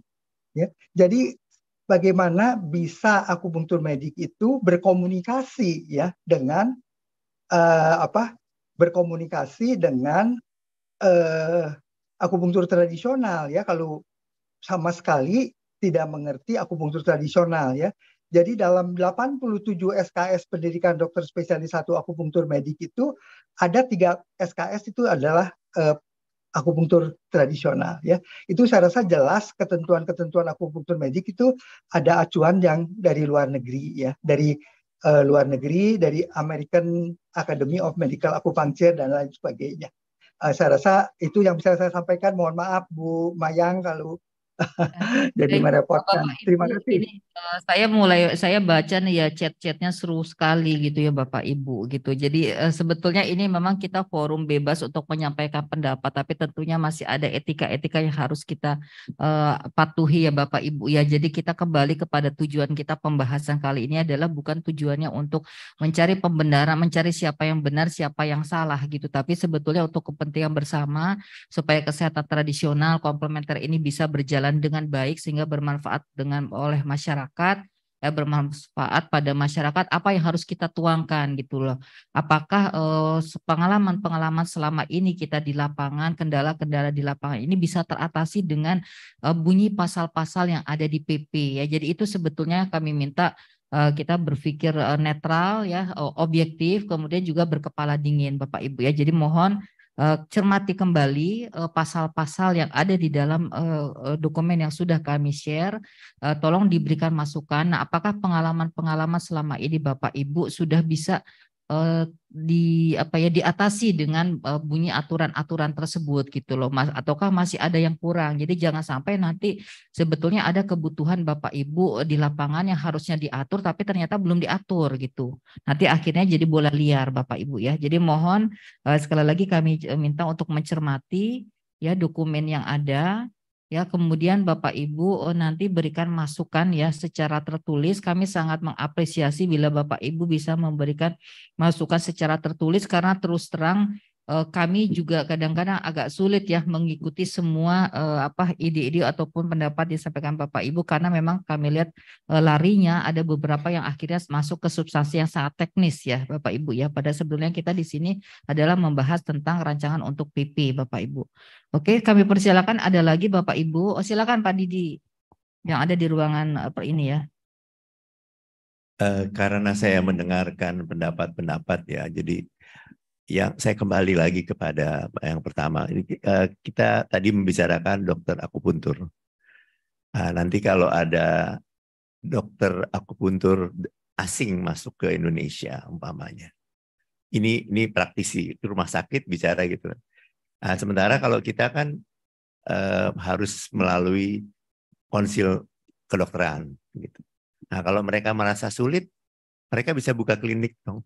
Ya. Jadi bagaimana bisa akupuntur medik itu berkomunikasi ya dengan uh, apa berkomunikasi dengan uh, eh, akupuntur tradisional ya kalau sama sekali tidak mengerti akupuntur tradisional ya jadi dalam 87 SKS pendidikan dokter spesialis satu akupunktur medik itu ada tiga SKS itu adalah uh, akupunktur tradisional ya. Itu saya rasa jelas ketentuan-ketentuan akupunktur medik itu ada acuan yang dari luar negeri ya, dari uh, luar negeri, dari American Academy of Medical Acupuncture dan lain sebagainya. Uh, saya rasa itu yang bisa saya sampaikan. Mohon maaf Bu Mayang kalau jadi merepotkan. Terima kasih. Ini, uh, saya mulai saya baca nih ya chat-chatnya seru sekali gitu ya Bapak Ibu gitu. Jadi eh, sebetulnya ini memang kita forum bebas untuk menyampaikan pendapat, tapi tentunya masih ada etika-etika yang harus kita uh, patuhi ya Bapak Ibu ya. Jadi kita kembali kepada tujuan kita pembahasan kali ini adalah bukan tujuannya untuk mencari pembenaran, mencari siapa yang benar, siapa yang salah gitu, tapi sebetulnya untuk kepentingan bersama supaya kesehatan tradisional komplementer ini bisa berjalan berjalan dengan baik sehingga bermanfaat dengan oleh masyarakat ya bermanfaat pada masyarakat apa yang harus kita tuangkan gitu loh apakah pengalaman-pengalaman eh, selama ini kita di lapangan kendala-kendala di lapangan ini bisa teratasi dengan eh, bunyi pasal-pasal yang ada di PP ya jadi itu sebetulnya kami minta eh, kita berpikir eh, netral ya objektif kemudian juga berkepala dingin Bapak Ibu ya jadi mohon Eh, cermati kembali eh, pasal-pasal yang ada di dalam eh, dokumen yang sudah kami share. Tolong diberikan masukan. Nah, apakah pengalaman-pengalaman selama ini Bapak Ibu sudah bisa Eh, di apa ya diatasi dengan eh, bunyi aturan-aturan tersebut gitu loh Mas ataukah masih ada yang kurang. Jadi jangan sampai nanti sebetulnya ada kebutuhan Bapak Ibu di lapangan yang harusnya diatur tapi ternyata belum diatur gitu. Nanti akhirnya jadi bola liar Bapak Ibu ya. Jadi mohon eh, sekali lagi kami minta untuk mencermati ya dokumen yang ada ya kemudian Bapak Ibu oh, nanti berikan masukan ya secara tertulis kami sangat mengapresiasi bila Bapak Ibu bisa memberikan masukan secara tertulis karena terus terang Eh, kami juga kadang-kadang agak sulit ya mengikuti semua eh, apa ide-ide ataupun pendapat disampaikan Bapak Ibu karena memang kami lihat eh, larinya ada beberapa yang akhirnya masuk ke substansi yang sangat teknis ya Bapak Ibu ya pada sebelumnya kita di sini adalah membahas tentang rancangan untuk PP Bapak Ibu. Oke, kami persilakan ada lagi Bapak Ibu. Oh, silakan Pak Didi yang ada di ruangan apa ini ya. Uh, karena saya mendengarkan pendapat-pendapat ya, jadi ya saya kembali lagi kepada yang pertama eh, kita tadi membicarakan dokter akupuntur eh, nanti kalau ada dokter akupuntur asing masuk ke Indonesia umpamanya ini ini praktisi rumah sakit bicara gitu nah, sementara kalau kita kan eh, harus melalui konsil kedokteran gitu nah kalau mereka merasa sulit mereka bisa buka klinik dong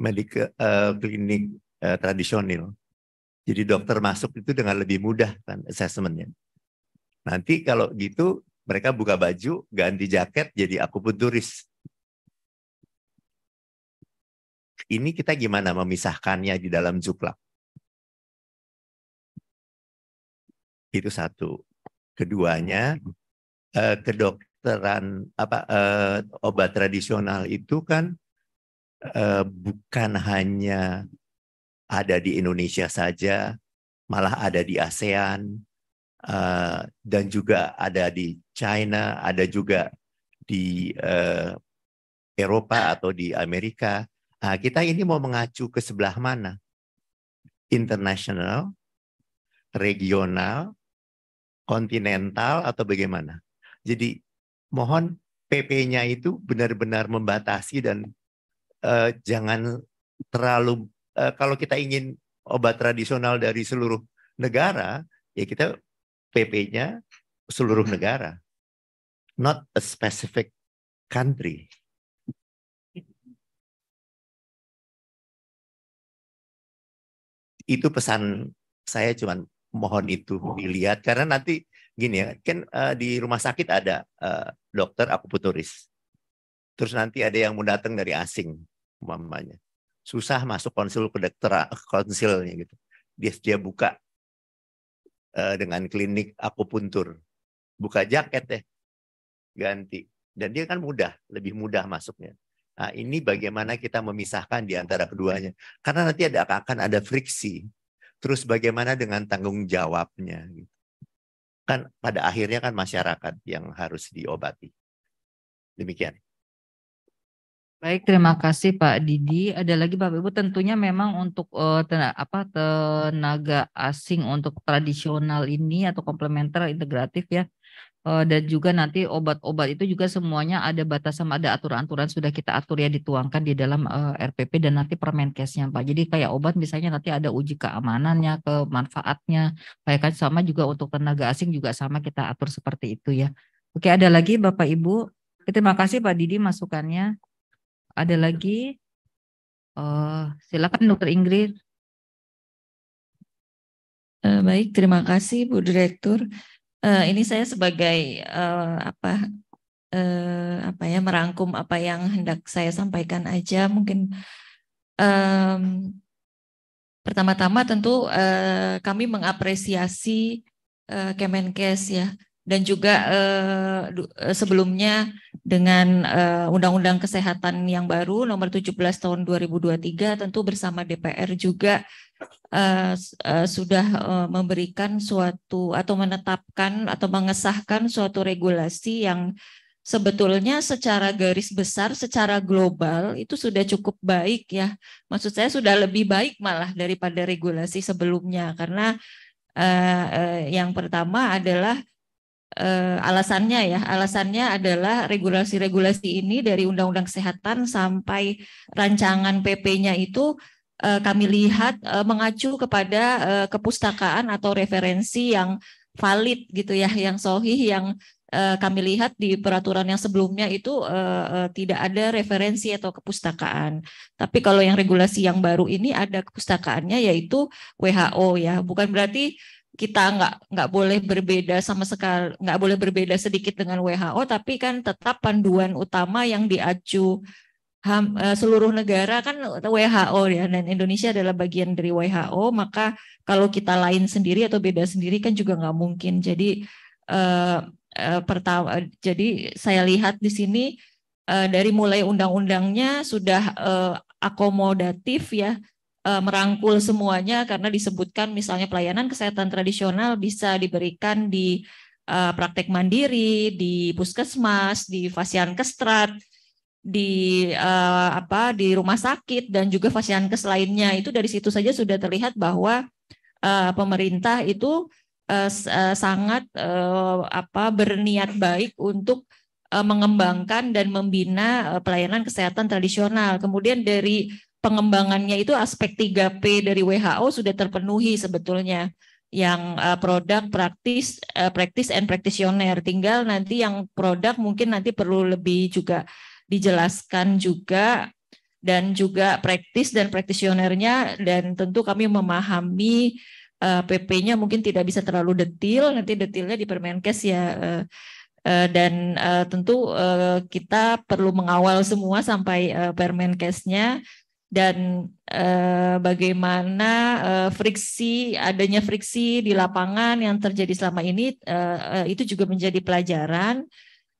medical uh, eh, klinik uh, tradisional. Jadi dokter masuk itu dengan lebih mudah kan assessmentnya. Nanti kalau gitu mereka buka baju, ganti jaket jadi aku turis. Ini kita gimana memisahkannya di dalam juklak? Itu satu. Keduanya eh, kedokteran apa eh, obat tradisional itu kan eh, bukan hanya ada di Indonesia saja, malah ada di ASEAN eh, dan juga ada di China, ada juga di eh, Eropa atau di Amerika. Nah, kita ini mau mengacu ke sebelah mana? Internasional, regional, kontinental atau bagaimana? Jadi mohon PP-nya itu benar-benar membatasi dan eh, jangan terlalu eh, kalau kita ingin obat tradisional dari seluruh negara, ya kita PP-nya seluruh hmm. negara, not a specific country. Itu pesan saya cuman mohon itu dilihat karena nanti gini ya kan uh, di rumah sakit ada uh, dokter akupunturis terus nanti ada yang mau datang dari asing umpamanya. Susah masuk konsul ke konsilnya gitu. Dia dia buka uh, dengan klinik akupuntur. Buka jaket ya. Ganti. Dan dia kan mudah, lebih mudah masuknya. Nah, ini bagaimana kita memisahkan di antara keduanya. Karena nanti ada akan ada friksi. Terus bagaimana dengan tanggung jawabnya gitu. Kan pada akhirnya kan masyarakat yang harus diobati. Demikian. Baik, terima kasih Pak Didi. Ada lagi Bapak Ibu tentunya memang untuk uh, eh, tenaga, apa tenaga asing untuk tradisional ini atau komplementer integratif ya. Uh, dan juga nanti obat-obat itu juga semuanya ada batasan ada aturan-aturan sudah kita atur ya dituangkan di dalam uh, eh, RPP dan nanti permenkesnya Pak. Jadi kayak obat misalnya nanti ada uji keamanannya, kemanfaatnya. Kayak kan sama juga untuk tenaga asing juga sama kita atur seperti itu ya. Oke, ada lagi Bapak Ibu. Terima kasih Pak Didi masukannya. Ada iya. lagi? Uh, silakan Dokter Inggris. Uh, eh, baik, terima kasih Bu Direktur. Uh, ini saya sebagai uh, apa uh, apa ya merangkum apa yang hendak saya sampaikan aja mungkin um, pertama-tama tentu uh, kami mengapresiasi uh, Kemenkes ya dan juga eh, eh sebelumnya dengan eh, Undang-Undang uh, Kesehatan yang baru nomor 17 tahun 2023 tentu bersama DPR juga eh, eh sudah memberikan suatu atau menetapkan atau mengesahkan suatu regulasi yang sebetulnya secara garis besar, secara global itu sudah cukup baik ya. Maksud saya sudah lebih baik malah daripada regulasi sebelumnya karena Uh, eh, yang pertama adalah uh, alasannya ya. Alasannya adalah regulasi-regulasi ini dari Undang-Undang Kesehatan sampai rancangan PP-nya itu uh, kami lihat uh, mengacu kepada uh, kepustakaan atau referensi yang valid gitu ya, yang sohih, yang uh, kami lihat di peraturan yang sebelumnya itu uh, uh, tidak ada referensi atau kepustakaan. Tapi kalau yang regulasi yang baru ini ada kepustakaannya yaitu WHO ya. Bukan berarti kita nggak nggak boleh berbeda sama sekali nggak boleh berbeda sedikit dengan WHO tapi kan tetap panduan utama yang diacu ham, eh, seluruh negara kan WHO ya dan Indonesia adalah bagian dari WHO maka kalau kita lain sendiri atau beda sendiri kan juga nggak mungkin jadi eh, eh, pertama jadi saya lihat di sini eh, dari mulai undang-undangnya sudah eh, akomodatif ya Eh, merangkul semuanya karena disebutkan misalnya pelayanan kesehatan tradisional bisa diberikan di eh, praktek mandiri, di puskesmas, di fasian kestrat di eh, apa di rumah sakit dan juga fasian kes lainnya. Itu dari situ saja sudah terlihat bahwa pemerintah itu sangat apa berniat baik untuk mengembangkan dan membina pelayanan kesehatan tradisional. Kemudian dari pengembangannya itu aspek 3P dari WHO sudah terpenuhi sebetulnya yang uh, produk praktis uh, praktis and practitioner tinggal nanti yang produk mungkin nanti perlu lebih juga dijelaskan juga dan juga praktis dan praktisionernya dan tentu kami memahami uh, eh, PP-nya mungkin tidak bisa terlalu detail nanti detailnya di Permenkes ya uh, dan uh, tentu uh, kita perlu mengawal semua sampai uh, Permenkesnya dan eh, bagaimana eh, friksi adanya friksi di lapangan yang terjadi selama ini eh, eh, itu juga menjadi pelajaran.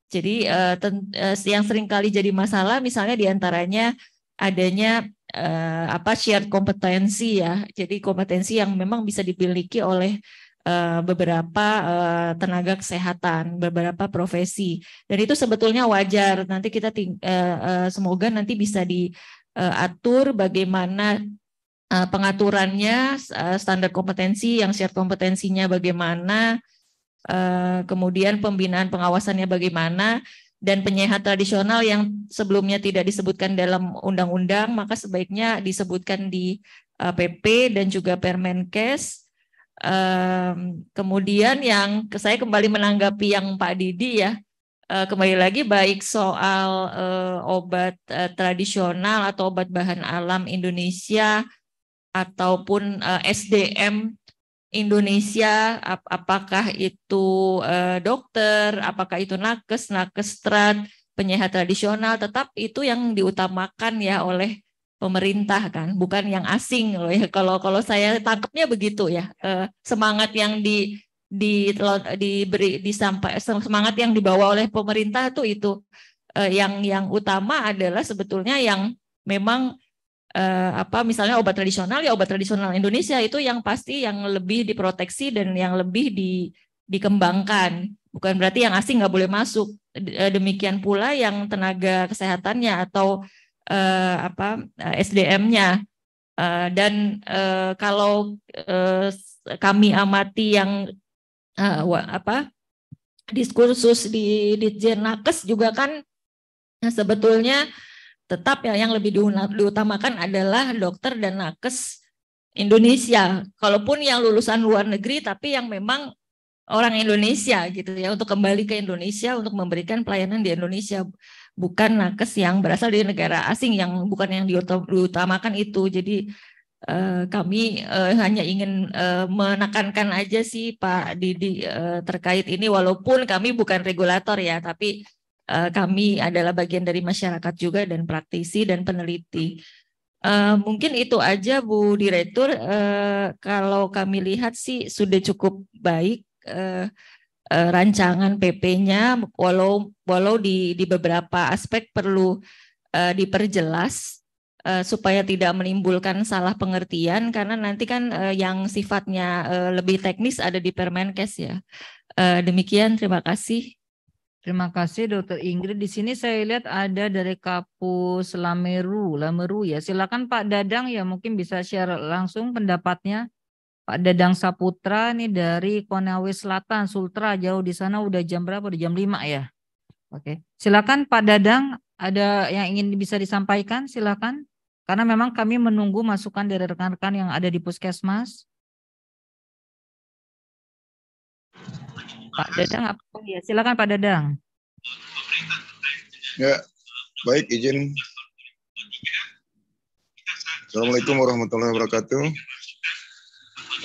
Jadi eh, ten, eh, yang seringkali jadi masalah misalnya diantaranya adanya eh, apa shared kompetensi ya. Jadi kompetensi yang memang bisa dimiliki oleh beberapa tenaga kesehatan, beberapa profesi, dan itu sebetulnya wajar. Nanti kita semoga nanti bisa di Eh, atur bagaimana eh, pengaturannya, eh, standar kompetensi, yang syarat kompetensinya bagaimana, kemudian pembinaan pengawasannya bagaimana, dan penyehat tradisional yang sebelumnya tidak disebutkan dalam undang-undang, maka sebaiknya disebutkan di PP dan juga Permenkes. Kemudian yang saya kembali menanggapi yang Pak Didi ya, uh, kembali lagi baik soal uh, obat uh, tradisional atau obat bahan alam Indonesia ataupun uh, SDM Indonesia ap apakah itu uh, dokter, apakah itu nakes, nakestrat, penyehat tradisional, tetap itu yang diutamakan ya oleh pemerintah kan, bukan yang asing loh ya. Kalau kalau saya tangkapnya begitu ya, semangat yang di di diberi disampai semangat yang dibawa oleh pemerintah tuh itu eh, yang yang utama adalah sebetulnya yang memang eh, apa misalnya obat tradisional ya obat tradisional Indonesia itu yang pasti yang lebih diproteksi dan yang lebih di, dikembangkan bukan berarti yang asing nggak boleh masuk eh, demikian pula yang tenaga kesehatannya atau eh, apa eh, SDM-nya eh, dan kalau kami amati yang uh, apa diskursus di di Jernakes juga kan eh, sebetulnya tetap ya yang lebih diutamakan adalah dokter dan nakes Indonesia. Kalaupun yang lulusan luar negeri tapi yang memang orang Indonesia gitu ya untuk kembali ke Indonesia untuk memberikan pelayanan di Indonesia bukan nakes yang berasal dari negara asing yang bukan yang diutamakan itu. Jadi Eh, kami uh, hanya ingin uh, menekankan aja sih Pak Didi uh, terkait ini walaupun kami bukan regulator ya tapi uh, kami adalah bagian dari masyarakat juga dan praktisi dan peneliti. Uh, mungkin itu aja Bu Direktur uh, kalau kami lihat sih sudah cukup baik uh, uh, rancangan PP-nya walau walau di di beberapa aspek perlu uh, diperjelas uh, supaya tidak menimbulkan salah pengertian karena nanti kan uh, yang sifatnya uh, lebih teknis ada di Permenkes ya. Uh, demikian terima kasih. Terima kasih Dokter Ingrid. Di sini saya lihat ada dari Kapus Lameru, Lameru ya. Silakan Pak Dadang ya mungkin bisa share langsung pendapatnya. Pak Dadang Saputra nih dari Konawe Selatan, Sultra jauh di sana udah jam berapa? Udah jam 5 ya. Oke. Silakan Pak Dadang ada yang ingin bisa disampaikan silakan. Karena memang kami menunggu masukan dari rekan-rekan yang ada di puskesmas. Pak Dadang, apa? Ya, silakan Pak Dadang. Ya, baik izin. Assalamualaikum warahmatullahi wabarakatuh.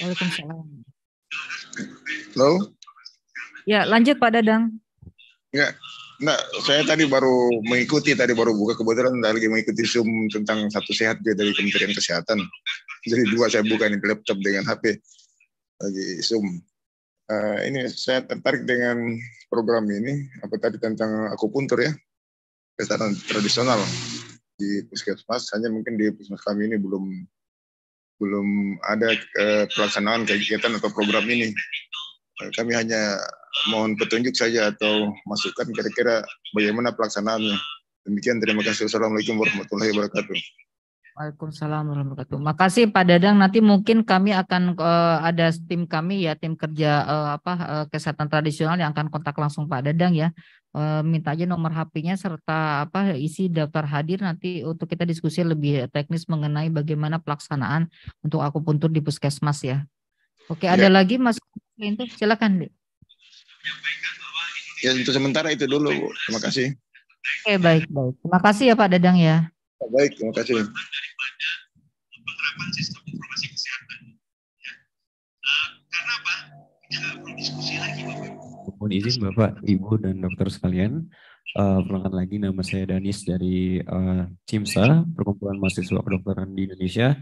Waalaikumsalam. Halo? Ya, lanjut Pak Dadang. Ya, Nah, saya tadi baru mengikuti, tadi baru buka kebetulan lagi mengikuti Zoom tentang satu sehat dia dari Kementerian Kesehatan. Jadi dua saya buka ini laptop dengan HP lagi Zoom. Uh, ini saya tertarik dengan program ini, apa tadi tentang akupuntur ya, kesehatan tradisional di puskesmas. Hanya mungkin di puskesmas kami ini belum belum ada uh, pelaksanaan kegiatan atau program ini. Uh, kami hanya mohon petunjuk saja atau masukan kira-kira bagaimana pelaksanaannya. Demikian terima kasih. Wassalamualaikum warahmatullahi wabarakatuh. Waalaikumsalam warahmatullahi wabarakatuh. Makasih Pak Dadang. Nanti mungkin kami akan uh, ada tim kami ya tim kerja uh, apa uh, kesehatan tradisional yang akan kontak langsung Pak Dadang ya. Uh, minta aja nomor HP-nya serta apa isi daftar hadir nanti untuk kita diskusi lebih teknis mengenai bagaimana pelaksanaan untuk akupuntur di puskesmas ya. Oke, ya. ada lagi Mas Lintu? Silakan. Ya untuk sementara itu dulu. Bu. Terima kasih. Oke baik baik. Terima kasih ya Pak Dadang ya. ya baik terima kasih. Daripada penerapan sistem ya. eh, Bapak. Mohon izin Bapak, Ibu dan dokter sekalian. Uh, lagi nama saya Danis dari uh, CIMSA, Perkumpulan Mahasiswa Kedokteran di Indonesia.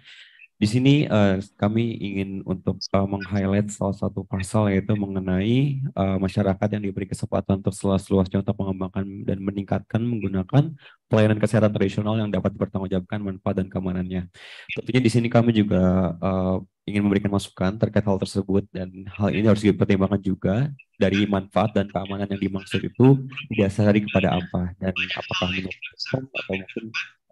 Di sini uh, kami ingin untuk uh, meng-highlight salah satu pasal yaitu mengenai uh, masyarakat yang diberi kesempatan untuk seluas-luasnya untuk mengembangkan dan meningkatkan menggunakan pelayanan kesehatan tradisional yang dapat dipertanggungjawabkan manfaat dan keamanannya. Tentunya di sini kami juga uh, ingin memberikan masukan terkait hal tersebut dan hal ini harus dipertimbangkan juga dari manfaat dan keamanan yang dimaksud itu didasari kepada apa dan apakah menurut atau mungkin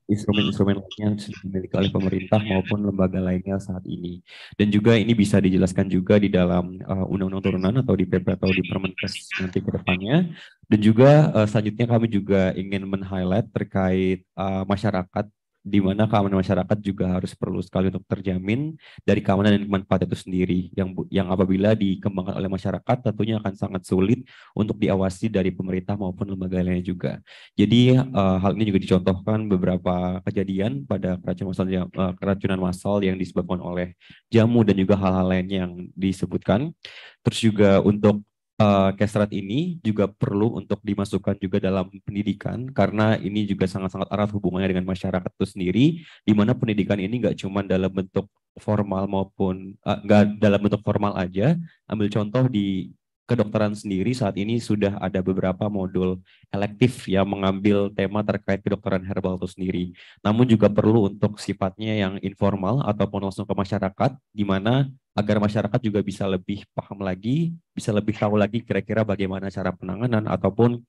instrumen-instrumen lainnya yang dimiliki oleh pemerintah maupun lembaga lainnya saat ini. Dan juga ini bisa dijelaskan juga di dalam undang eh, undang-undang turunan atau di PP atau di Permenkes nanti ke depannya. Dan juga uh, selanjutnya kami juga ingin men-highlight terkait uh, masyarakat di mana keamanan masyarakat juga harus perlu sekali untuk terjamin dari keamanan dan manfaat itu sendiri yang yang apabila dikembangkan oleh masyarakat tentunya akan sangat sulit untuk diawasi dari pemerintah maupun lembaga lainnya juga. Jadi uh, hal ini juga dicontohkan beberapa kejadian pada keracunan massal uh, eh, keracunan massal yang disebabkan oleh jamu dan juga hal-hal lain yang disebutkan. Terus juga untuk uh, eh, Kestrat ini juga perlu untuk dimasukkan juga dalam pendidikan karena ini juga sangat-sangat erat hubungannya dengan masyarakat itu sendiri di mana pendidikan ini nggak cuma dalam bentuk formal maupun enggak eh, uh, dalam bentuk formal aja ambil contoh di kedokteran sendiri saat ini sudah ada beberapa modul elektif yang mengambil tema terkait kedokteran herbal itu sendiri. Namun juga perlu untuk sifatnya yang informal ataupun langsung ke masyarakat, di mana agar masyarakat juga bisa lebih paham lagi, bisa lebih tahu lagi kira-kira bagaimana cara penanganan ataupun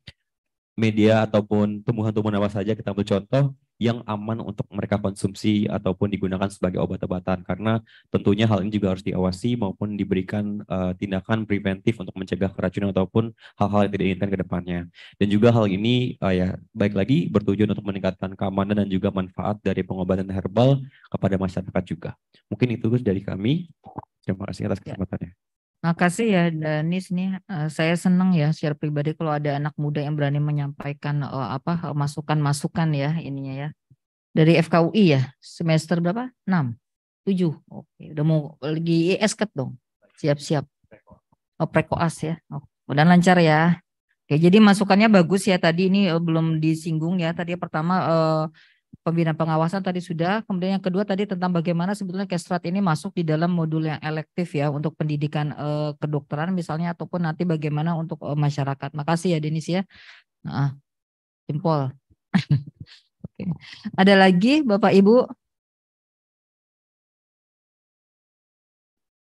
media ataupun tumbuhan-tumbuhan apa saja kita ambil contoh yang aman untuk mereka konsumsi ataupun digunakan sebagai obat-obatan karena tentunya hal ini juga harus diawasi maupun diberikan uh, tindakan preventif untuk mencegah keracunan ataupun hal-hal yang tidak diinginkan ke depannya. Dan juga hal ini uh, ya baik lagi bertujuan untuk meningkatkan keamanan dan juga manfaat dari pengobatan herbal kepada masyarakat juga. Mungkin itu dari kami. Terima kasih atas ya. kesempatannya. Ya. Makasih ya Danis nih. Eh, saya senang ya share pribadi kalau ada anak muda yang berani menyampaikan uh, apa eh, masukan-masukan ya ininya ya. Dari FKUI ya, semester berapa? 6. 7. Oke, udah mau lagi esket dong. Siap-siap. Oh, prekoas ya. Oh, mudah lancar ya. Oke, jadi masukannya bagus ya tadi ini belum disinggung ya. Tadi pertama uh, pembinaan pengawasan tadi sudah. Kemudian yang kedua tadi tentang bagaimana sebetulnya Kestrat ini masuk di dalam modul yang elektif ya untuk pendidikan uh, kedokteran misalnya ataupun nanti bagaimana untuk uh, masyarakat. Makasih ya Denis ya. Nah, Simpol. Oke. Ada lagi Bapak Ibu?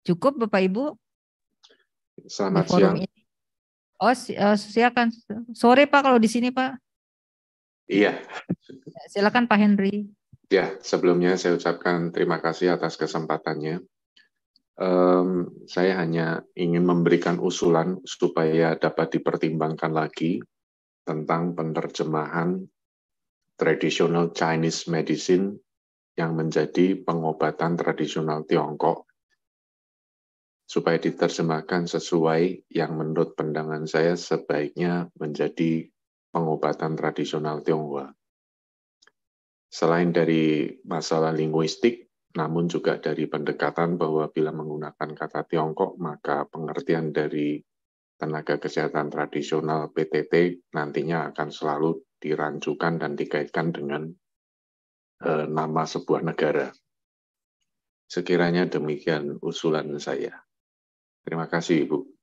Cukup Bapak Ibu? Selamat siang. Ini. Oh, siakan. Eh, Sore Pak kalau di sini Pak. Iya. Silakan Pak Henry. Ya, sebelumnya saya ucapkan terima kasih atas kesempatannya. Um, saya hanya ingin memberikan usulan supaya dapat dipertimbangkan lagi tentang penerjemahan traditional Chinese medicine yang menjadi pengobatan tradisional Tiongkok supaya diterjemahkan sesuai yang menurut pandangan saya sebaiknya menjadi pengobatan tradisional Tionghoa. Selain dari masalah linguistik, namun juga dari pendekatan bahwa bila menggunakan kata Tiongkok, maka pengertian dari tenaga kesehatan tradisional PTT nantinya akan selalu dirancukan dan dikaitkan dengan e, nama sebuah negara. Sekiranya demikian usulan saya. Terima kasih, Ibu.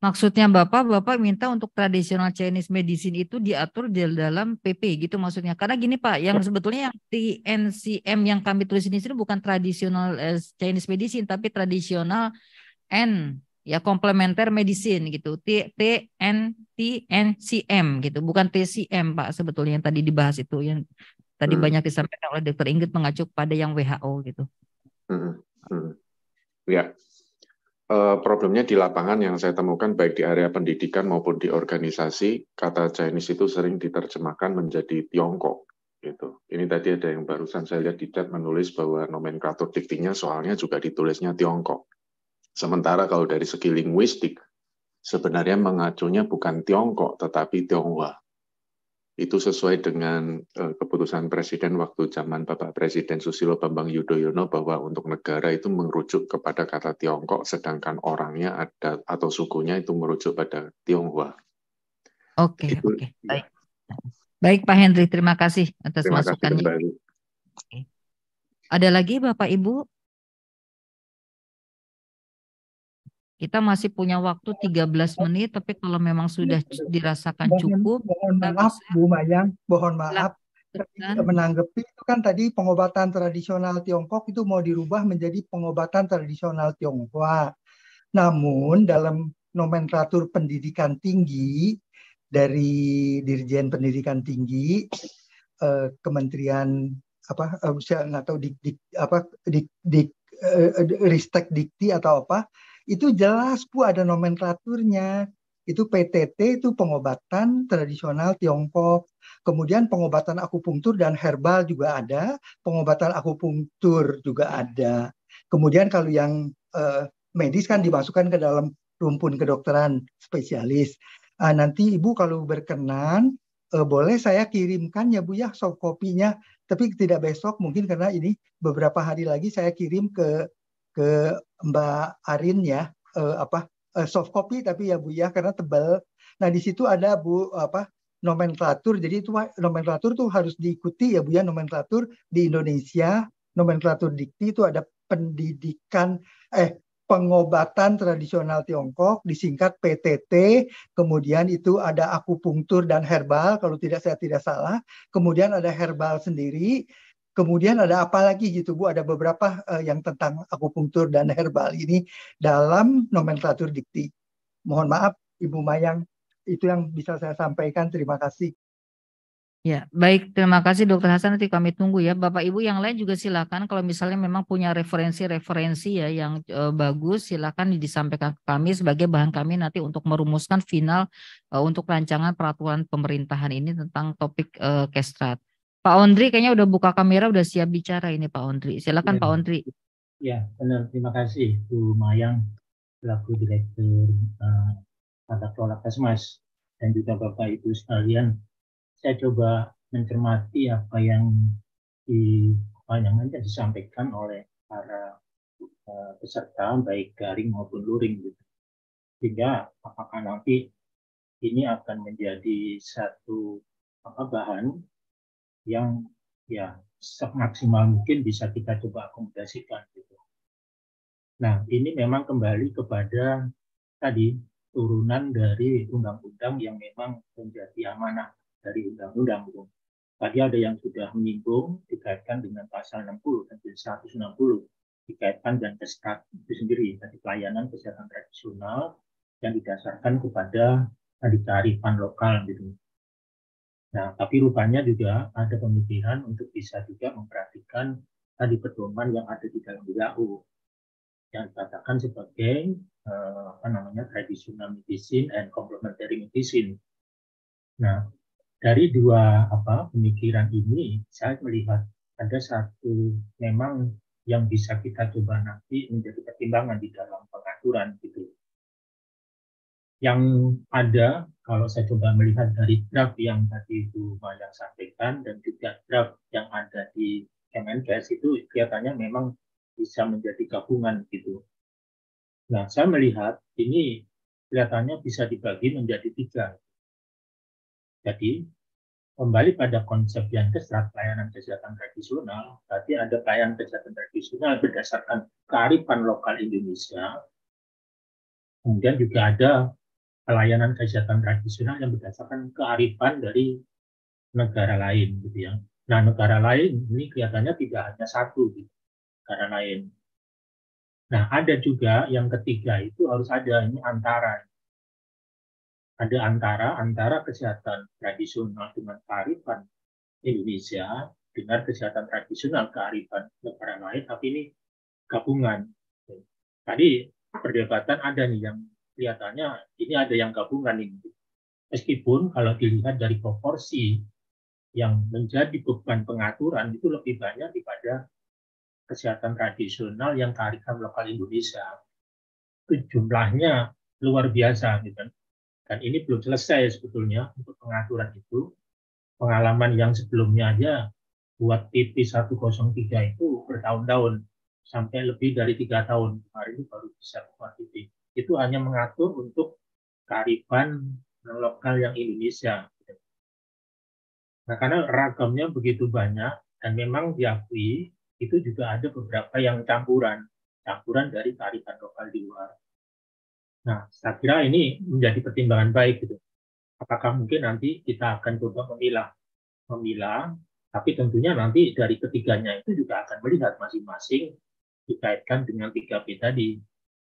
Maksudnya Bapak, Bapak minta untuk tradisional Chinese medicine itu diatur di dalam PP gitu maksudnya. Karena gini Pak, yang ya. sebetulnya yang TNCM yang kami tulis di sini bukan tradisional eh, Chinese medicine tapi tradisional N ya komplementer medicine gitu. T T N T N C M gitu, bukan TCM Pak sebetulnya yang tadi dibahas itu yang tadi hmm. banyak disampaikan oleh Dr. Inggit mengacu pada yang WHO gitu. Hmm. Hmm. Ya. Eh, problemnya di lapangan yang saya temukan baik di area pendidikan maupun di organisasi kata Chinese itu sering diterjemahkan menjadi Tiongkok gitu. Ini tadi ada yang barusan saya lihat di chat menulis bahwa nomenklatur diktinya soalnya juga ditulisnya Tiongkok. Sementara kalau dari segi linguistik sebenarnya mengacunya bukan Tiongkok tetapi Tionghoa itu sesuai dengan eh, keputusan Presiden waktu zaman Bapak Presiden Susilo Bambang Yudhoyono bahwa untuk negara itu merujuk kepada kata Tiongkok, sedangkan orangnya ada atau sukunya itu merujuk pada Tionghoa. Oke, itu, oke, baik. Baik Pak Henry, terima kasih atas terima masukannya. Kasih Oke. Ada lagi Bapak Ibu Kita masih punya waktu 13 menit, tapi kalau memang sudah iya, dirasakan cukup. Mohon maaf, Bu Mayang, mohon maaf. menanggapi itu kan tadi pengobatan tradisional Tiongkok itu mau dirubah menjadi pengobatan tradisional Tionghoa. Namun dalam nomenklatur pendidikan tinggi dari Dirjen Pendidikan Tinggi eh, Kementerian apa eh, saya nggak tahu dik, dik apa dik, dik eh, eh ristek dikti atau apa itu jelas Bu ada nomenklaturnya. Itu PTT itu pengobatan tradisional Tiongkok. Kemudian pengobatan akupunktur dan herbal juga ada, pengobatan akupunktur juga ada. Kemudian kalau yang eh, medis kan dimasukkan ke dalam rumpun kedokteran spesialis. Uh, nanti Ibu kalau berkenan uh, boleh saya kirimkan ya Bu ya soft copy tapi tidak besok mungkin karena ini beberapa hari lagi saya kirim ke ke Mbak Arin ya uh, apa uh, soft copy tapi ya Bu ya karena tebal. Nah di situ ada Bu apa nomenklatur. Jadi itu nomenklatur tuh harus diikuti ya Bu ya nomenklatur di Indonesia nomenklatur dikti itu ada pendidikan eh pengobatan tradisional Tiongkok disingkat PTT, kemudian itu ada akupunktur dan herbal kalau tidak saya tidak salah, kemudian ada herbal sendiri, Kemudian ada apa lagi gitu Bu? Ada beberapa uh, yang tentang akupunktur dan herbal ini dalam nomenklatur dikti. Mohon maaf Ibu Mayang, itu yang bisa saya sampaikan. Terima kasih. Ya, baik. Terima kasih Dokter Hasan. Nanti kami tunggu ya. Bapak Ibu yang lain juga silakan kalau misalnya memang punya referensi-referensi ya yang e, bagus, silakan disampaikan ke kami sebagai bahan kami nanti untuk merumuskan final e, untuk rancangan peraturan pemerintahan ini tentang topik e, kestrat. Pak Ondri kayaknya udah buka kamera, udah siap bicara ini Pak Ondri. Silakan ya. Pak Ondri. Ya, benar. Terima kasih Bu Mayang, selaku Direktur uh, Kelola Kasmas dan juga Bapak Ibu sekalian. Saya coba mencermati apa yang di panjangannya disampaikan oleh para uh, peserta, baik garing maupun luring. Gitu. Sehingga apakah nanti ini akan menjadi satu apa, bahan yang ya semaksimal mungkin bisa kita coba akomodasikan gitu. Nah, ini memang kembali kepada tadi turunan dari undang-undang yang memang menjadi amanah dari undang-undang. Gitu. Tadi ada yang sudah menyinggung dikaitkan dengan pasal 60 dan 160 dikaitkan dengan keskat itu sendiri, tadi pelayanan kesehatan tradisional yang didasarkan kepada tadi kearifan lokal gitu. Nah, tapi rupanya juga ada pemikiran untuk bisa juga memperhatikan tadi pedoman yang ada di dalam WHO yang dikatakan sebagai eh, apa namanya traditional medicine and complementary medicine. Nah, dari dua apa pemikiran ini saya melihat ada satu memang yang bisa kita coba nanti menjadi pertimbangan di dalam pengaturan gitu yang ada kalau saya coba melihat dari draft yang tadi itu banyak sampaikan dan juga draft yang ada di Kemenkes itu kelihatannya memang bisa menjadi gabungan gitu. Nah, saya melihat ini kelihatannya bisa dibagi menjadi tiga. Jadi, kembali pada konsep yang kesehatan layanan kesehatan tradisional, berarti ada pelayanan kesehatan tradisional berdasarkan kearifan lokal Indonesia, kemudian juga ada pelayanan kesehatan tradisional yang berdasarkan kearifan dari negara lain gitu ya. Nah negara lain ini kelihatannya tidak hanya satu gitu, negara lain. Nah ada juga yang ketiga itu harus ada ini antara ada antara antara kesehatan tradisional dengan kearifan Indonesia dengan kesehatan tradisional kearifan negara lain tapi ini gabungan. Tadi perdebatan ada nih yang kelihatannya ini ada yang gabungan ini. Meskipun kalau dilihat dari proporsi yang menjadi beban pengaturan itu lebih banyak daripada kesehatan tradisional yang kearifan lokal Indonesia. itu Jumlahnya luar biasa gitu. Kan. Dan ini belum selesai sebetulnya untuk pengaturan itu. Pengalaman yang sebelumnya aja buat PP 103 itu bertahun-tahun sampai lebih dari tiga tahun. Kemarin ini baru bisa keluar PP itu hanya mengatur untuk kearifan lokal yang Indonesia. Nah, karena ragamnya begitu banyak dan memang diakui itu juga ada beberapa yang campuran, campuran dari kearifan lokal di luar. Nah, saya kira ini menjadi pertimbangan baik gitu. Apakah mungkin nanti kita akan coba memilah, memilah, tapi tentunya nanti dari ketiganya itu juga akan melihat masing-masing dikaitkan dengan tiga p tadi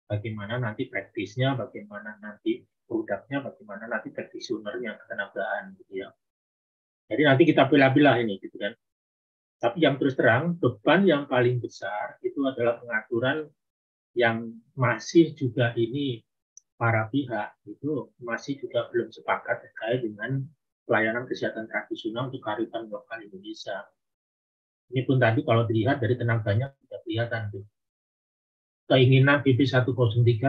bagaimana nanti praktisnya, bagaimana nanti produknya, bagaimana nanti practitionernya ketenagaan gitu ya. Jadi nanti kita pilih-pilih ini gitu kan. Tapi yang terus terang, beban yang paling besar itu adalah pengaturan yang masih juga ini para pihak itu masih juga belum sepakat terkait dengan pelayanan kesehatan tradisional untuk kearifan lokal Indonesia. Ini pun tadi kalau dilihat dari tenaganya tidak kelihatan tuh keinginan PP 103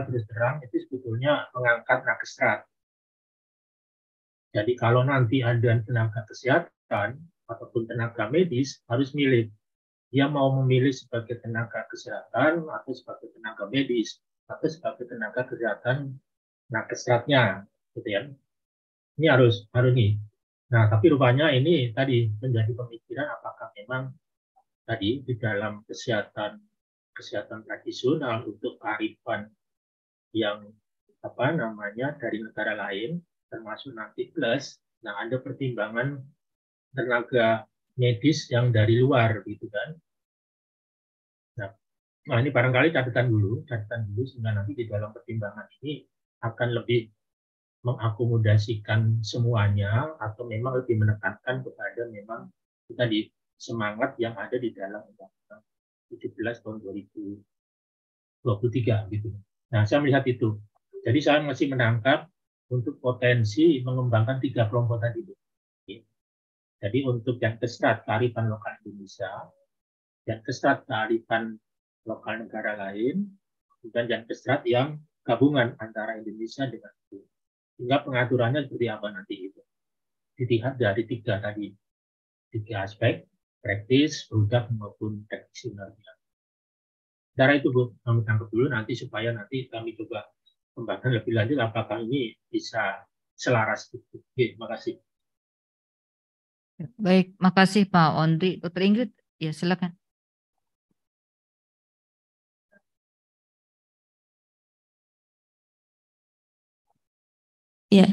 terus terang itu sebetulnya mengangkat nakesrat. Jadi kalau nanti ada tenaga kesehatan ataupun tenaga medis harus milih. Dia mau memilih sebagai tenaga kesehatan atau sebagai tenaga medis atau sebagai tenaga kesehatan nakesratnya, gitu ya. Ini harus harus nih. Nah, tapi rupanya ini tadi menjadi pemikiran apakah memang tadi di dalam kesehatan kesehatan tradisional untuk kearifan yang apa namanya dari negara lain termasuk nanti plus nah ada pertimbangan tenaga medis yang dari luar gitu kan nah, nah ini barangkali catatan dulu catatan dulu sehingga nanti di dalam pertimbangan ini akan lebih mengakomodasikan semuanya atau memang lebih menekankan kepada memang tadi semangat yang ada di dalam undang-undang 17 tahun 2023 gitu. Nah, saya melihat itu. Jadi saya masih menangkap untuk potensi mengembangkan tiga kelompok tadi. Jadi untuk yang kestrat kearifan lokal Indonesia, yang kestrat kearifan lokal negara lain, dan yang kestrat yang gabungan antara Indonesia dengan itu. Sehingga pengaturannya seperti apa nanti itu. Dilihat dari tiga tadi, tiga aspek, praktis, produk maupun practitionernya. Cara itu Bu, kami tangkap dulu nanti supaya nanti kami coba kembangkan lebih lanjut apakah ini bisa selaras. Oke, terima kasih. Baik, makasih Pak Ondri. Dokter Ingrid, ya silakan. Ya,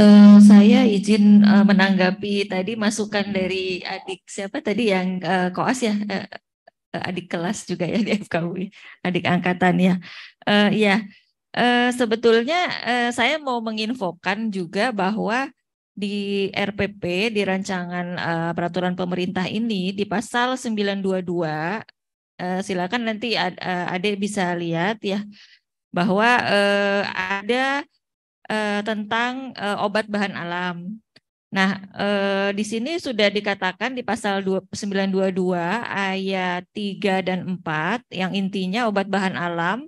Eh, saya izin uh, menanggapi tadi masukan dari adik siapa tadi yang uh, koas ya uh, adik kelas juga ya di FKUI adik angkatan ya uh, ya uh, sebetulnya uh, saya mau menginfokan juga bahwa di RPP di rancangan uh, peraturan pemerintah ini di pasal 922 uh, silakan nanti ad, uh, adik bisa lihat ya bahwa uh, ada uh, tentang uh, obat bahan alam. Nah, eh, di sini sudah dikatakan di pasal 922 ayat 3 dan 4 yang intinya obat bahan alam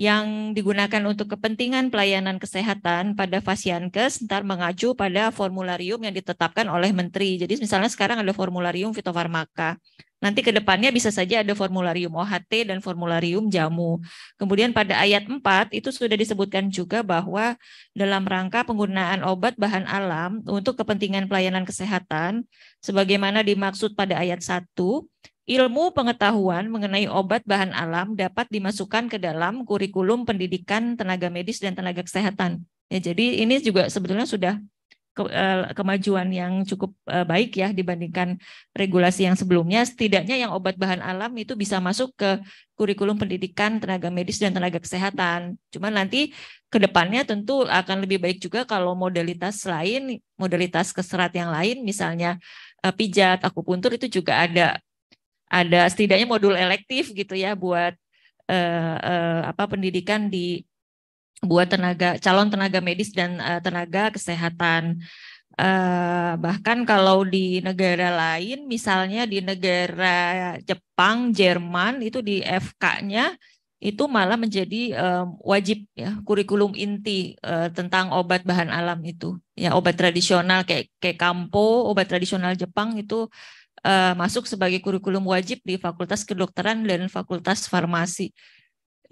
yang digunakan untuk kepentingan pelayanan kesehatan pada Fasiankes ntar mengacu pada formularium yang ditetapkan oleh menteri. Jadi misalnya sekarang ada formularium fitofarmaka. Nanti ke depannya bisa saja ada formularium OHT dan formularium jamu. Kemudian pada ayat 4 itu sudah disebutkan juga bahwa dalam rangka penggunaan obat bahan alam untuk kepentingan pelayanan kesehatan sebagaimana dimaksud pada ayat 1 Ilmu pengetahuan mengenai obat bahan alam dapat dimasukkan ke dalam kurikulum pendidikan tenaga medis dan tenaga kesehatan. Ya, jadi ini juga sebetulnya sudah ke, eh, kemajuan yang cukup eh, baik ya dibandingkan regulasi yang sebelumnya. Setidaknya yang obat bahan alam itu bisa masuk ke kurikulum pendidikan tenaga medis dan tenaga kesehatan. Cuman nanti ke depannya tentu akan lebih baik juga kalau modalitas lain, modalitas keserat yang lain, misalnya eh, pijat, akupuntur itu juga ada ada setidaknya modul elektif gitu ya buat eh, eh, apa pendidikan di buat tenaga calon tenaga medis dan eh, tenaga kesehatan. Uh, bahkan kalau di negara lain, misalnya di negara Jepang, Jerman, itu di FK-nya itu malah menjadi um, wajib ya kurikulum inti uh, tentang obat bahan alam itu ya obat tradisional kayak kayak kampo obat tradisional Jepang itu uh, masuk sebagai kurikulum wajib di Fakultas Kedokteran dan Fakultas Farmasi.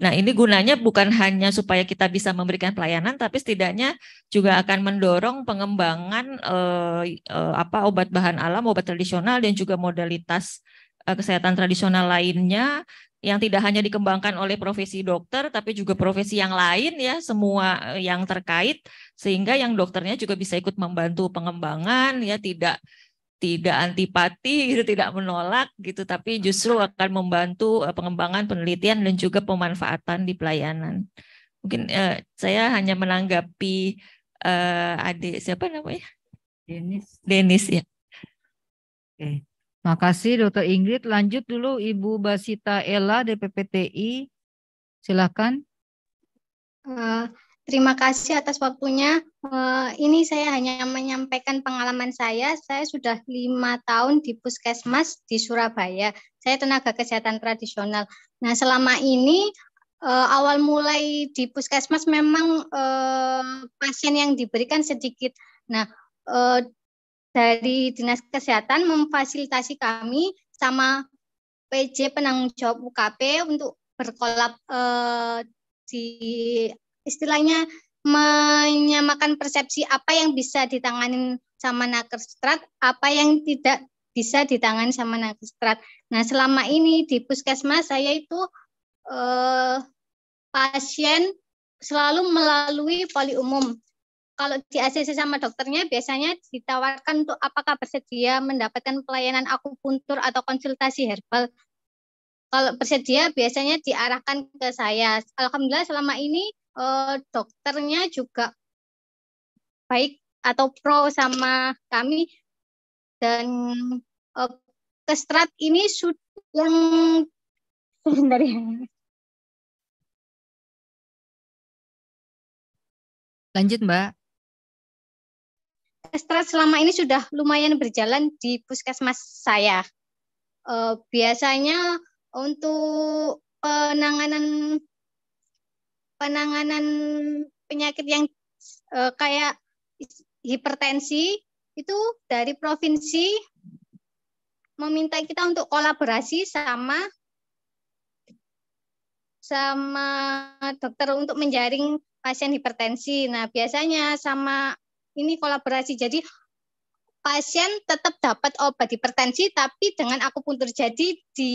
Nah, ini gunanya bukan hanya supaya kita bisa memberikan pelayanan, tapi setidaknya juga akan mendorong pengembangan uh, uh, apa obat bahan alam, obat tradisional, dan juga modalitas uh, kesehatan tradisional lainnya yang tidak hanya dikembangkan oleh profesi dokter, tapi juga profesi yang lain ya, semua yang terkait, sehingga yang dokternya juga bisa ikut membantu pengembangan ya, tidak tidak antipati gitu tidak menolak gitu tapi hmm. justru akan membantu eh, pengembangan penelitian dan juga pemanfaatan di pelayanan mungkin eh, saya hanya menanggapi eh, adik siapa namanya Denis Denis ya oke makasih dokter Ingrid lanjut dulu Ibu Basita Ella DPPTI silakan uh, Terima kasih atas waktunya. Eh, ini saya hanya menyampaikan pengalaman saya. Saya sudah lima tahun di puskesmas di Surabaya. Saya tenaga kesehatan tradisional. Nah, selama ini eh, awal mulai di puskesmas memang eh, pasien yang diberikan sedikit. Nah, dari dinas kesehatan memfasilitasi kami sama PJ penanggung jawab UKP untuk berkolab di istilahnya menyamakan persepsi apa yang bisa ditangani sama strat apa yang tidak bisa ditangani sama strat Nah, selama ini di puskesmas saya itu eh, pasien selalu melalui poli umum. Kalau di ACC sama dokternya biasanya ditawarkan untuk apakah bersedia mendapatkan pelayanan akupuntur atau konsultasi herbal. Kalau bersedia biasanya diarahkan ke saya. Alhamdulillah selama ini uh, dokternya juga baik atau pro sama kami dan uh, eh, kestrat ini sudah yang dari ya. Lanjut Mbak. Kestrat selama ini sudah lumayan berjalan di puskesmas saya. Eh, biasanya untuk penanganan penanganan penyakit yang eh, kayak hipertensi itu dari provinsi meminta kita untuk kolaborasi sama sama dokter untuk menjaring pasien hipertensi. Nah, biasanya sama ini kolaborasi. Jadi pasien tetap dapat obat hipertensi tapi dengan akupuntur. Jadi di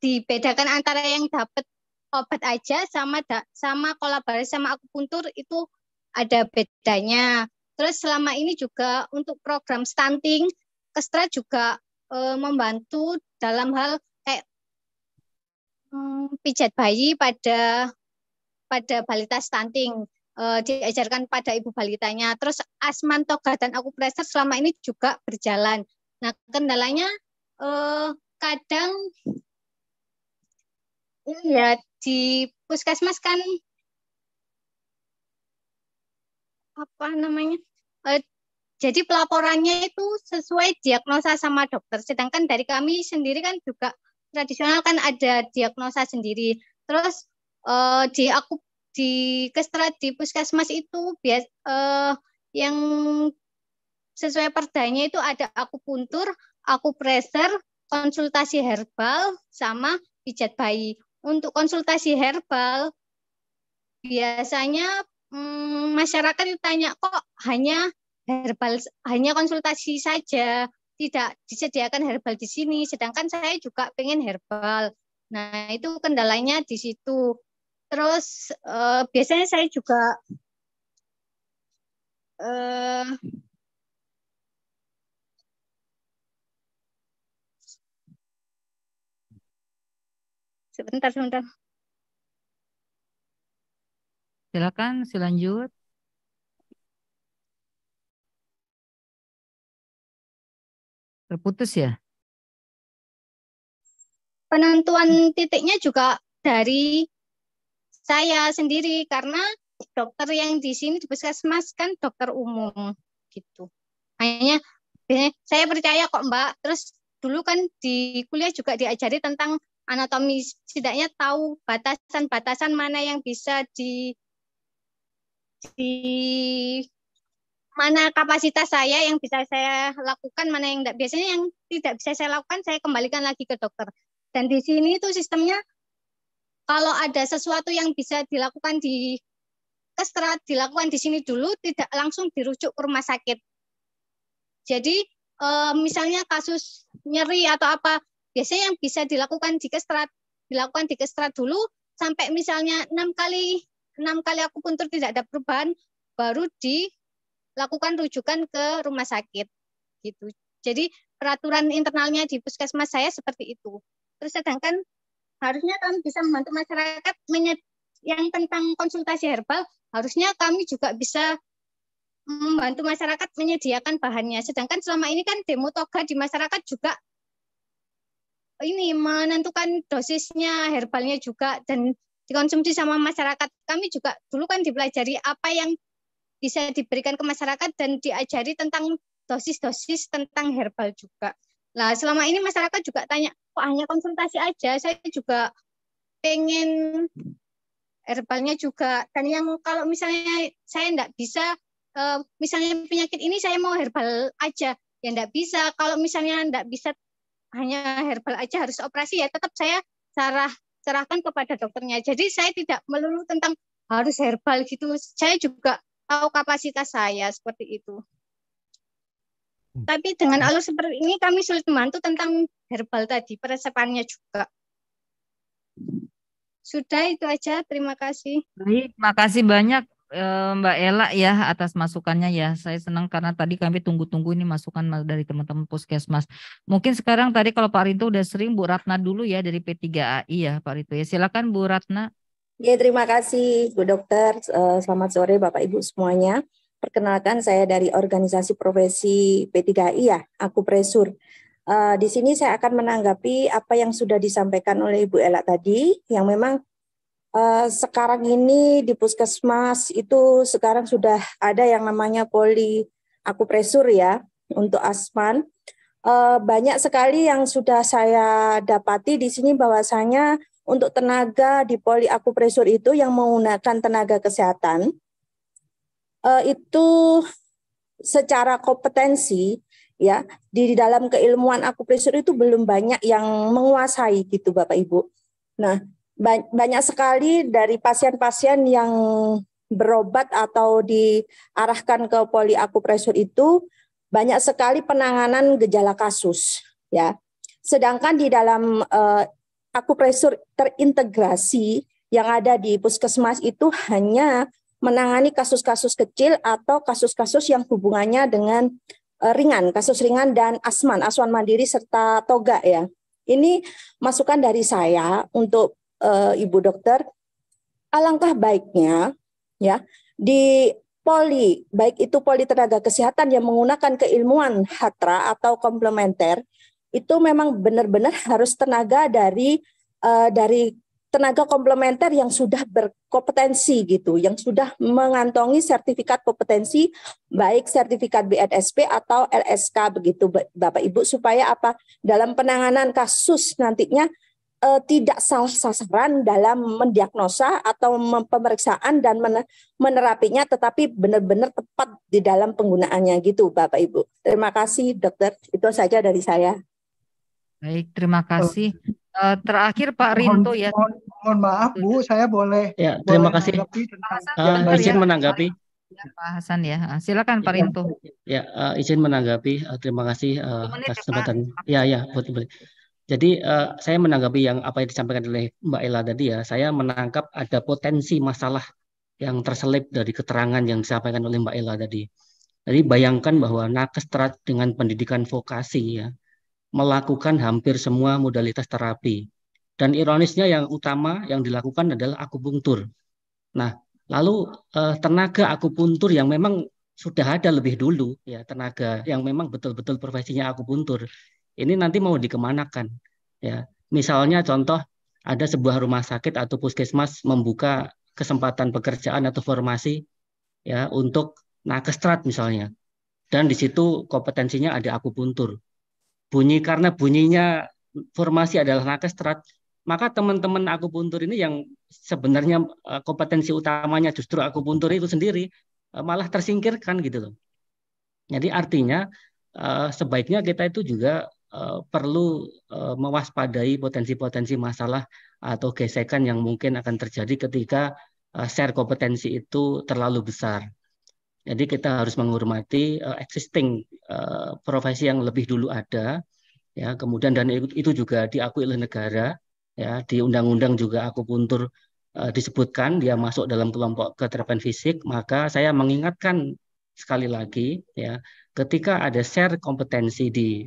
dibedakan antara yang dapat obat aja sama da, sama kolaborasi sama akupuntur itu ada bedanya. Terus selama ini juga untuk program stunting, Kestra juga e, membantu dalam hal kayak hmm, pijat bayi pada pada balita stunting e, diajarkan pada ibu balitanya. Terus asman toga dan akupresur selama ini juga berjalan. Nah kendalanya e, kadang Iya, di puskesmas kan apa namanya? Eh, jadi pelaporannya itu sesuai diagnosa sama dokter. Sedangkan dari kami sendiri kan juga tradisional kan ada diagnosa sendiri. Terus eh, di aku di kestra di puskesmas itu bias eh, yang sesuai perdanya itu ada aku puntur, aku pressure, konsultasi herbal sama pijat bayi untuk konsultasi herbal biasanya hmm, masyarakat ditanya kok hanya herbal hanya konsultasi saja tidak disediakan herbal di sini sedangkan saya juga pengen herbal nah itu kendalanya di situ terus eh, biasanya saya juga eh, Sebentar, sebentar. Silakan, silanjut. Terputus ya? Penentuan titiknya juga dari saya sendiri karena dokter yang di sini di puskesmas kan dokter umum gitu. Hanya saya percaya kok Mbak. Terus dulu kan di kuliah juga diajari tentang anatomi setidaknya tahu batasan-batasan mana yang bisa di di mana kapasitas saya yang bisa saya lakukan, mana yang tidak biasanya yang tidak bisa saya lakukan saya kembalikan lagi ke dokter. Dan di sini itu sistemnya kalau ada sesuatu yang bisa dilakukan di kestra dilakukan di sini dulu tidak langsung dirujuk ke rumah sakit. Jadi eh, misalnya kasus nyeri atau apa Biasanya yang bisa dilakukan di kestrat, dilakukan di kestrat dulu sampai misalnya enam kali enam kali aku puntur tidak ada perubahan, baru dilakukan rujukan ke rumah sakit. Gitu. Jadi peraturan internalnya di puskesmas saya seperti itu. Terus sedangkan harusnya kami bisa membantu masyarakat yang tentang konsultasi herbal, harusnya kami juga bisa membantu masyarakat menyediakan bahannya. Sedangkan selama ini kan demo toga di masyarakat juga ini menentukan dosisnya herbalnya juga dan dikonsumsi sama masyarakat. Kami juga dulu kan dipelajari apa yang bisa diberikan ke masyarakat dan diajari tentang dosis-dosis tentang herbal juga. Nah, selama ini masyarakat juga tanya, kok hanya konsultasi aja, saya juga pengen herbalnya juga. Dan yang kalau misalnya saya enggak bisa, eh, misalnya penyakit ini saya mau herbal aja, ya enggak bisa. Kalau misalnya enggak bisa hanya herbal aja harus operasi ya tetap saya sarah serahkan kepada dokternya. Jadi saya tidak melulu tentang harus herbal gitu. Saya juga tahu kapasitas saya seperti itu. Hmm. Tapi dengan hmm. alur seperti ini kami sulit membantu tentang herbal tadi, peresepannya juga. Sudah itu aja, terima kasih. Baik, terima kasih banyak Eh, Mbak Ella ya atas masukannya ya. Saya senang karena tadi kami tunggu-tunggu ini masukan dari teman-teman Puskesmas. Mungkin sekarang tadi kalau Pak Rinto udah sering Bu Ratna dulu ya dari P3AI ya Pak Rinto ya. Silakan Bu Ratna. Ya, terima kasih Bu Dokter. Eh, selamat sore Bapak Ibu semuanya. Perkenalkan saya dari organisasi profesi P3AI ya, aku Presur. Eh, di sini saya akan menanggapi apa yang sudah disampaikan oleh Ibu Ella tadi, yang memang Eh, sekarang ini di puskesmas itu sekarang sudah ada yang namanya poli akupresur ya untuk asman. Eh, banyak sekali yang sudah saya dapati di sini bahwasanya untuk tenaga di poli akupresur itu yang menggunakan tenaga kesehatan eh, itu secara kompetensi ya di dalam keilmuan akupresur itu belum banyak yang menguasai gitu Bapak Ibu. Nah, banyak sekali dari pasien-pasien yang berobat atau diarahkan ke poli akupresur itu banyak sekali penanganan gejala kasus ya. Sedangkan di dalam uh, akupresur terintegrasi yang ada di puskesmas itu hanya menangani kasus-kasus kecil atau kasus-kasus yang hubungannya dengan uh, ringan, kasus ringan dan asman, asuhan mandiri serta toga ya. Ini masukan dari saya untuk uh, Ibu Dokter, alangkah baiknya ya di poli, baik itu poli tenaga kesehatan yang menggunakan keilmuan hatra atau komplementer, itu memang benar-benar harus tenaga dari uh, dari tenaga komplementer yang sudah berkompetensi gitu, yang sudah mengantongi sertifikat kompetensi baik sertifikat BNSP atau LSK begitu Bapak Ibu supaya apa dalam penanganan kasus nantinya eh, tidak salah sasaran dalam mendiagnosa atau pemeriksaan dan menerapinya tetapi benar-benar tepat di dalam penggunaannya gitu Bapak Ibu. Terima kasih dokter. Itu saja dari saya. Baik, terima kasih. Uh, terakhir Pak Rinto ya. Mohon, mohon maaf Bu, saya boleh. Ya, terima boleh kasih. uh, izin ya. menanggapi. Ya, Pak Hasan ya, eh, silakan Pak ya, Rinto. Ya, uh, izin menanggapi. Uh, terima kasih uh, menit, ya, kesempatan. Ya, ya, boleh, boleh. Jadi uh, saya menanggapi yang apa yang disampaikan oleh Mbak Ella tadi ya, saya menangkap ada potensi masalah yang terselip dari keterangan yang disampaikan oleh Mbak Ella tadi. Jadi bayangkan bahwa nakes terat dengan pendidikan vokasi ya, melakukan hampir semua modalitas terapi. Dan ironisnya yang utama yang dilakukan adalah akupunktur. Nah, lalu uh, tenaga akupuntur yang memang sudah ada lebih dulu ya tenaga yang memang betul-betul profesinya akupuntur ini nanti mau dikemanakan ya misalnya contoh ada sebuah rumah sakit atau puskesmas membuka kesempatan pekerjaan atau formasi ya untuk nakestrat misalnya dan di situ kompetensinya ada akupuntur bunyi karena bunyinya formasi adalah nakestrat maka teman-teman akupuntur ini yang sebenarnya e, kompetensi utamanya justru akupuntur itu sendiri e, malah tersingkirkan gitu loh. Jadi artinya e, sebaiknya kita itu juga Eh, perlu eh, mewaspadai potensi-potensi masalah atau gesekan yang mungkin akan terjadi ketika eh, share kompetensi itu terlalu besar. Jadi kita harus menghormati uh, existing uh, profesi yang lebih dulu ada, ya. Kemudian dan itu juga diakui oleh negara, ya. Di undang-undang juga aku puntur uh, disebutkan dia masuk dalam kelompok keterapan fisik. Maka saya mengingatkan sekali lagi, ya, ketika ada share kompetensi di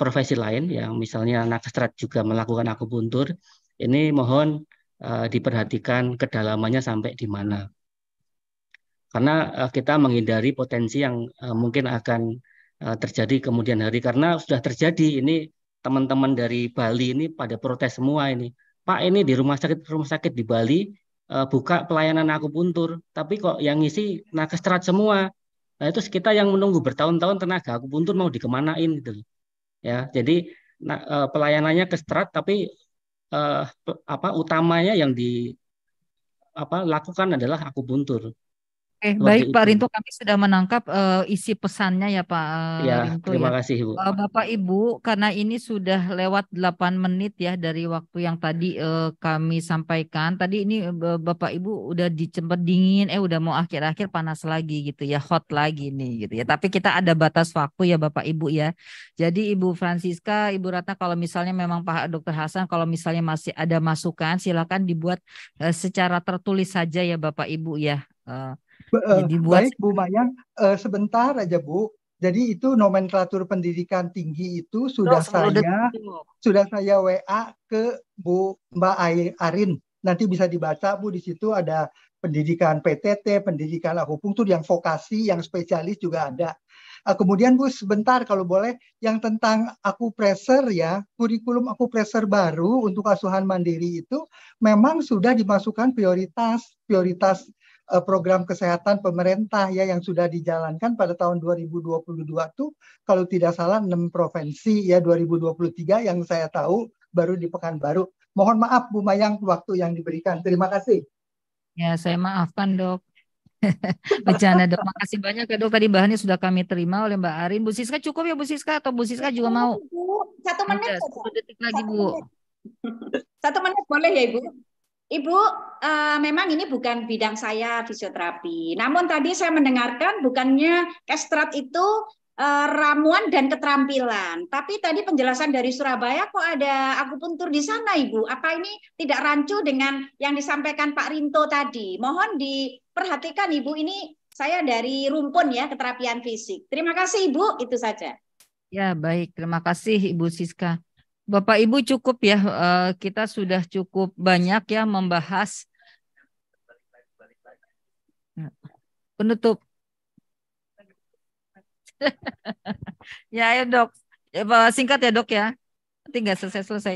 profesi lain yang misalnya nakestrat juga melakukan akupuntur, ini mohon uh, diperhatikan kedalamannya sampai di mana. Karena uh, kita menghindari potensi yang uh, mungkin akan uh, terjadi kemudian hari karena sudah terjadi ini teman-teman dari Bali ini pada protes semua ini. Pak ini di rumah sakit rumah sakit di Bali uh, buka pelayanan akupuntur, tapi kok yang ngisi nakestrat semua. Nah itu kita yang menunggu bertahun-tahun tenaga akupuntur mau dikemanain gitu ya jadi nah, eh, pelayanannya ke strat tapi uh, apa utamanya yang di apa lakukan adalah aku buntur Oke, okay, baik Pak Rinto, kami sudah menangkap uh, isi pesannya ya Pak ya, Rinto. Terima ya. kasih Ibu. Uh, eh, Bapak Ibu, karena ini sudah lewat 8 menit ya dari waktu yang tadi uh, kami sampaikan. Tadi ini uh, Bapak Ibu udah dicemper dingin, eh udah mau akhir-akhir panas lagi gitu ya, hot lagi nih gitu ya. Tapi kita ada batas waktu ya Bapak Ibu ya. Jadi Ibu Francisca, Ibu Ratna kalau misalnya memang Pak Dokter Hasan kalau misalnya masih ada masukan silakan dibuat uh, secara tertulis saja ya Bapak Ibu ya. Uh, dibuat... Baik Bu Mayang, uh, sebentar aja Bu. Jadi itu nomenklatur pendidikan tinggi itu sudah Loh, saya sudah saya WA ke Bu Mbak Arin. Nanti bisa dibaca Bu di situ ada pendidikan PTT, pendidikan akupunktur yang vokasi, yang spesialis juga ada. Eh, kemudian Bu sebentar kalau boleh yang tentang aku ya, kurikulum aku baru untuk asuhan mandiri itu memang sudah dimasukkan prioritas prioritas Eh, program kesehatan pemerintah ya yang sudah dijalankan pada tahun 2022 tuh kalau tidak salah 6 provinsi ya 2023 yang saya tahu baru di Pekanbaru. Mohon maaf Bu Mayang waktu yang diberikan. Terima kasih. Ya, saya maafkan, Dok. Bercanda dok, kasih banyak ya dok. Tadi bahannya sudah kami terima oleh Mbak Arin. Bu Siska cukup ya Bu Siska atau Bu Siska juga mau? satu menit. satu detik lagi Bu. Satu menit boleh ya Ibu? Ibu, uh, memang ini bukan bidang saya fisioterapi. Namun tadi saya mendengarkan bukannya kestrat itu uh, ramuan dan keterampilan. Tapi tadi penjelasan dari Surabaya kok ada aku akupuntur di sana, Ibu. Apa ini tidak rancu dengan yang disampaikan Pak Rinto tadi? Mohon diperhatikan, Ibu. Ini saya dari rumpun ya keterapian fisik. Terima kasih, Ibu. Itu saja. Ya, baik. Terima kasih, Ibu Siska. Bapak Ibu cukup ya eh, kita sudah cukup banyak ya membahas penutup. ya ya dok singkat ya dok ya nanti nggak selesai selesai.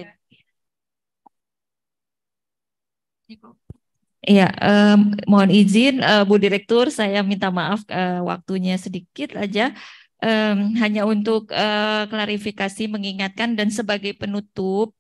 Iya, um, eh, mohon izin uh, Bu Direktur, saya minta maaf uh, waktunya sedikit aja um, hanya untuk uh, klarifikasi mengingatkan dan sebagai penutup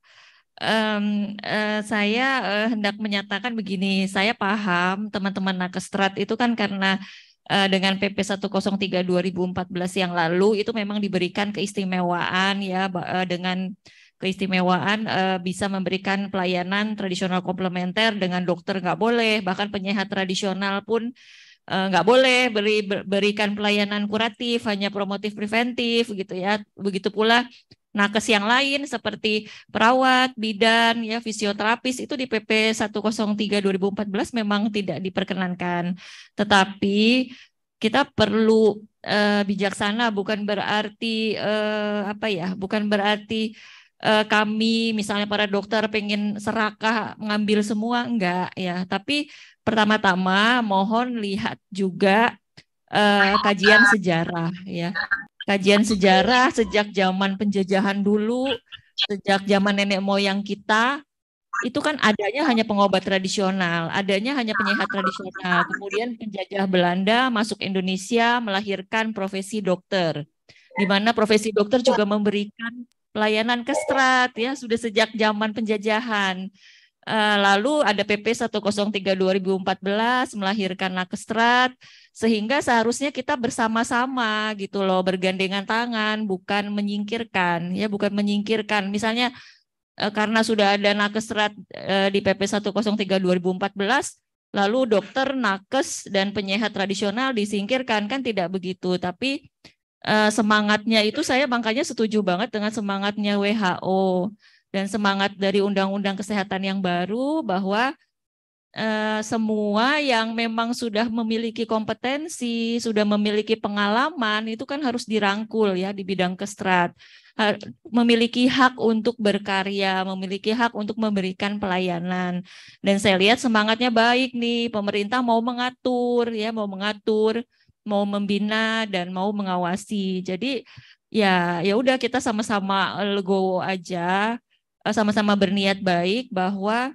um, uh, saya uh, hendak menyatakan begini, saya paham teman-teman Nakestrat itu kan karena dengan PP 103 2014 yang lalu itu memang diberikan keistimewaan ya dengan keistimewaan bisa memberikan pelayanan tradisional komplementer dengan dokter nggak boleh bahkan penyehat tradisional pun Eh, nggak boleh beri berikan pelayanan kuratif hanya promotif preventif gitu ya begitu pula nakes yang lain seperti perawat bidan ya fisioterapis itu di PP 103 2014 memang tidak diperkenankan tetapi kita perlu uh, bijaksana bukan berarti uh, apa ya bukan berarti kami misalnya para dokter pengen serakah mengambil semua enggak ya tapi pertama-tama mohon lihat juga uh, kajian sejarah ya. Kajian sejarah sejak zaman penjajahan dulu, sejak zaman nenek moyang kita itu kan adanya hanya pengobat tradisional, adanya hanya penyehat tradisional. Kemudian penjajah Belanda masuk Indonesia melahirkan profesi dokter. Di mana profesi dokter juga memberikan pelayanan kestrat ya sudah sejak zaman penjajahan. Eh, lalu ada PP 103 2014 melahirkan nakestrat sehingga seharusnya kita bersama-sama gitu loh bergandengan tangan bukan menyingkirkan ya bukan menyingkirkan misalnya eh, karena sudah ada Nakestrat eh, di PP 103 2014 lalu dokter nakes dan penyehat tradisional disingkirkan kan tidak begitu tapi semangatnya itu saya makanya setuju banget dengan semangatnya WHO dan semangat dari undang-undang kesehatan yang baru bahwa eh, semua yang memang sudah memiliki kompetensi, sudah memiliki pengalaman itu kan harus dirangkul ya di bidang kestrat. Memiliki hak untuk berkarya, memiliki hak untuk memberikan pelayanan. Dan saya lihat semangatnya baik nih, pemerintah mau mengatur ya, mau mengatur, mau membina dan mau mengawasi. Jadi ya ya udah kita sama-sama legowo eh, aja Eh, sama-sama berniat baik bahwa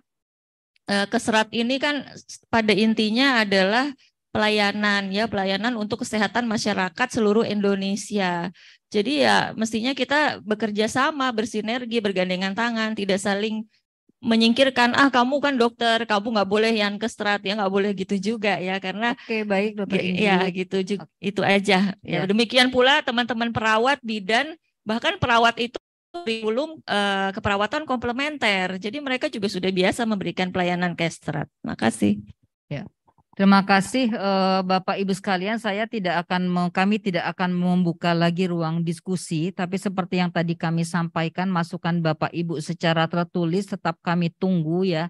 eh, keserat ini kan pada intinya adalah pelayanan ya pelayanan untuk kesehatan masyarakat seluruh Indonesia. Jadi ya mestinya kita bekerja sama, bersinergi, bergandengan tangan, tidak saling menyingkirkan ah kamu kan dokter kamu nggak boleh yang kestrat ya nggak boleh gitu juga ya karena oke baik dokter ya gitu juga, itu aja ya iya. demikian pula teman-teman perawat bidan bahkan perawat itu kurikulum uh, eh, keperawatan komplementer. Jadi mereka juga sudah biasa memberikan pelayanan kestrat. Makasih. Ya. Terima kasih uh, Bapak Ibu sekalian. Saya tidak akan kami tidak akan membuka lagi ruang diskusi, tapi seperti yang tadi kami sampaikan masukan Bapak Ibu secara tertulis tetap kami tunggu ya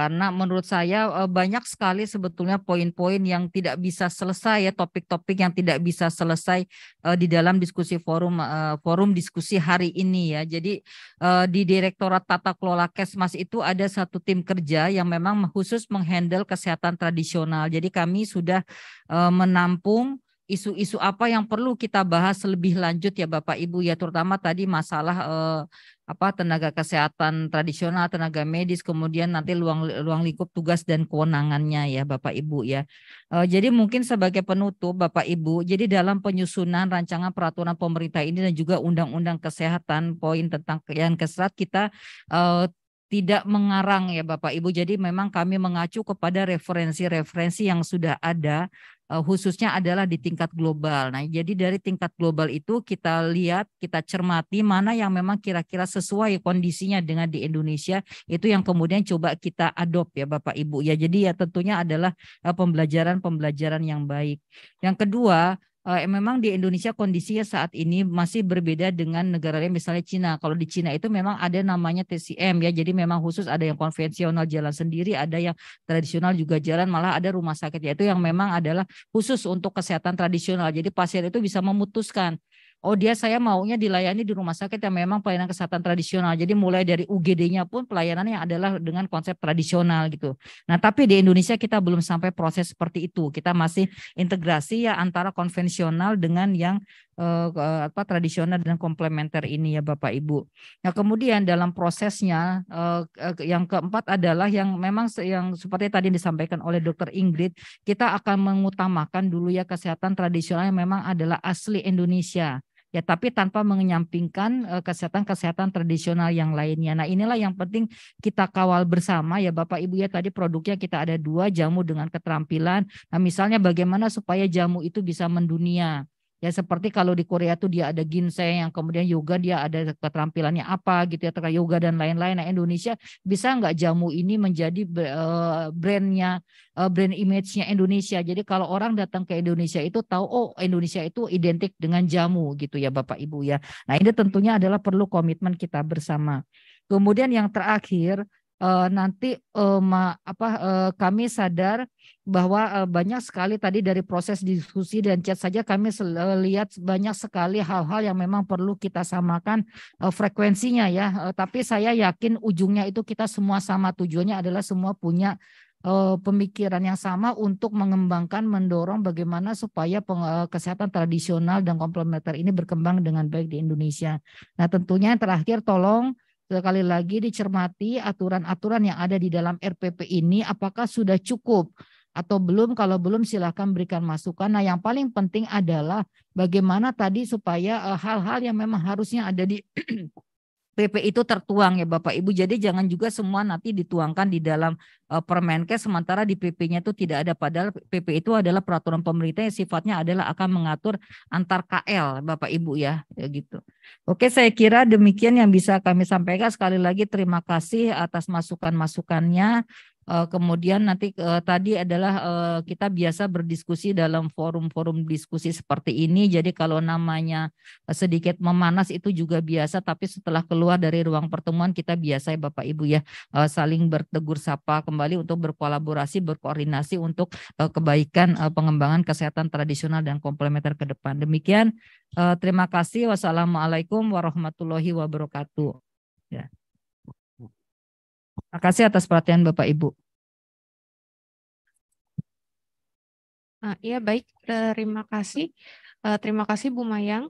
karena menurut saya eh, banyak sekali sebetulnya poin-poin yang tidak bisa selesai ya topik-topik yang tidak bisa selesai eh, di dalam diskusi forum eh, forum diskusi hari ini ya. Jadi di Direktorat Tata Kelola Kesmas itu ada satu tim kerja yang memang khusus menghandle kesehatan tradisional. Jadi kami sudah menampung isu-isu apa yang perlu kita bahas lebih lanjut ya Bapak Ibu ya terutama tadi masalah eh, apa tenaga kesehatan tradisional, tenaga medis, kemudian nanti luang luang lingkup tugas dan kewenangannya ya Bapak Ibu ya. Uh, jadi mungkin sebagai penutup Bapak Ibu, jadi dalam penyusunan rancangan peraturan pemerintah ini dan juga undang-undang kesehatan poin tentang yang keserat kita uh, tidak mengarang ya Bapak Ibu. Jadi memang kami mengacu kepada referensi-referensi yang sudah ada Eh, khususnya adalah di tingkat global. Nah, jadi dari tingkat global itu kita lihat, kita cermati mana yang memang kira-kira sesuai kondisinya dengan di Indonesia itu yang kemudian coba kita adopt ya Bapak Ibu ya. Jadi ya tentunya adalah eh, pembelajaran-pembelajaran yang baik. Yang kedua, Eh, memang di Indonesia kondisinya saat ini masih berbeda dengan negara lain misalnya Cina. Kalau di Cina itu memang ada namanya TCM ya. Jadi memang khusus ada yang konvensional jalan sendiri, ada yang tradisional juga jalan, malah ada rumah sakit yaitu yang memang adalah khusus untuk kesehatan tradisional. Jadi pasien itu bisa memutuskan oh dia saya maunya dilayani di rumah sakit yang memang pelayanan kesehatan tradisional. Jadi mulai dari UGD-nya pun pelayanannya adalah dengan konsep tradisional gitu. Nah, tapi di Indonesia kita belum sampai proses seperti itu. Kita masih integrasi ya antara konvensional dengan yang eh, eh apa tradisional dan komplementer ini ya Bapak Ibu. Nah, kemudian dalam prosesnya eh, eh yang keempat adalah yang memang yang seperti tadi disampaikan oleh Dokter Ingrid, kita akan mengutamakan dulu ya kesehatan tradisional yang memang adalah asli Indonesia ya tapi tanpa menyampingkan eh, kesehatan-kesehatan tradisional yang lainnya. Nah inilah yang penting kita kawal bersama ya Bapak Ibu ya tadi produknya kita ada dua jamu dengan keterampilan. Nah misalnya bagaimana supaya jamu itu bisa mendunia ya seperti kalau di Korea tuh dia ada ginseng yang kemudian yoga dia ada keterampilannya apa gitu ya terkait yoga dan lain-lain nah Indonesia bisa nggak jamu ini menjadi eh, brandnya eh, brand image-nya Indonesia jadi kalau orang datang ke Indonesia itu tahu oh Indonesia itu identik dengan jamu gitu ya Bapak Ibu ya nah ini tentunya adalah perlu komitmen kita bersama kemudian yang terakhir uh, nanti uh, ma, apa uh, kami sadar bahwa uh, banyak sekali tadi dari proses diskusi dan chat saja kami lihat banyak sekali hal-hal yang memang perlu kita samakan uh, frekuensinya ya. Uh, tapi saya yakin ujungnya itu kita semua sama tujuannya adalah semua punya pemikiran yang sama untuk mengembangkan, mendorong bagaimana supaya kesehatan tradisional dan komplementer ini berkembang dengan baik di Indonesia. Nah, tentunya yang terakhir tolong sekali lagi dicermati aturan-aturan yang ada di dalam RPP ini apakah sudah cukup atau belum kalau belum silahkan berikan masukan. Nah yang paling penting adalah bagaimana tadi supaya eh, hal-hal yang memang harusnya ada di PP itu tertuang ya Bapak Ibu. Jadi jangan juga semua nanti dituangkan di dalam uh, Permenkes sementara di PP-nya itu tidak ada padahal PP itu adalah peraturan pemerintah yang sifatnya adalah akan mengatur antar KL Bapak Ibu ya, ya gitu. Oke, saya kira demikian yang bisa kami sampaikan. Sekali lagi terima kasih atas masukan-masukannya. Eh, kemudian nanti uh, tadi adalah uh, kita biasa berdiskusi dalam forum-forum diskusi seperti ini. Jadi kalau namanya sedikit memanas itu juga biasa, tapi setelah keluar dari ruang pertemuan kita biasa ya Bapak Ibu ya saling bertegur sapa kembali untuk berkolaborasi, berkoordinasi untuk kebaikan pengembangan kesehatan tradisional dan komplementer ke depan. Demikian, terima kasih. Wassalamualaikum warahmatullahi wabarakatuh. Ya. Terima kasih atas perhatian Bapak Ibu. Ah, iya baik, eh, terima kasih. Eh, terima kasih Bu Mayang.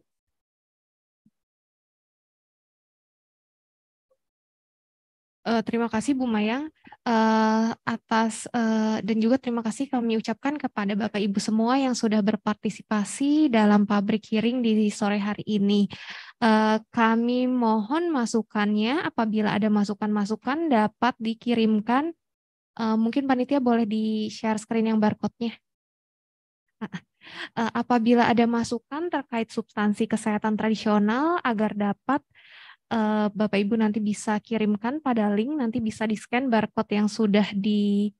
uh, terima kasih Bu Mayang uh, atas uh, dan juga terima kasih kami ucapkan kepada Bapak Ibu semua yang sudah berpartisipasi dalam pabrik hearing di sore hari ini. Uh, kami mohon masukannya apabila ada masukan-masukan dapat dikirimkan. Uh, mungkin panitia boleh di share screen yang barcode-nya. apabila ada masukan terkait substansi kesehatan tradisional agar dapat Eh, Bapak Ibu nanti bisa kirimkan pada link nanti bisa di-scan barcode yang sudah di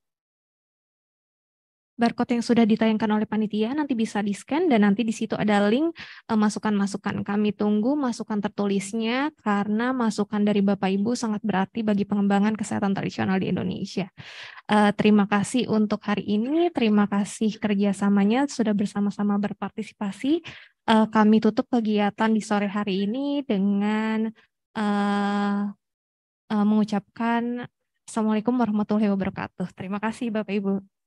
barcode yang sudah ditayangkan oleh panitia nanti bisa di-scan dan nanti di situ ada link eh, masukan-masukan. Kami tunggu masukan tertulisnya karena masukan dari Bapak Ibu sangat berarti bagi pengembangan kesehatan tradisional di Indonesia. Eh, terima kasih untuk hari ini, terima kasih kerjasamanya sudah bersama-sama berpartisipasi. Kami tutup kegiatan di sore hari ini dengan uh, mengucapkan Assalamualaikum warahmatullahi wabarakatuh. Terima kasih Bapak Ibu.